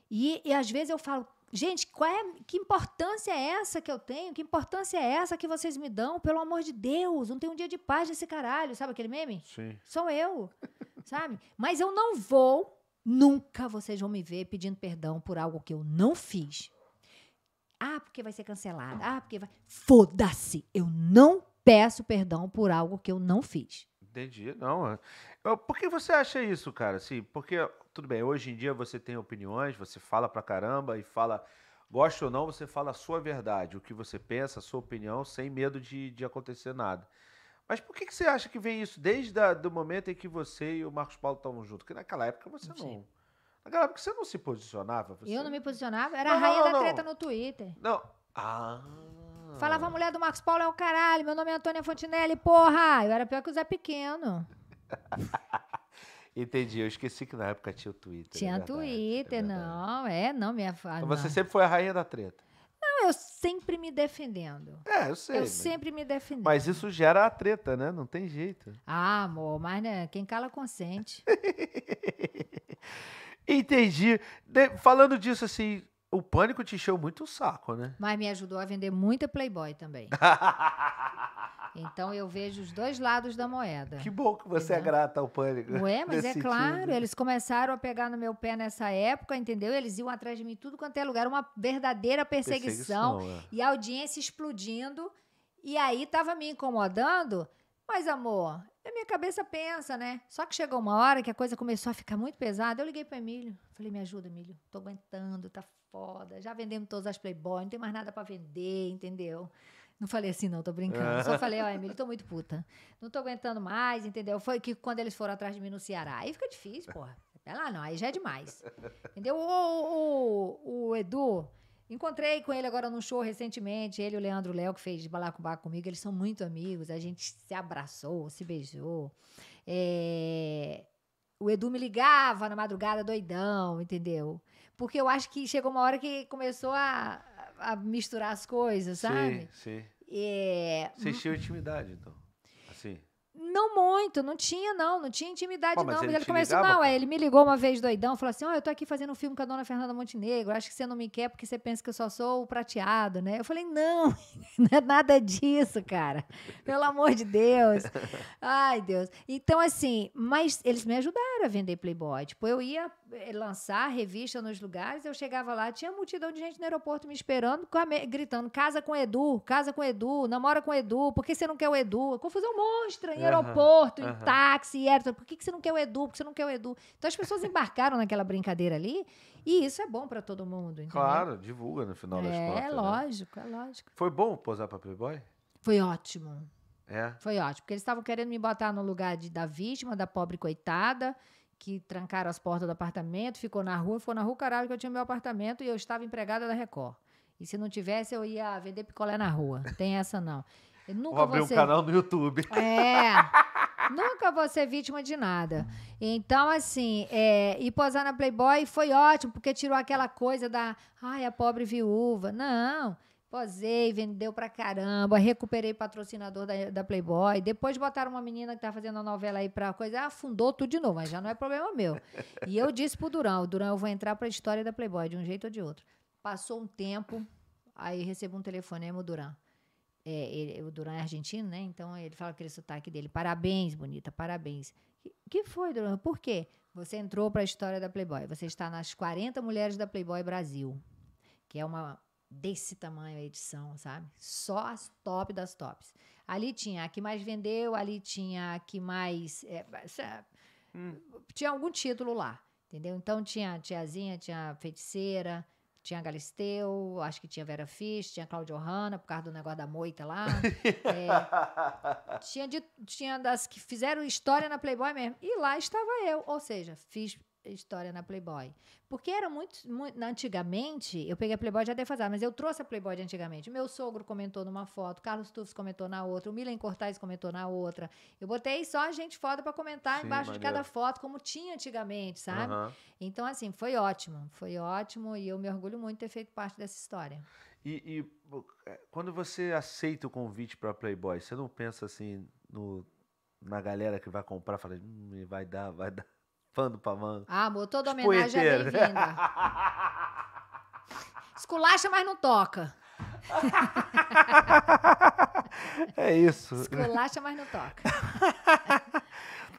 E, e às vezes eu falo, gente, qual é, que importância é essa que eu tenho? Que importância é essa que vocês me dão? Pelo amor de Deus, não tem um dia de paz nesse caralho, sabe aquele meme? Sim. Sou eu, sabe? Mas eu não vou, nunca vocês vão me ver pedindo perdão por algo que eu não fiz. Ah, porque vai ser cancelada? Ah, porque vai. Foda-se! Eu não peço perdão por algo que eu não fiz. Entendi. Não. É. Por que você acha isso, cara? Assim, porque, tudo bem, hoje em dia você tem opiniões, você fala pra caramba e fala. Gosta ou não, você fala a sua verdade, o que você pensa, a sua opinião, sem medo de, de acontecer nada. Mas por que, que você acha que vem isso desde o momento em que você e o Marcos Paulo estavam juntos? Porque naquela época você não. não naquela época você não se posicionava. Você... Eu não me posicionava, era não, a rainha não, da treta no Twitter. Não. Ah. Falava a mulher do Marcos Paulo é o caralho, meu nome é Antônia Fontinelli, porra! Eu era pior que o Zé Pequeno. Entendi, eu esqueci que na época tinha o Twitter. É tinha é verdade, Twitter, é não, é, não, minha. Então você sempre foi a rainha da treta. Não, eu sempre me defendendo. É, eu sei. Eu mas... sempre me defendendo. Mas isso gera a treta, né? Não tem jeito. Ah, amor, mas né, quem cala consente. Entendi. De, falando disso, assim, o pânico te encheu muito o saco, né? Mas me ajudou a vender muita Playboy também. Então eu vejo os dois lados da moeda. Que bom que você entendeu? é grata ao pânico. Ué, mas é sentido. claro, eles começaram a pegar no meu pé nessa época, entendeu? Eles iam atrás de mim tudo quanto é lugar, uma verdadeira perseguição, perseguição é. e a audiência explodindo. E aí estava me incomodando, mas amor, a minha cabeça pensa, né? Só que chegou uma hora que a coisa começou a ficar muito pesada. Eu liguei para Emílio, falei: "Me ajuda, Emílio, tô aguentando, tá foda, já vendemos todas as Playboy, não tem mais nada para vender, entendeu? Não falei assim, não, tô brincando. Só falei, ó, oh, tô muito puta. Não tô aguentando mais, entendeu? Foi que quando eles foram atrás de mim no Ceará. Aí fica difícil, porra. É lá, não, aí já é demais. Entendeu? O, o, o Edu, encontrei com ele agora num show recentemente. Ele e o Leandro Léo, que fez balacubá comigo, eles são muito amigos. A gente se abraçou, se beijou. É o Edu me ligava na madrugada doidão, entendeu? Porque eu acho que chegou uma hora que começou a, a misturar as coisas, sabe? Sim, sim. É... Vocês tinham intimidade, então. Não muito, não tinha, não, não tinha intimidade, Pô, não. Mas ele, ele começou, ligava? não, é, ele me ligou uma vez doidão, falou assim: ó, oh, eu tô aqui fazendo um filme com a dona Fernanda Montenegro, acho que você não me quer porque você pensa que eu só sou o prateado, né? Eu falei, não, não é nada disso, cara. Pelo amor de Deus. Ai, Deus. Então, assim, mas eles me ajudaram a vender Playboy. Tipo, eu ia eh, lançar a revista nos lugares, eu chegava lá, tinha multidão de gente no aeroporto me esperando, gritando: casa com Edu, casa com Edu, namora com Edu, por que você não quer o Edu? Confusão monstra em aeroporto, em táxi, é Por que você não quer o Edu? Por que você não quer o Edu? Então as pessoas embarcaram naquela brincadeira ali e isso é bom para todo mundo. Entendeu? Claro, divulga no final é, contas. É lógico, né? é lógico. Foi bom posar para Playboy? Foi ótimo. É. Foi ótimo, porque eles estavam querendo me botar no lugar de, da vítima, da pobre coitada que trancaram as portas do apartamento, ficou na rua, ficou na rua, caralho, que eu tinha meu apartamento e eu estava empregada da Record. E se não tivesse, eu ia vender picolé na rua. Tem essa, não. Eu nunca Vou abrir um canal no YouTube. É. nunca vou ser vítima de nada. Então, assim, é, e posar na Playboy foi ótimo, porque tirou aquela coisa da. Ai, a pobre viúva. Não. Não. Posei, vendeu pra caramba, recuperei patrocinador da, da Playboy. Depois botaram uma menina que tá fazendo a novela aí pra coisa, afundou tudo de novo, mas já não é problema meu. E eu disse pro Durão, Durão, eu vou entrar pra história da Playboy, de um jeito ou de outro. Passou um tempo, aí recebo um telefonema, o Durão. É, ele, o Duran é argentino, né? Então ele fala aquele sotaque dele. Parabéns, bonita, parabéns. O que foi, Duran? Por quê? Você entrou para a história da Playboy. Você está nas 40 mulheres da Playboy Brasil, que é uma desse tamanho a edição, sabe? Só as top das tops. Ali tinha a que mais vendeu, ali tinha a que mais. É, hum. Tinha algum título lá, entendeu? Então tinha a tiazinha, tinha a feiticeira, tinha a Galisteu, acho que tinha Vera Fisch, tinha Cláudio Hanna, por causa do negócio da moita lá. é, tinha, de, tinha das que fizeram história na Playboy mesmo. E lá estava eu, ou seja, fiz história na Playboy. Porque era muito, muito Antigamente, eu peguei a Playboy já defasada, mas eu trouxe a Playboy de antigamente. Meu sogro comentou numa foto, Carlos Tufos comentou na outra, o Milen Cortais comentou na outra. Eu botei só a gente foda para comentar Sim, embaixo maneiro. de cada foto, como tinha antigamente, sabe? Uhum. Então, assim, foi ótimo. Foi ótimo e eu me orgulho muito de ter feito parte dessa história. E, e é, quando você aceita o convite para Playboy, você não pensa assim no, na galera que vai comprar, fala, hum, vai dar, vai dar. Pando pra mano. Ah, amor, toda homenagem é bem-vinda. Esculacha, mas não toca. é isso. Esculacha, mas não toca.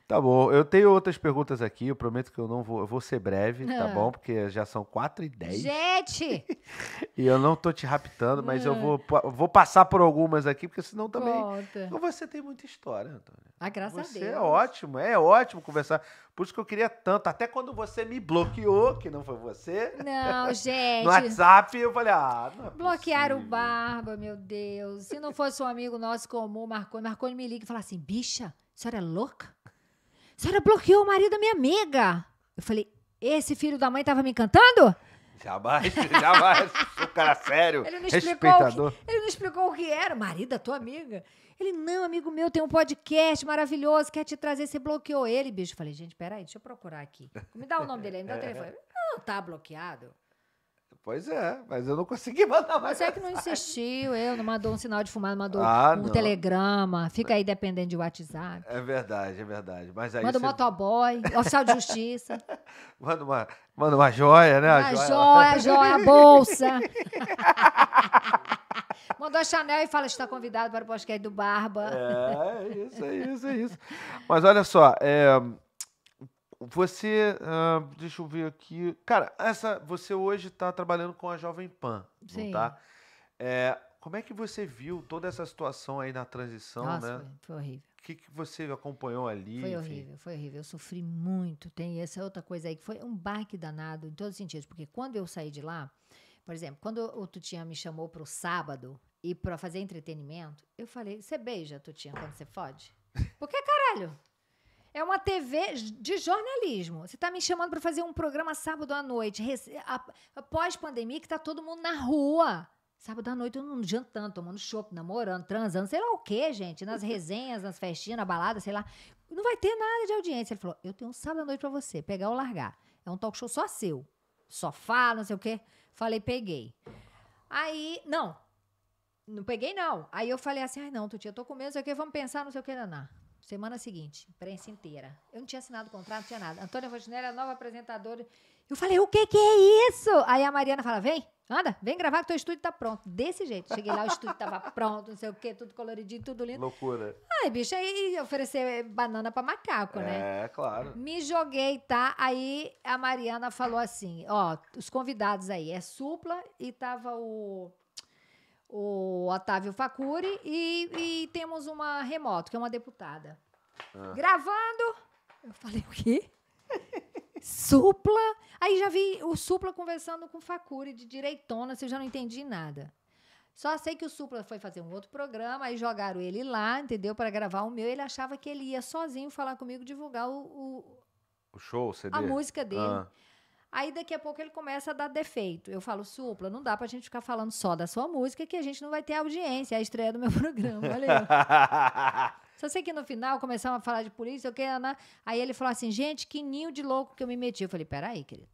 Tá bom, eu tenho outras perguntas aqui, eu prometo que eu não vou, eu vou ser breve, tá ah. tá bom? Porque já são 4 e 10 Gente! e eu não tô te raptando, mas ah. eu vou, vou passar por algumas aqui, porque senão também... Conta. Você tem muita história, Antônia. Ah, graças você a é Deus. é ótimo, é ótimo conversar. Por isso que eu queria tanto, até quando você me bloqueou, que não foi você. Não, gente. no WhatsApp, eu falei, ah, não é Bloquearam o Barba, meu Deus. Se não fosse um amigo nosso comum, Marconi, Marconi me liga e fala assim, bicha, a senhora é louca? A senhora bloqueou o marido da minha amiga. Eu falei: esse filho da mãe estava me encantando? Jamais, jamais. o cara sério. Ele não, explicou que, ele não explicou o que era. Marido da tua amiga. Ele, não, amigo meu, tem um podcast maravilhoso, quer te trazer. Você bloqueou ele, bicho. Eu falei, gente, peraí, deixa eu procurar aqui. Me dá o nome dele aí, me dá o telefone. Não, tá bloqueado. Pois é, mas eu não consegui mandar mais. Você é que não insistiu, eu não mandou um sinal de fumar, mandou ah, um não. telegrama, fica aí dependendo de WhatsApp. É verdade, é verdade. Mas aí manda um motoboy, oficial de justiça. manda, uma, manda uma joia, né? Uma joia, joia, joia, bolsa. Mandou a Chanel e fala: que está convidado para o podcast do Barba. É, é isso, é isso, é isso. Mas olha só, é, você, uh, deixa eu ver aqui. Cara, essa, você hoje está trabalhando com a Jovem Pan, Sim. não tá? É, como é que você viu toda essa situação aí na transição, Nossa, né? Foi, foi horrível. O que, que você acompanhou ali? Foi enfim? horrível, foi horrível. Eu sofri muito. Tem essa outra coisa aí que foi um barque danado em todos os sentidos, porque quando eu saí de lá, por exemplo, quando o Tutinha me chamou para o sábado e para fazer entretenimento, eu falei: "Você beija, Tutinha, quando você fode?" Porque caralho. É uma TV de jornalismo. Você está me chamando para fazer um programa sábado à noite, após pandemia, que está todo mundo na rua. Sábado à noite, todo mundo jantando, tomando chopp, namorando, transando, sei lá o quê, gente. Nas resenhas, nas festinhas, na balada, sei lá. Não vai ter nada de audiência. Ele falou: eu tenho um sábado à noite para você, pegar ou largar. É um talk show só seu. Sofá, não sei o quê. Falei, peguei. Aí, não. Não peguei, não. Aí eu falei assim: ai, não, tu eu tô com medo, não sei o quê, vamos pensar, não sei o quê, naná. Semana seguinte, imprensa inteira. Eu não tinha assinado o contrato, não tinha nada. Antônia Rodinelli, é a nova apresentadora. Eu falei, o que, que é isso? Aí a Mariana fala, vem, anda, vem gravar que teu estúdio tá pronto. Desse jeito. Cheguei lá, o estúdio tava pronto, não sei o quê, tudo coloridinho, tudo lindo. Loucura. Ai, bicho, aí oferecer banana pra macaco, é, né? É, claro. Me joguei, tá? Aí a Mariana falou assim, ó, os convidados aí, é Supla e tava o o Otávio Facuri e, e temos uma remoto, que é uma deputada. Ah. Gravando. Eu falei, o quê? Supla. Aí já vi o Supla conversando com o Facuri de direitona, você assim, já não entendi nada. Só sei que o Supla foi fazer um outro programa, aí jogaram ele lá, entendeu? Para gravar o meu. Ele achava que ele ia sozinho falar comigo, divulgar o, o, o show, o CD. a música dele. Ah. Aí daqui a pouco ele começa a dar defeito. Eu falo, Supla, não dá pra gente ficar falando só da sua música, que a gente não vai ter audiência. É a estreia do meu programa, olha aí. Só sei que no final começaram a falar de polícia, eu okay, quero. Né, né. Aí ele falou assim, gente, que ninho de louco que eu me meti. Eu falei, peraí, querido.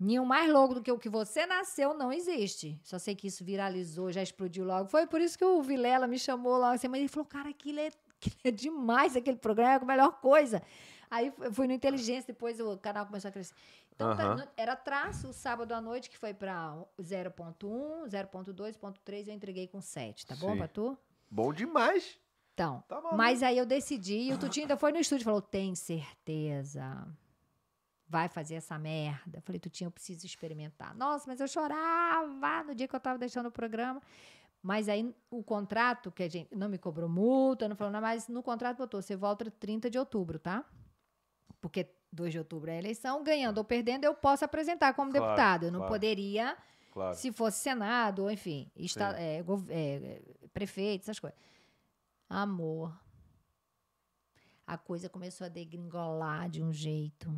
Ninho mais louco do que o que você nasceu não existe. Só sei que isso viralizou, já explodiu logo. Foi por isso que o Vilela me chamou lá assim, mas ele falou, cara, aquilo é, aquilo é demais aquele programa, é a melhor coisa. Aí eu fui no Inteligência, depois o canal começou a crescer. Então, uhum. era traço o sábado à noite, que foi para 0.1, 0.2, 0.3, eu entreguei com 7, tá Sim. bom pra tu? Bom demais! Então, tá mas aí eu decidi, e o Tutinho ainda foi no estúdio e falou, tem certeza? Vai fazer essa merda. Eu falei, Tutinho, eu preciso experimentar. Nossa, mas eu chorava no dia que eu tava deixando o programa. Mas aí o contrato, que a gente não me cobrou multa, não falou nada, mas no contrato botou, você volta 30 de outubro, tá? Porque 2 de outubro é a eleição, ganhando ah. ou perdendo, eu posso apresentar como claro, deputado. Eu não claro, poderia, claro. se fosse Senado, ou enfim, está, é, é, prefeito, essas coisas. Amor. A coisa começou a degringolar de um jeito.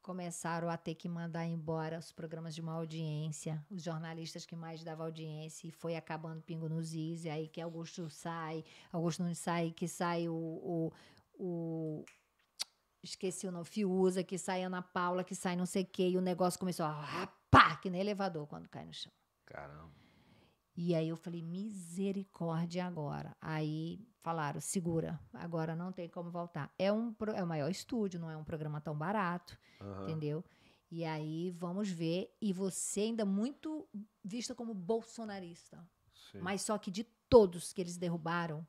Começaram a ter que mandar embora os programas de uma audiência, os jornalistas que mais davam audiência, e foi acabando pingo nos is, e aí que Augusto sai, Augusto não sai, que sai o, o, o esqueci o nome, Fiuza, que sai Ana Paula, que sai não sei o quê, e o negócio começou a pá que nem elevador quando cai no chão. Caramba. E aí eu falei, misericórdia agora. Aí falaram, segura, agora não tem como voltar. É um, é o maior estúdio, não é um programa tão barato, uhum. entendeu? E aí vamos ver. E você ainda muito vista como bolsonarista. Sim. Mas só que de todos que eles derrubaram,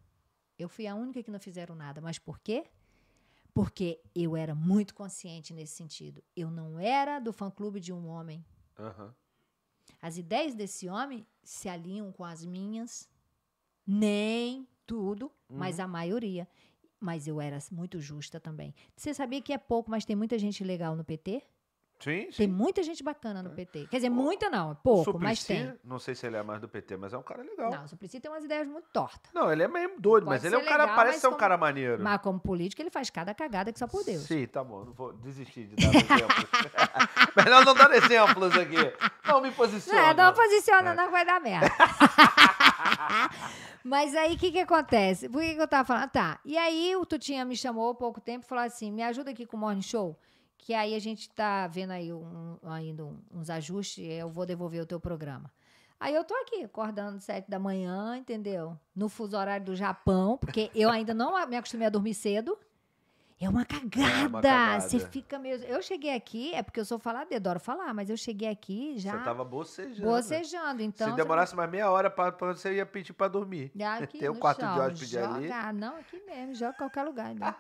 eu fui a única que não fizeram nada. Mas por quê? Porque eu era muito consciente nesse sentido. Eu não era do fã-clube de um homem. Uhum. As ideias desse homem se alinham com as minhas. Nem tudo, uhum. mas a maioria. Mas eu era muito justa também. Você sabia que é pouco, mas tem muita gente legal no PT? Sim, sim. Tem muita gente bacana no é. PT. Quer dizer, muita não, é pouco, Suplicy, mas tem. Não sei se ele é mais do PT, mas é um cara legal. Não, o Suplicy tem umas ideias muito tortas. Não, ele é meio doido, Pode mas ele é um legal, cara, parece ser um como, cara maneiro. Mas como político, ele faz cada cagada que só por Deus. Sim, tá bom, não vou desistir de dar exemplos. Melhor não dar exemplos aqui. Não me posiciona. Não, não posiciona, é. não vai dar merda. Mas aí o que, que acontece? Por que, que eu tava falando? Ah, tá. E aí o Tutinha me chamou há pouco tempo e falou assim: me ajuda aqui com o morning show que aí a gente tá vendo aí um, ainda um, uns ajustes, eu vou devolver o teu programa. Aí eu tô aqui, acordando sete da manhã, entendeu? No fuso horário do Japão, porque eu ainda não me acostumei a dormir cedo. É, é uma cagada. É Você fica mesmo. Eu cheguei aqui, é porque eu sou faladeira, adoro falar, mas eu cheguei aqui já. Você tava bocejando. Bocejando, então. Se demorasse você... mais meia hora, pra, pra, você ia pedir pra dormir. Ah, aqui Tem o quarto de horas pedir joga, ali. Ah, não, aqui mesmo, joga qualquer lugar. Né?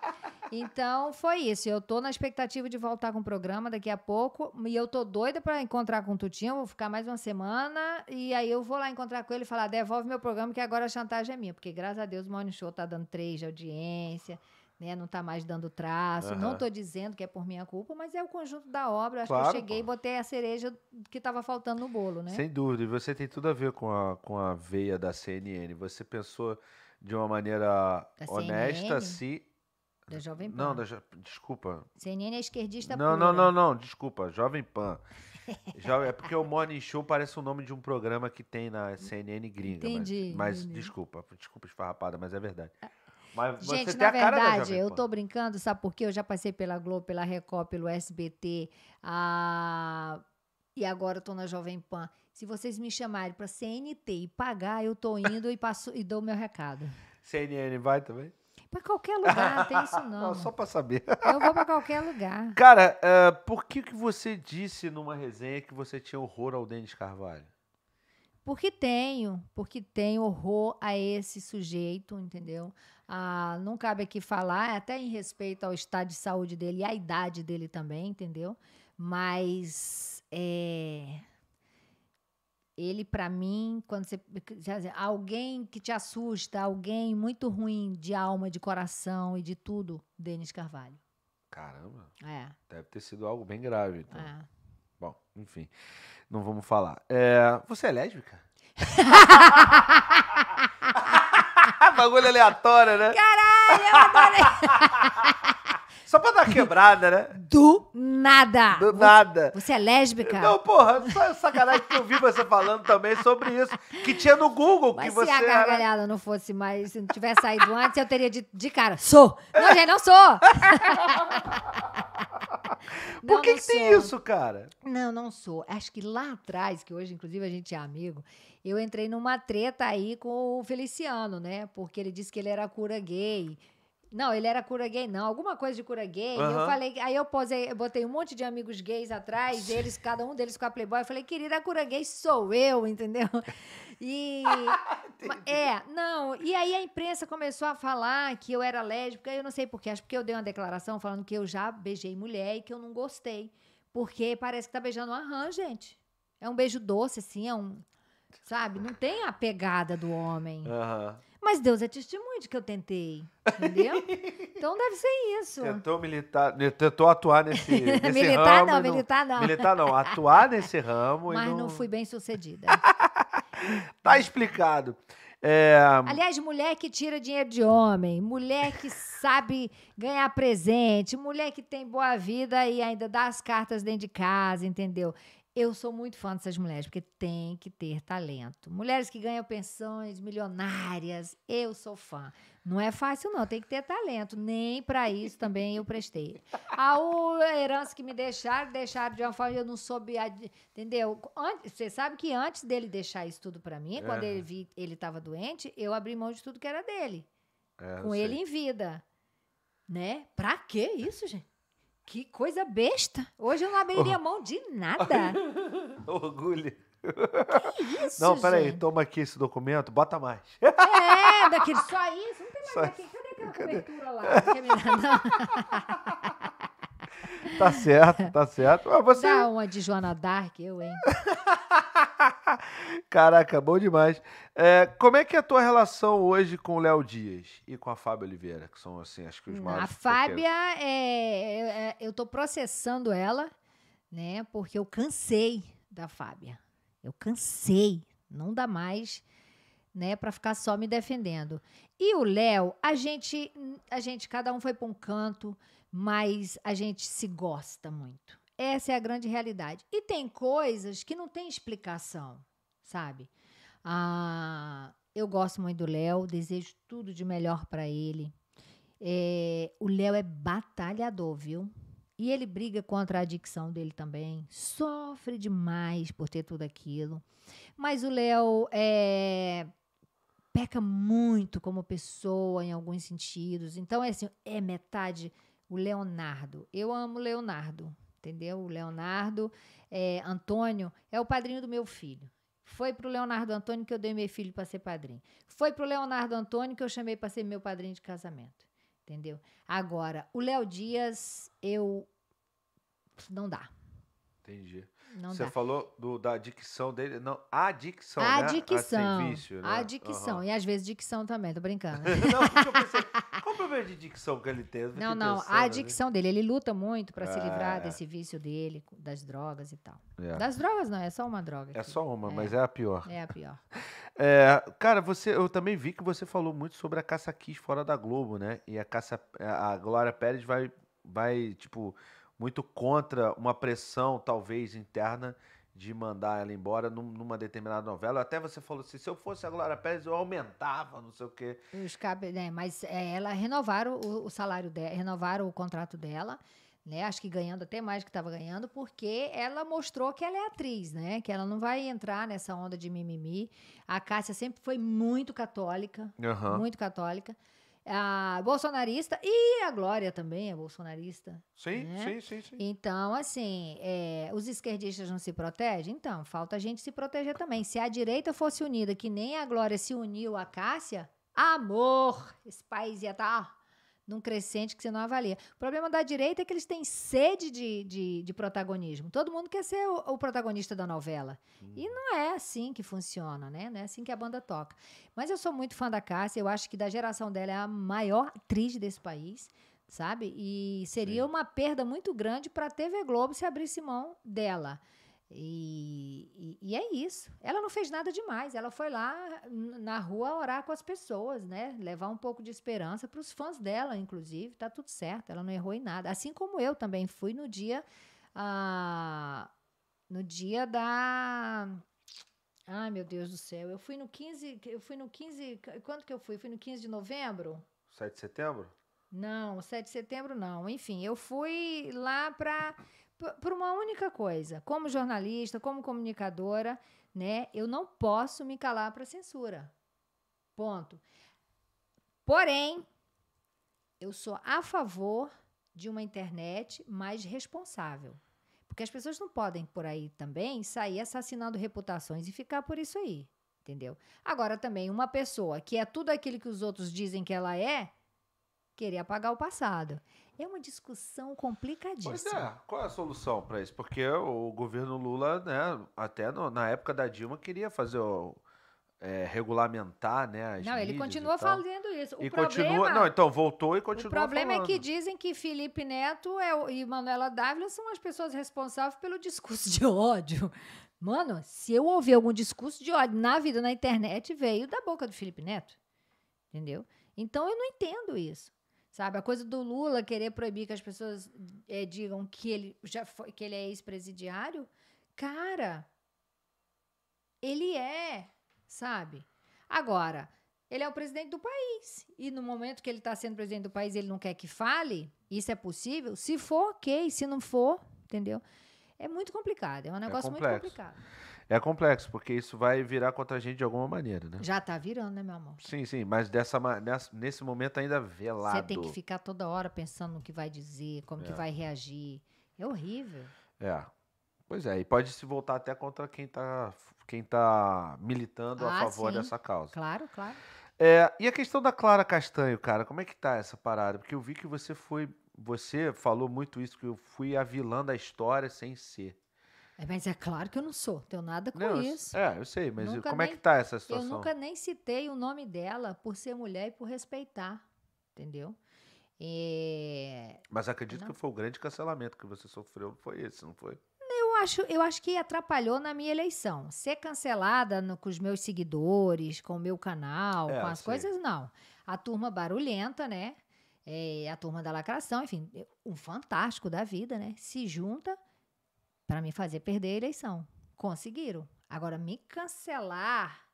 então, foi isso. Eu tô na expectativa de voltar com o programa daqui a pouco. E eu tô doida pra encontrar com o Tutinho, vou ficar mais uma semana. E aí eu vou lá encontrar com ele e falar: devolve meu programa, que agora a chantagem é minha. Porque graças a Deus o Morning Show tá dando três de audiência né? Não está mais dando traço. Uhum. Não estou dizendo que é por minha culpa, mas é o conjunto da obra. Acho claro, que eu cheguei pô. e botei a cereja que estava faltando no bolo, né? Sem dúvida. E você tem tudo a ver com a, com a veia da CNN. Você pensou de uma maneira da honesta, CNN? se da Jovem Pan. Não, da jo... desculpa. CNN é esquerdista não, pura. Não, não, não, desculpa. Jovem Pan. É porque o Morning Show parece o nome de um programa que tem na CNN gringa. Entendi. Mas, mas entendi. desculpa, desculpa esfarrapada, mas é verdade. Ah. Mas Gente, você na tem a verdade, cara da eu tô brincando, sabe por quê? Eu já passei pela Globo, pela Record, pelo SBT, a... e agora eu tô na Jovem Pan. Se vocês me chamarem para CNT e pagar, eu tô indo e passo e dou meu recado. CNN vai também? Para qualquer lugar, não tem isso não. não só para saber. Eu vou para qualquer lugar. Cara, uh, por que que você disse numa resenha que você tinha horror ao Denis Carvalho? Porque tenho, porque tenho horror a esse sujeito, entendeu? Ah, não cabe aqui falar, até em respeito ao estado de saúde dele e à idade dele também, entendeu? Mas é, ele, para mim, quando você. Alguém que te assusta, alguém muito ruim de alma, de coração e de tudo, Denis Carvalho. Caramba. É. Deve ter sido algo bem grave, então. É. Bom, enfim. Não vamos falar. É, você é lésbica? Bagulho aleatório, né? Caralho, eu adorei. Só pra dar quebrada, né? Do nada. Do nada. Você é lésbica? Não, porra, é só sacanagem que eu vi você falando também sobre isso. Que tinha no Google Mas que se você. Se a gargalhada era... não fosse mais, se não tivesse saído antes, eu teria de, de cara. Sou! Não, gente, não sou! Por não, que, não que tem isso, cara? Não, não sou. Acho que lá atrás, que hoje, inclusive, a gente é amigo, eu entrei numa treta aí com o Feliciano, né? Porque ele disse que ele era cura gay não, ele era cura gay, não. Alguma coisa de cura gay. Uhum. Eu falei, aí eu posei, eu botei um monte de amigos gays atrás, eles, cada um deles com a Playboy. Eu falei, querida, a cura gay sou eu, entendeu? E. é, não. E aí a imprensa começou a falar que eu era lésbica, eu não sei porquê, acho que eu dei uma declaração falando que eu já beijei mulher e que eu não gostei. Porque parece que tá beijando uma rã, gente. É um beijo doce, assim, é um. Sabe? Não tem a pegada do homem. Aham. Uhum. Mas Deus é testemunho de que eu tentei, entendeu? então deve ser isso. Tentou militar, né, tentou atuar nesse, nesse militar ramo. Não, militar não, militar não. atuar nesse ramo. Mas não... não... fui bem sucedida. tá explicado. É... Aliás, mulher que tira dinheiro de homem, mulher que sabe ganhar presente, mulher que tem boa vida e ainda dá as cartas dentro de casa, entendeu? Eu sou muito fã dessas mulheres, porque tem que ter talento. Mulheres que ganham pensões milionárias, eu sou fã. Não é fácil, não, tem que ter talento. Nem para isso também eu prestei. A herança que me deixaram, deixaram de uma forma, eu não soube. Entendeu? Antes, você sabe que antes dele deixar isso tudo para mim, é. quando ele vi, ele estava doente, eu abri mão de tudo que era dele. É, com ele em vida. Né? Pra que isso, gente? Que coisa besta. Hoje eu não abriria oh. mão de nada. Orgulho. Que isso, Não, peraí, gente? toma aqui esse documento, bota mais. É, daquele só isso? Não tem mais só... aqui. Cadê aquela Cadê? cobertura lá? Tá certo, tá certo. você... Dá uma de Joana Dark, eu, hein? Caraca, bom demais. É, como é que é a tua relação hoje com o Léo Dias e com a Fábio Oliveira, que são assim, acho que os maiores. Hum, a Fábia, é, é, é, eu estou processando ela, né? Porque eu cansei da Fábia. Eu cansei, não dá mais, né, para ficar só me defendendo. E o Léo, a gente, a gente cada um foi para um canto, mas a gente se gosta muito. Essa é a grande realidade. E tem coisas que não tem explicação sabe? Ah, eu gosto muito do Léo, desejo tudo de melhor para ele. É, o Léo é batalhador, viu? E ele briga contra a adicção dele também, sofre demais por ter tudo aquilo. Mas o Léo é, peca muito como pessoa em alguns sentidos. Então é assim, é metade o Leonardo. Eu amo o Leonardo, entendeu? O Leonardo, é, Antônio é o padrinho do meu filho. Foi pro Leonardo Antônio que eu dei meu filho para ser padrinho. Foi pro Leonardo Antônio que eu chamei para ser meu padrinho de casamento. Entendeu? Agora, o Léo Dias, eu. Não dá. Entendi. Não Você dá. falou do, da adicção dele. Não, a adicção. Né? a né? a dicção. Né? A Uhum. E às vezes dicção também, tô brincando. não, eu pensei, nível de dicção que ele teve. Não, não. a né? dicção dele. Ele luta muito para se é. livrar desse vício dele, das drogas e tal. É. Das drogas não, é só uma droga. É aqui. só uma, é. mas é a pior. É a pior. É, cara, você, eu também vi que você falou muito sobre a caça Kiss fora da Globo, né? E a caça, é, a Glória Pérez vai, vai tipo, muito contra uma pressão, talvez, interna de mandar ela embora numa determinada novela. Até você falou assim, se eu fosse a Glória Pérez, eu aumentava, não sei o quê. Os cabe, né? Mas é, ela renovaram o, o salário dela, renovaram o contrato dela. Né, acho que ganhando até mais do que estava ganhando, porque ela mostrou que ela é atriz, né? Que ela não vai entrar nessa onda de mimimi. A Cássia sempre foi muito católica, uhum. muito católica a bolsonarista e a Glória também é bolsonarista. Sim, né? sim, sim, sim, Então, assim, é, os esquerdistas não se protegem? Então, falta a gente se proteger também. Se a direita fosse unida, que nem a Glória se uniu à Cássia, amor, esse país ia estar. Tá num crescente que você não avalia. O problema da direita é que eles têm sede de, de, de protagonismo. Todo mundo quer ser o, o protagonista da novela. Hum. E não é assim que funciona, né? Não é assim que a banda toca. Mas eu sou muito fã da Cássia, eu acho que da geração dela é a maior atriz desse país, sabe? E seria Sim. uma perda muito grande para a TV Globo se abrisse mão dela. E, e, e, é isso. Ela não fez nada demais. Ela foi lá na rua orar com as pessoas, né? Levar um pouco de esperança para os fãs dela, inclusive. Tá tudo certo. Ela não errou em nada. Assim como eu também fui no dia. Ah, no dia da. Ai, meu Deus do céu. Eu fui no 15. Eu fui no 15. Quando que eu fui? fui no 15 de novembro? 7 de setembro? Não, 7 de setembro não. Enfim, eu fui lá para por uma única coisa. Como jornalista, como comunicadora, né, eu não posso me calar para censura. Ponto. Porém, eu sou a favor de uma internet mais responsável. Porque as pessoas não podem por aí também sair assassinando reputações e ficar por isso aí, entendeu? Agora também uma pessoa que é tudo aquilo que os outros dizem que ela é, querer apagar o passado. É uma discussão complicadíssima. Pois é, qual é a solução para isso? Porque o governo Lula, né, até no, na época da Dilma, queria fazer o, é, regulamentar, né? não, ele continua fazendo isso. O e problema, continua. Não, então voltou e continua. O problema falando. é que dizem que Felipe Neto é, e Manuela Dávila são as pessoas responsáveis pelo discurso de ódio. Mano, se eu ouvir algum discurso de ódio na vida na internet, veio da boca do Felipe Neto. Entendeu? Então eu não entendo isso. Sabe, a coisa do Lula querer proibir que as pessoas é, digam que ele já foi, que ele é ex-presidiário, cara, ele é, sabe? Agora, ele é o presidente do país. E no momento que ele está sendo presidente do país, ele não quer que fale? Isso é possível? Se for, ok. Se não for, entendeu? É muito complicado. É um é negócio é muito complicado. É complexo, porque isso vai virar contra a gente de alguma maneira, né? Já tá virando, né, meu amor? Sim, sim, mas dessa, nesse momento ainda velado. Você tem que ficar toda hora pensando no que vai dizer, como é. que vai reagir. É horrível. É. Pois é, e pode se voltar até contra quem tá, quem tá militando ah, a favor sim. dessa causa. Claro, claro. É, e a questão da Clara Castanho, cara, como é que tá essa parada? Porque eu vi que você foi. Você falou muito isso, que eu fui a vilã da história sem ser. É, mas é claro que eu não sou, tenho nada com não, isso. é, eu sei, mas como é nem, é que tá essa situação? Eu nunca nem citei o nome dela por ser mulher e por respeitar, entendeu? E... Mas acredito não. que foi o grande cancelamento que você sofreu, foi esse, não foi? Eu acho, eu acho que atrapalhou na minha eleição. Ser cancelada no, com os meus seguidores, com o meu canal, é, com as coisas, não. A turma barulhenta, né? É, a turma da lacração, enfim, um fantástico da vida, né? Se junta para me fazer perder a eleição. Conseguiram. Agora, me cancelar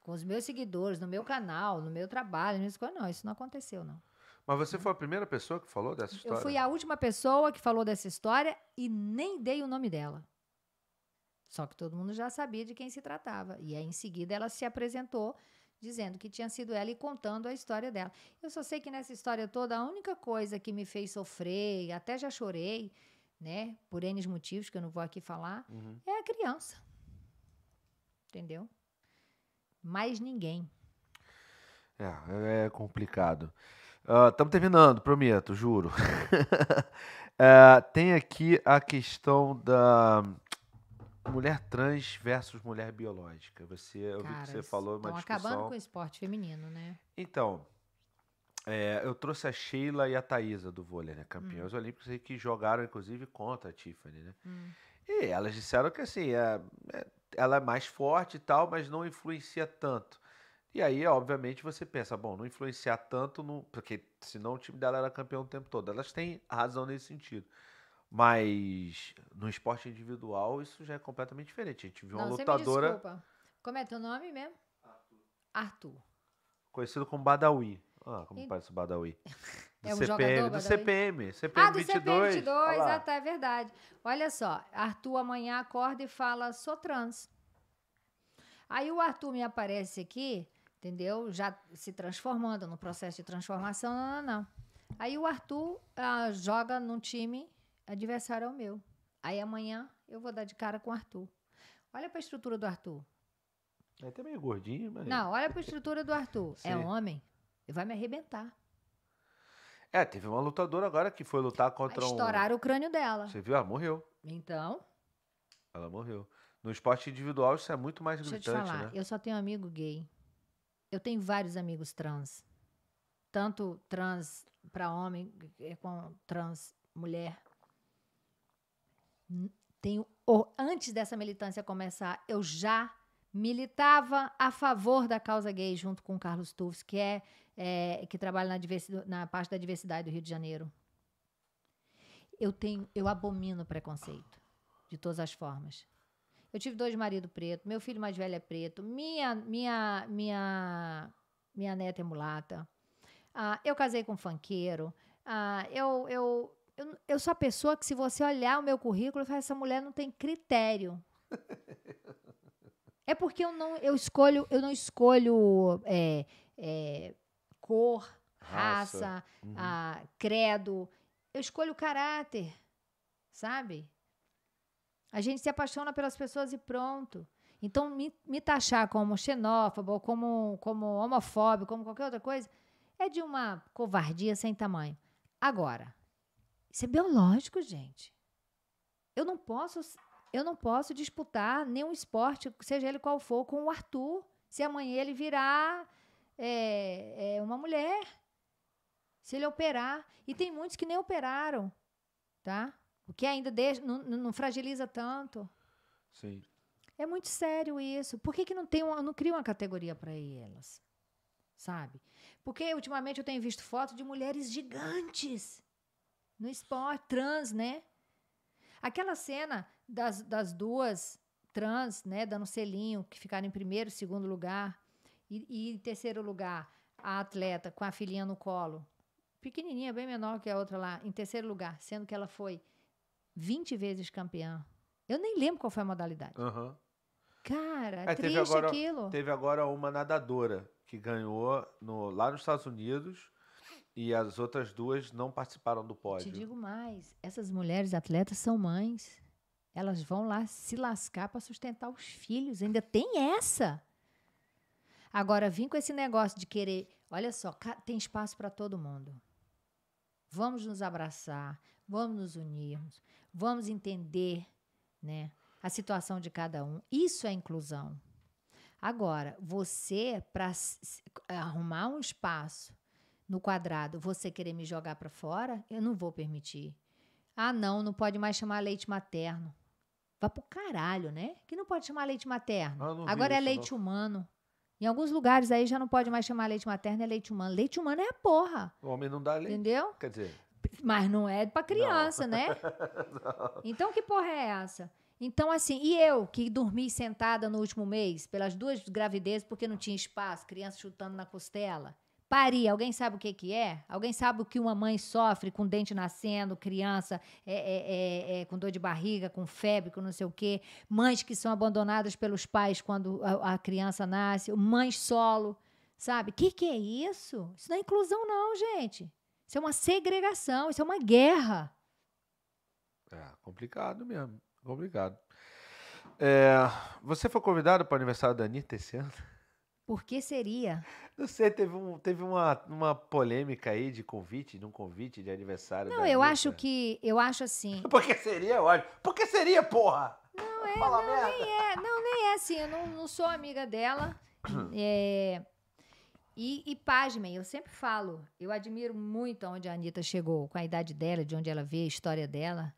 com os meus seguidores, no meu canal, no meu trabalho, não, isso não aconteceu, não. Mas você foi a primeira pessoa que falou dessa história? Eu fui a última pessoa que falou dessa história e nem dei o nome dela. Só que todo mundo já sabia de quem se tratava. E aí, em seguida, ela se apresentou dizendo que tinha sido ela e contando a história dela. Eu só sei que nessa história toda, a única coisa que me fez sofrer, até já chorei, né? Por N motivos que eu não vou aqui falar, uhum. é a criança. Entendeu? Mais ninguém. É, é complicado. Estamos ah, uh, terminando, prometo, juro. uh, tem aqui a questão da mulher trans versus mulher biológica. Você, eu Cara, vi que você falou uma discussão. acabando com o esporte feminino, né? Então, é, eu trouxe a Sheila e a Thaisa do vôlei, né? Hum. Campeões hum. olímpicos que jogaram, inclusive, contra a Tiffany, né? Hum. E elas disseram que assim, é, é, ela é mais forte e tal, mas não influencia tanto. E aí, obviamente, você pensa, bom, não influenciar tanto, no, porque senão o time dela era campeão o tempo todo. Elas têm razão nesse sentido. Mas no esporte individual, isso já é completamente diferente. A gente viu não, uma lutadora. desculpa. Como é teu nome mesmo? Arthur. Arthur. Conhecido como Badawi. Ah, como e... parece o Badawi. Do é um CPM, jogador, do CPM, CPM Ah, do 22. CPM 22, ah, tá, é verdade. Olha só, Arthur amanhã acorda e fala, sou trans. Aí o Arthur me aparece aqui, entendeu? Já se transformando, no processo de transformação, não, não, não. Aí o Arthur ah, joga num time adversário ao é meu. Aí amanhã eu vou dar de cara com o Arthur. Olha para a estrutura do Arthur. É até meio gordinho, mas. Não, olha para a estrutura do Arthur. É Sim. É homem vai me arrebentar. É, teve uma lutadora agora que foi lutar contra um. Estouraram o crânio dela. Você viu? Ela morreu. Então? Ela morreu. No esporte individual, isso é muito mais Deixa gritante, eu te falar, né? Eu só tenho amigo gay. Eu tenho vários amigos trans. Tanto trans para homem, eh, como trans mulher. Tenho, antes dessa militância começar, eu já militava a favor da causa gay junto com o Carlos Tufs, que é é, que trabalha na, na parte da diversidade do Rio de Janeiro. Eu tenho, eu abomino preconceito de todas as formas. Eu tive dois maridos pretos, meu filho mais velho é preto, minha minha minha minha neta é mulata. Ah, eu casei com um funkeiro. Ah, eu, eu, eu, eu sou a pessoa que, se você olhar o meu currículo, fala, essa mulher não tem critério. É porque eu não eu escolho, eu não escolho é, é, cor, raça, raça uhum. a, ah, credo. Eu escolho caráter, sabe? A gente se apaixona pelas pessoas e pronto. Então, me, me taxar como xenófobo, ou como, como homofóbico, como qualquer outra coisa, é de uma covardia sem tamanho. Agora, isso é biológico, gente. Eu não posso, eu não posso disputar nenhum esporte, seja ele qual for, com o Arthur, se amanhã ele virar é, é uma mulher. Se ele operar. E tem muitos que nem operaram, tá? O que ainda deixa, não, não fragiliza tanto. Sim. É muito sério isso. Por que, que não tem uma, não cria uma categoria para elas? Sabe? Porque ultimamente eu tenho visto fotos de mulheres gigantes no esporte, trans, né? Aquela cena das, das duas trans, né, dando selinho, que ficaram em primeiro, segundo lugar, e, e em terceiro lugar, a atleta com a filhinha no colo, pequenininha, bem menor que a outra lá, em terceiro lugar, sendo que ela foi 20 vezes campeã. Eu nem lembro qual foi a modalidade. Uhum. Cara, é, triste agora, aquilo. Teve agora uma nadadora que ganhou no, lá nos Estados Unidos e as outras duas não participaram do pódio. Te digo mais, essas mulheres atletas são mães. Elas vão lá se lascar para sustentar os filhos. Ainda tem essa. Agora, vim com esse negócio de querer. Olha só, tem espaço para todo mundo. Vamos nos abraçar, vamos nos unirmos, vamos entender né, a situação de cada um. Isso é inclusão. Agora, você, para arrumar um espaço no quadrado, você querer me jogar para fora, eu não vou permitir. Ah, não, não pode mais chamar leite materno. Vá pro caralho, né? Que não pode chamar leite materno. Ah, Agora é leite não. humano. Em alguns lugares aí já não pode mais chamar leite materno, é leite humano. Leite humano é a porra. O homem não dá leite. Entendeu? Quer dizer. Mas não é para criança, não. né? então, que porra é essa? Então, assim, e eu que dormi sentada no último mês, pelas duas gravidezes, porque não tinha espaço, criança chutando na costela. Pari, alguém sabe o que, que é? Alguém sabe o que uma mãe sofre com dente nascendo, criança é, é, é, é, com dor de barriga, com febre, com não sei o quê? Mães que são abandonadas pelos pais quando a, a criança nasce, mães solo, sabe? O que, que é isso? Isso não é inclusão, não, gente. Isso é uma segregação, isso é uma guerra. É complicado mesmo, complicado. É, você foi convidado para o aniversário da Anitta esse ano? Por que seria? Não sei, teve, um, teve uma, uma polêmica aí de convite, de um convite de aniversário. Não, eu acho que. Eu acho assim. Porque seria, olha. Porque seria, porra! Não, é, Fala não, merda. nem é. Não, nem é assim. Eu não, não sou amiga dela. é, e, e pasmem, eu sempre falo, eu admiro muito onde a Anitta chegou, com a idade dela, de onde ela veio, a história dela.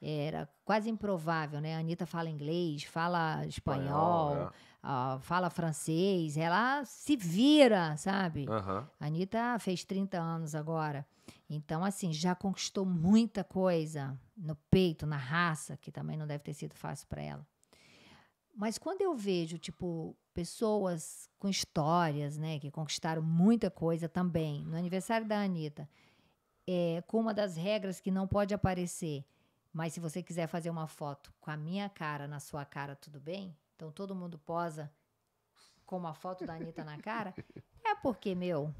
É, era quase improvável, né? A Anitta fala inglês, fala espanhol. espanhol é uh, fala francês, ela se vira, sabe? Uhum. A Anitta fez 30 anos agora. Então, assim, já conquistou muita coisa no peito, na raça, que também não deve ter sido fácil para ela. Mas quando eu vejo, tipo, pessoas com histórias, né, que conquistaram muita coisa também, no aniversário da Anitta, é, com uma das regras que não pode aparecer, mas se você quiser fazer uma foto com a minha cara na sua cara, tudo bem? então todo mundo posa com uma foto da Anitta na cara, é porque, meu,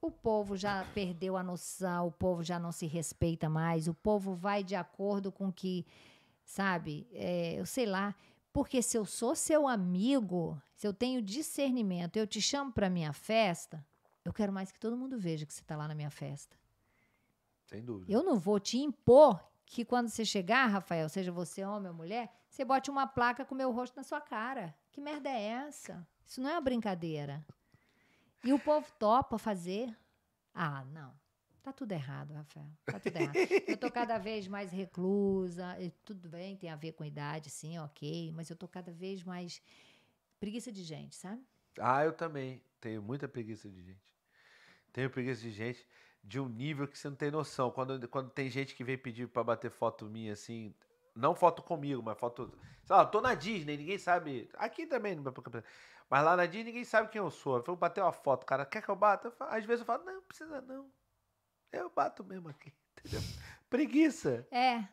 o povo já perdeu a noção, o povo já não se respeita mais, o povo vai de acordo com que, sabe, é, eu sei lá. Porque se eu sou seu amigo, se eu tenho discernimento, eu te chamo para minha festa, eu quero mais que todo mundo veja que você está lá na minha festa. Sem dúvida. Eu não vou te impor que quando você chegar, Rafael, seja você homem ou mulher, você bote uma placa com meu rosto na sua cara. Que merda é essa? Isso não é uma brincadeira. E o povo topa fazer. Ah, não. Tá tudo errado, Rafael. Tá tudo errado. Eu tô cada vez mais reclusa. Tudo bem, tem a ver com idade, sim, ok. Mas eu tô cada vez mais preguiça de gente, sabe? Ah, eu também. Tenho muita preguiça de gente. Tenho preguiça de gente de um nível que você não tem noção. Quando, quando tem gente que vem pedir para bater foto minha assim, não foto comigo, mas foto. Sei lá, tô na Disney, ninguém sabe. Aqui também, mas lá na Disney ninguém sabe quem eu sou. Eu vou bater uma foto, cara quer que eu bata? Eu falo, às vezes eu falo, não, precisa não. Eu bato mesmo aqui, entendeu? Preguiça. É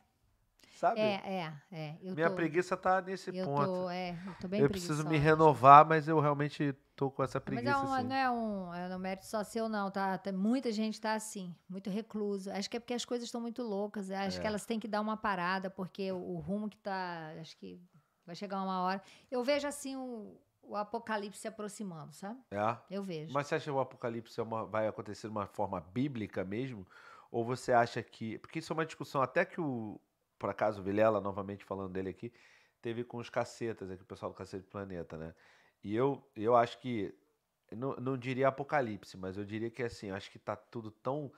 sabe? É, é, é. Eu Minha tô, preguiça tá nesse eu ponto. Tô, é, eu tô bem Eu preciso me renovar, mas eu realmente tô com essa preguiça. Mas é um, assim. não é um, é um mérito só seu, não, tá? tá muita gente tá assim, muito recluso. Acho que é porque as coisas estão muito loucas. Acho é. que elas têm que dar uma parada, porque o, o, rumo que tá. Acho que vai chegar uma hora. Eu vejo assim o o apocalipse se aproximando, sabe? É. Eu vejo. Mas você acha que o apocalipse é uma, vai acontecer de uma forma bíblica mesmo? Ou você acha que. Porque isso é uma discussão até que o, por acaso, Vilela, novamente falando dele aqui, teve com os cacetas, aqui o pessoal do Cacete Planeta, né? E eu, eu acho que, não, não diria apocalipse, mas eu diria que assim, acho que tá tudo tão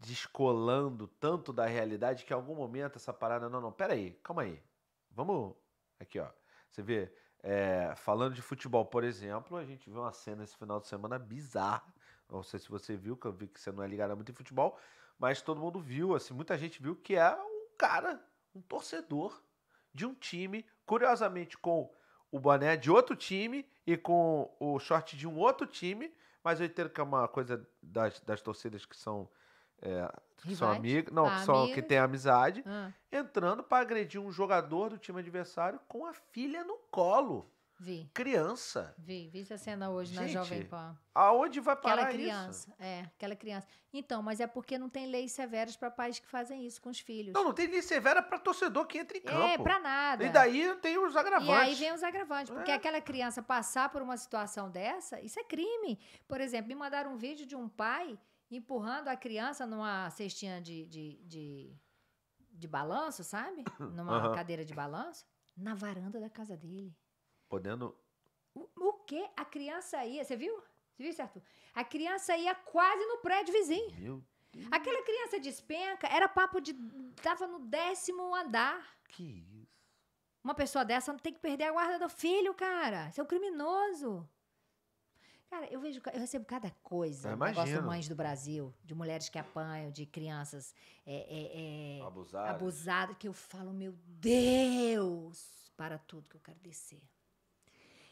descolando tanto da realidade que em algum momento essa parada, não, não, peraí, calma aí, vamos, aqui ó, você vê, é, falando de futebol, por exemplo, a gente viu uma cena esse final de semana bizarra, não sei se você viu, que eu vi que você não é ligado muito em futebol, mas todo mundo viu, assim, muita gente viu que é um cara um torcedor de um time, curiosamente com o boné de outro time e com o short de um outro time, mas eu entendo que é uma coisa das, das torcidas que são é, que são amigos, não, ah, que, são, que tem amizade, ah. entrando para agredir um jogador do time adversário com a filha no colo. Vi. Criança. Vi, vi essa cena hoje Gente, na Jovem Pan. Aonde vai parar aquela criança, isso? É, aquela criança. Então, mas é porque não tem leis severas para pais que fazem isso com os filhos. Não, não tem lei severa para torcedor que entra em é, campo. É, para nada. E daí tem os agravantes. E aí vem os agravantes, porque é. aquela criança passar por uma situação dessa, isso é crime. Por exemplo, me mandaram um vídeo de um pai empurrando a criança numa cestinha de, de, de, de balanço, sabe? Numa uhum. cadeira de balanço, na varanda da casa dele. Podendo. O, o que a criança ia? Você viu? Você viu, certo? A criança ia quase no prédio vizinho. Meu Deus. Aquela criança despenca, era papo de. tava no décimo andar. Que isso? Uma pessoa dessa não tem que perder a guarda do filho, cara. Isso é um criminoso. Cara, eu vejo, eu recebo cada coisa. Eu Eu gosto de mães do Brasil, de mulheres que apanham, de crianças é, é, é abusadas. abusadas, que eu falo, meu Deus, para tudo que eu quero descer.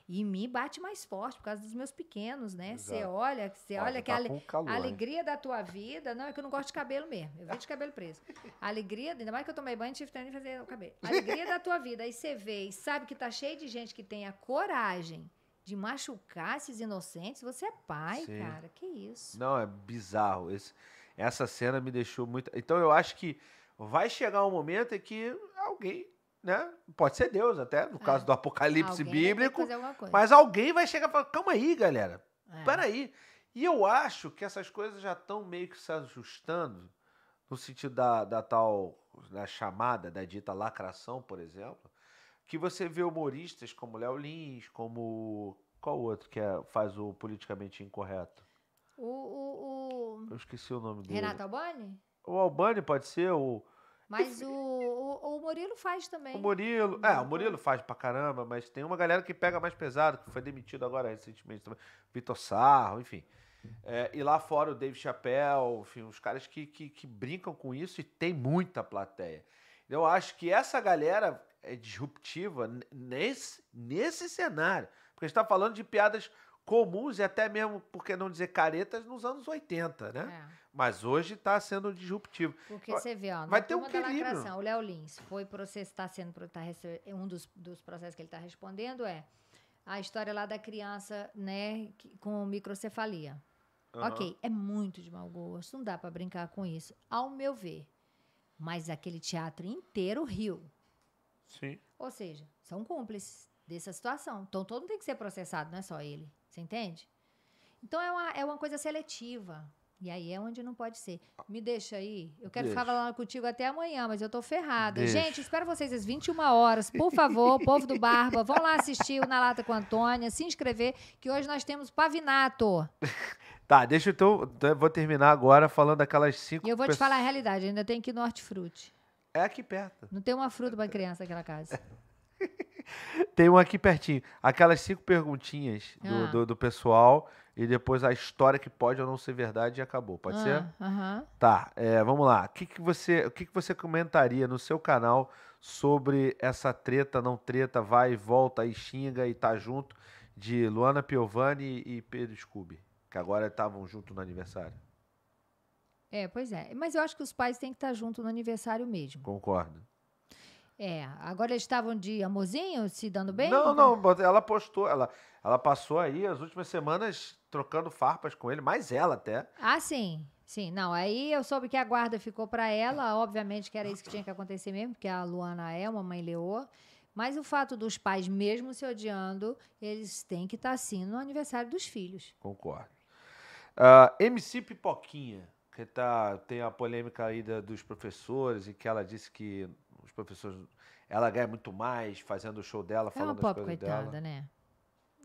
E me bate mais forte por causa dos meus pequenos, né? Você olha, você olha que tá a, calor, alegria da tua vida. Não, é que eu não gosto de cabelo mesmo. Eu vim de cabelo preso. alegria, ainda mais que eu tomei banho tive que fazer o cabelo. alegria da tua vida. Aí você vê e sabe que tá cheio de gente que tem a coragem de machucar esses inocentes, você é pai, Sim. cara. Que isso? Não, é bizarro. Esse, essa cena me deixou muito. Então eu acho que vai chegar um momento em que alguém né? Pode ser Deus até, no caso é. do apocalipse alguém bíblico. Mas alguém vai chegar e falar: calma aí, galera. É. Peraí. E eu acho que essas coisas já estão meio que se ajustando no sentido da, da tal da né, chamada, da dita lacração, por exemplo, que você vê humoristas como Léo Lins, como. Qual outro que é, faz o politicamente incorreto? O, o, o... Eu esqueci o nome Renato dele. Renato Albani? O Albani pode ser, o. Mas o, o, o, Murilo faz também. O Murilo, é, o uhum. Murilo faz pra caramba, mas tem uma galera que pega mais pesado, que foi demitido agora recentemente também. Vitor Sarro, enfim. É, e lá fora o Dave Chappelle, enfim, os caras que, que, que, brincam com isso e tem muita plateia. Eu acho que essa galera é disruptiva nesse, nesse cenário. Porque a gente está falando de piadas comuns e até mesmo, por que não dizer caretas, nos anos 80, né? É. Mas hoje está sendo disruptivo. Porque você vê, ó, vai ter um equilíbrio. O Léo Lins foi processado, está sendo tá, é um dos, dos processos que ele está respondendo é a história lá da criança, né, com microcefalia. Uhum. Ok, é muito de mau gosto, não dá para brincar com isso, ao meu ver. Mas aquele teatro inteiro riu. Sim. Ou seja, são cúmplices dessa situação. Então todo mundo tem que ser processado, não é só ele. Você entende? Então é uma, é uma coisa seletiva. E aí é onde não pode ser. Me deixa aí. Eu quero deixa. falando contigo até amanhã, mas eu tô ferrada. Deixa. Gente, espero vocês às 21 horas. Por favor, povo do Barba, vão lá assistir o Na Lata com a Antônia, se inscrever, que hoje nós temos Pavinato. Tá, deixa então, eu Vou terminar agora falando daquelas cinco. E eu vou te falar a realidade, ainda tem que ir no Hortifruti. É aqui perto. Não tem uma fruta pra criança naquela casa. Tem um aqui pertinho. Aquelas cinco perguntinhas do, ah. do, do, pessoal e depois a história que pode ou não ser verdade e acabou. Pode ah, ser? Uh -huh. Tá, é, vamos lá. O que, que, você, o que, que você comentaria no seu canal sobre essa treta, não treta, vai e volta e xinga e tá junto de Luana Piovani e Pedro Scooby, que agora estavam junto no aniversário? É, pois é. Mas eu acho que os pais têm que estar tá junto no aniversário mesmo. Concordo. É, agora eles estavam de amorzinho, se dando bem? Não, não, ela postou, ela, ela passou aí as últimas semanas trocando farpas com ele, mais ela até. Ah, sim. Sim, não, aí eu soube que a guarda ficou para ela, obviamente que era isso que tinha que acontecer mesmo, porque a Luana é uma mãe leoa, mas o fato dos pais mesmo se odiando, eles têm que estar tá, sim no aniversário dos filhos. Concordo. Uh, ah, MC Pipoquinha, que tá, tem a polêmica aí da, dos professores e que ela disse que os professores. Ela ganha muito mais fazendo o show dela, é falando uma pop coitada, dela. né?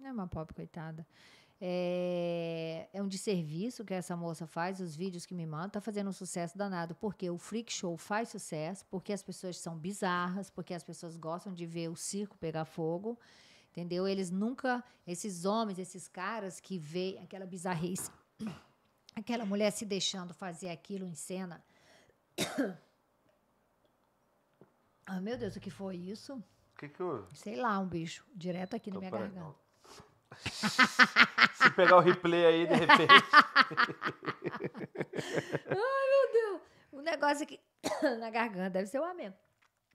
É uma pop coitada. É, é um desserviço que essa moça faz, os vídeos que me manda, tá fazendo um sucesso danado, porque o freak show faz sucesso, porque as pessoas são bizarras, porque as pessoas gostam de ver o circo pegar fogo, entendeu? Eles nunca, esses homens, esses caras que veem aquela bizarrice, aquela mulher se deixando fazer aquilo em cena, Ah, meu Deus, o que foi isso? O que, que houve? Sei lá, um bicho. Direto aqui Tô na minha garganta. Se pegar o replay aí, de repente. Ai, meu Deus. O um negócio aqui é na garganta deve ser o amém.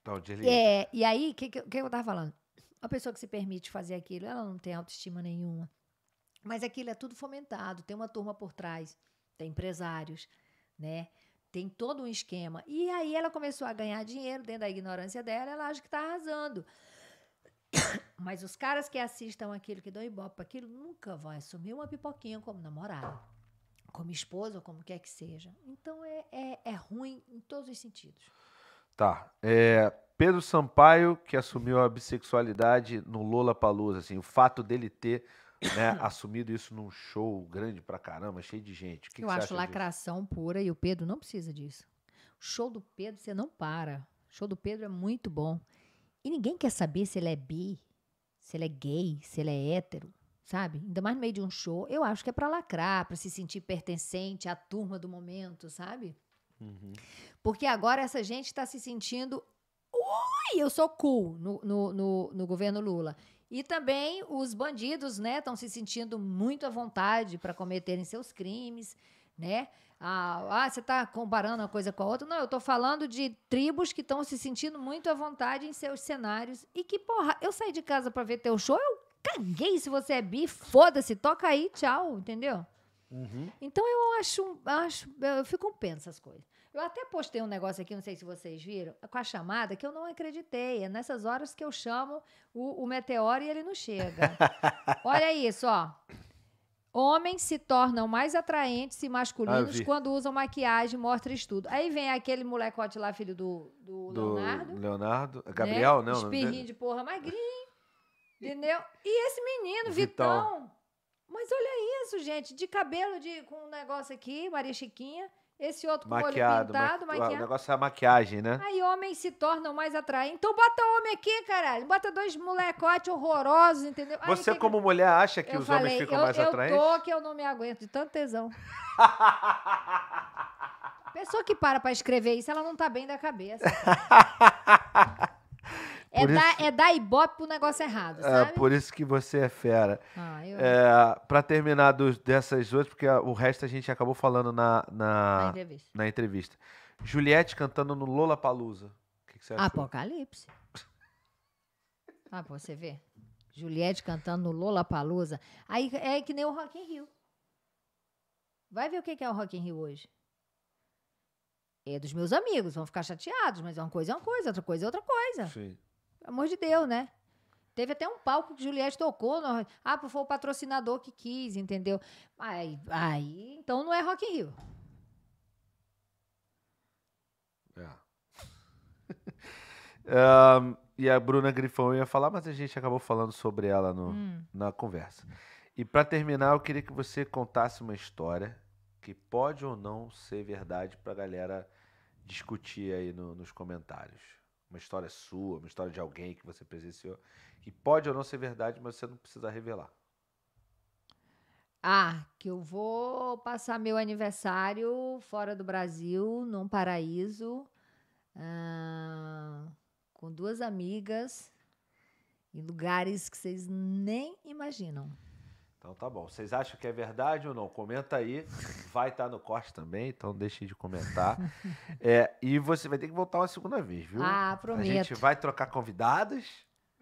Então, tá, desliga. É, e aí, o que, que, que eu tava falando? Uma pessoa que se permite fazer aquilo, ela não tem autoestima nenhuma. Mas aquilo é tudo fomentado, tem uma turma por trás, tem empresários, né? Tem todo um esquema. E aí ela começou a ganhar dinheiro dentro da ignorância dela, ela acha que está arrasando. Mas os caras que assistam aquilo, que dão ibope para aquilo, nunca vão assumir uma pipoquinha como namorada, como esposa, ou como quer que seja. Então é, é, é ruim em todos os sentidos. Tá. É, Pedro Sampaio, que assumiu a bissexualidade no Lola Palusa, assim, o fato dele ter né, assumido isso num show grande pra caramba, cheio de gente. Que eu que acho lacração disso? pura e o Pedro não precisa disso. O show do Pedro você não para. O show do Pedro é muito bom. E ninguém quer saber se ele é bi, se ele é gay, se ele é hétero, sabe? Ainda mais no meio de um show, eu acho que é para lacrar, para se sentir pertencente à turma do momento, sabe? Uhum. Porque agora essa gente está se sentindo. Ui, eu sou cool no, no, no, no governo Lula. E também os bandidos, né, estão se sentindo muito à vontade para cometerem seus crimes, né? Ah, ah você está comparando uma coisa com a outra. Não, eu estou falando de tribos que estão se sentindo muito à vontade em seus cenários. E que, porra, eu saí de casa para ver teu show, eu caguei se você é bi, foda-se, toca aí, tchau, entendeu? Uhum. Então eu acho, acho, eu fico com pena essas coisas. Eu até postei um negócio aqui, não sei se vocês viram, com a chamada que eu não acreditei. É nessas horas que eu chamo o, o meteoro e ele não chega. Olha isso, ó. Homens se tornam mais atraentes e masculinos ah, quando usam maquiagem, mostra estudo. Aí vem aquele molecote lá, filho do, do, do Leonardo. Leonardo. Né? Gabriel, né? não. Espirrinho de porra, magrinho. Entendeu? E esse menino, Vitão. Vitão. Mas olha isso, gente. De cabelo de, com um negócio aqui, Maria Chiquinha. Esse outro Maquiado, com o olho pintado, maqui... O negócio é a maquiagem, né? Aí homens se tornam mais atraentes. Então bota homem aqui, caralho. Bota dois molecotes horrorosos, entendeu? Você, que... como mulher, acha que eu os falei, homens ficam eu, mais eu atraentes? Eu tô que eu não me aguento de tanto tesão. Pessoa que para pra escrever isso, ela não tá bem da cabeça. É, isso, dar, é dar ibope pro negócio errado, é, sabe? É, por isso que você é fera. Ah, eu... é, pra terminar dos, dessas duas, porque o resto a gente acabou falando na, na, na, entrevista. na entrevista. Juliette cantando no Lollapalooza. O que, que você achou? Apocalipse. ah, pra você ver. Juliette cantando no Lollapalooza. Aí é que nem o Rock in Rio. Vai ver o que é o Rock in Rio hoje. É dos meus amigos, vão ficar chateados, mas é uma coisa é uma coisa, outra coisa é outra coisa. Sim amor de Deus, né? Teve até um palco que Juliette tocou. No, ah, foi o patrocinador que quis, entendeu? Aí, aí então não é Rock in Rio. É. um, é, e a Bruna Grifão ia falar, mas a gente acabou falando sobre ela no, hum. na conversa. E para terminar, eu queria que você contasse uma história que pode ou não ser verdade para a galera discutir aí no, nos comentários uma história sua, uma história de alguém que você presenciou, que pode ou não ser verdade, mas você não precisa revelar. Ah, que eu vou passar meu aniversário fora do Brasil, num paraíso, ah, com duas amigas, em lugares que vocês nem imaginam. Então tá bom. Vocês acham que é verdade ou não? Comenta aí. Vai estar tá no corte também, então deixe de comentar. É, e você vai ter que voltar uma segunda vez, viu? Ah, prometo. A gente vai trocar convidados.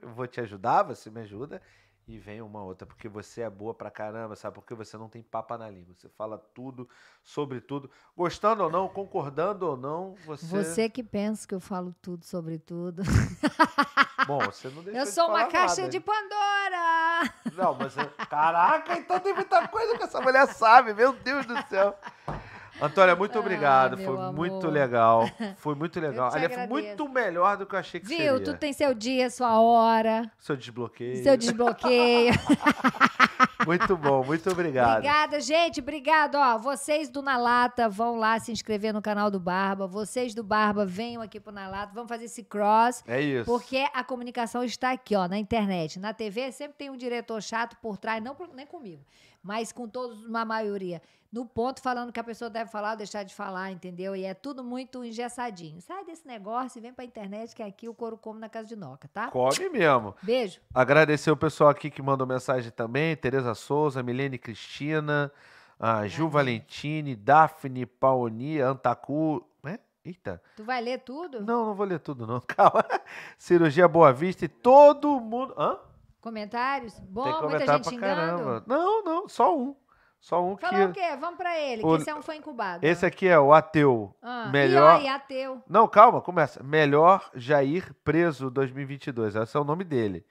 Eu vou te ajudar, você me ajuda e vem uma outra, porque você é boa pra caramba, sabe? Porque você não tem papa na língua. Você fala tudo, sobre tudo. Gostando ou não, concordando ou não, você. Você que pensa que eu falo tudo, sobre tudo. Bom, você não deixa Eu sou de uma caixa nada, de Pandora! Não, mas. Caraca, então tem muita coisa que essa mulher sabe, meu Deus do céu. Antônia, muito ah, obrigado. foi amor. muito legal. Foi muito legal. Aliás, foi muito melhor do que eu achei que Viu, seria. Viu? Tu tem seu dia, sua hora. Seu desbloqueio. Seu desbloqueio. muito bom, muito obrigado. Obrigada, gente. Obrigado. Ó, vocês do Na Lata vão lá se inscrever no canal do Barba. Vocês do Barba venham aqui pro Na Lata. Vamos fazer esse cross. É isso. Porque a comunicação está aqui, ó, na internet. Na TV sempre tem um diretor chato por trás, não nem comigo, mas com todos, uma maioria no ponto falando que a pessoa deve falar ou deixar de falar, entendeu? E é tudo muito engessadinho. Sai desse negócio e vem pra internet, que é aqui o couro come na casa de Noca, tá? Come mesmo. Beijo. Agradecer o pessoal aqui que mandou mensagem também: Tereza Souza, Milene Cristina, a Ju Valentini, Daphne Paoni, Antacu. Né? Eita. Tu vai ler tudo? Não, não vou ler tudo, não. Calma. Cirurgia Boa Vista e todo mundo. Hã? Comentários? Bom, Tem comentário muita gente pra caramba. Não, não, só um. Só um que. Falou o quê? Vamos pra ele, o... que esse é um foi incubado. Esse aqui é o ateu. Ah, melhor. E aí, ateu. Não, calma, começa. Melhor Jair preso 2022. Esse é o nome dele.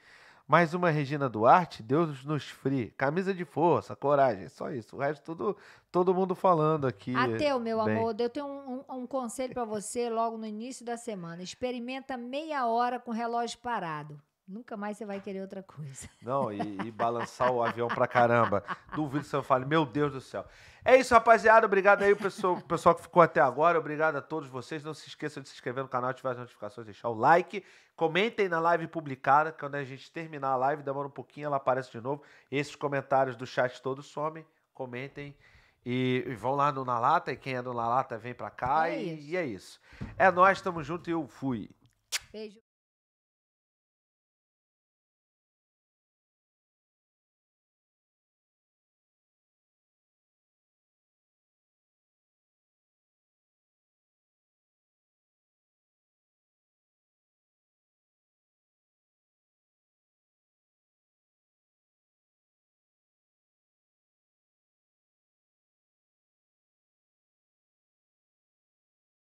Mais uma Regina Duarte, Deus nos free. Camisa de força, coragem, só isso. O resto tudo, todo mundo falando aqui. Ateu, meu Bem. amor, eu tenho um, um, um conselho para você logo no início da semana. Experimenta meia hora com o relógio parado. Nunca mais você vai querer outra coisa. Não, e, e balançar o avião pra caramba. Duvido que você fale, meu Deus do céu. É isso, rapaziada. Obrigado aí, pessoal, pessoal que ficou até agora. Obrigado a todos vocês. Não se esqueçam de se inscrever no canal, ativar as notificações, deixar o like. Comentem na live publicada. Quando a gente terminar a live, demora um pouquinho, ela aparece de novo. Esses comentários do chat todos somem. Comentem. E, e vão lá no Na Lata. E quem é do Na Lata vem pra cá. É e, e é isso. É nós, tamo junto e eu fui. Beijo.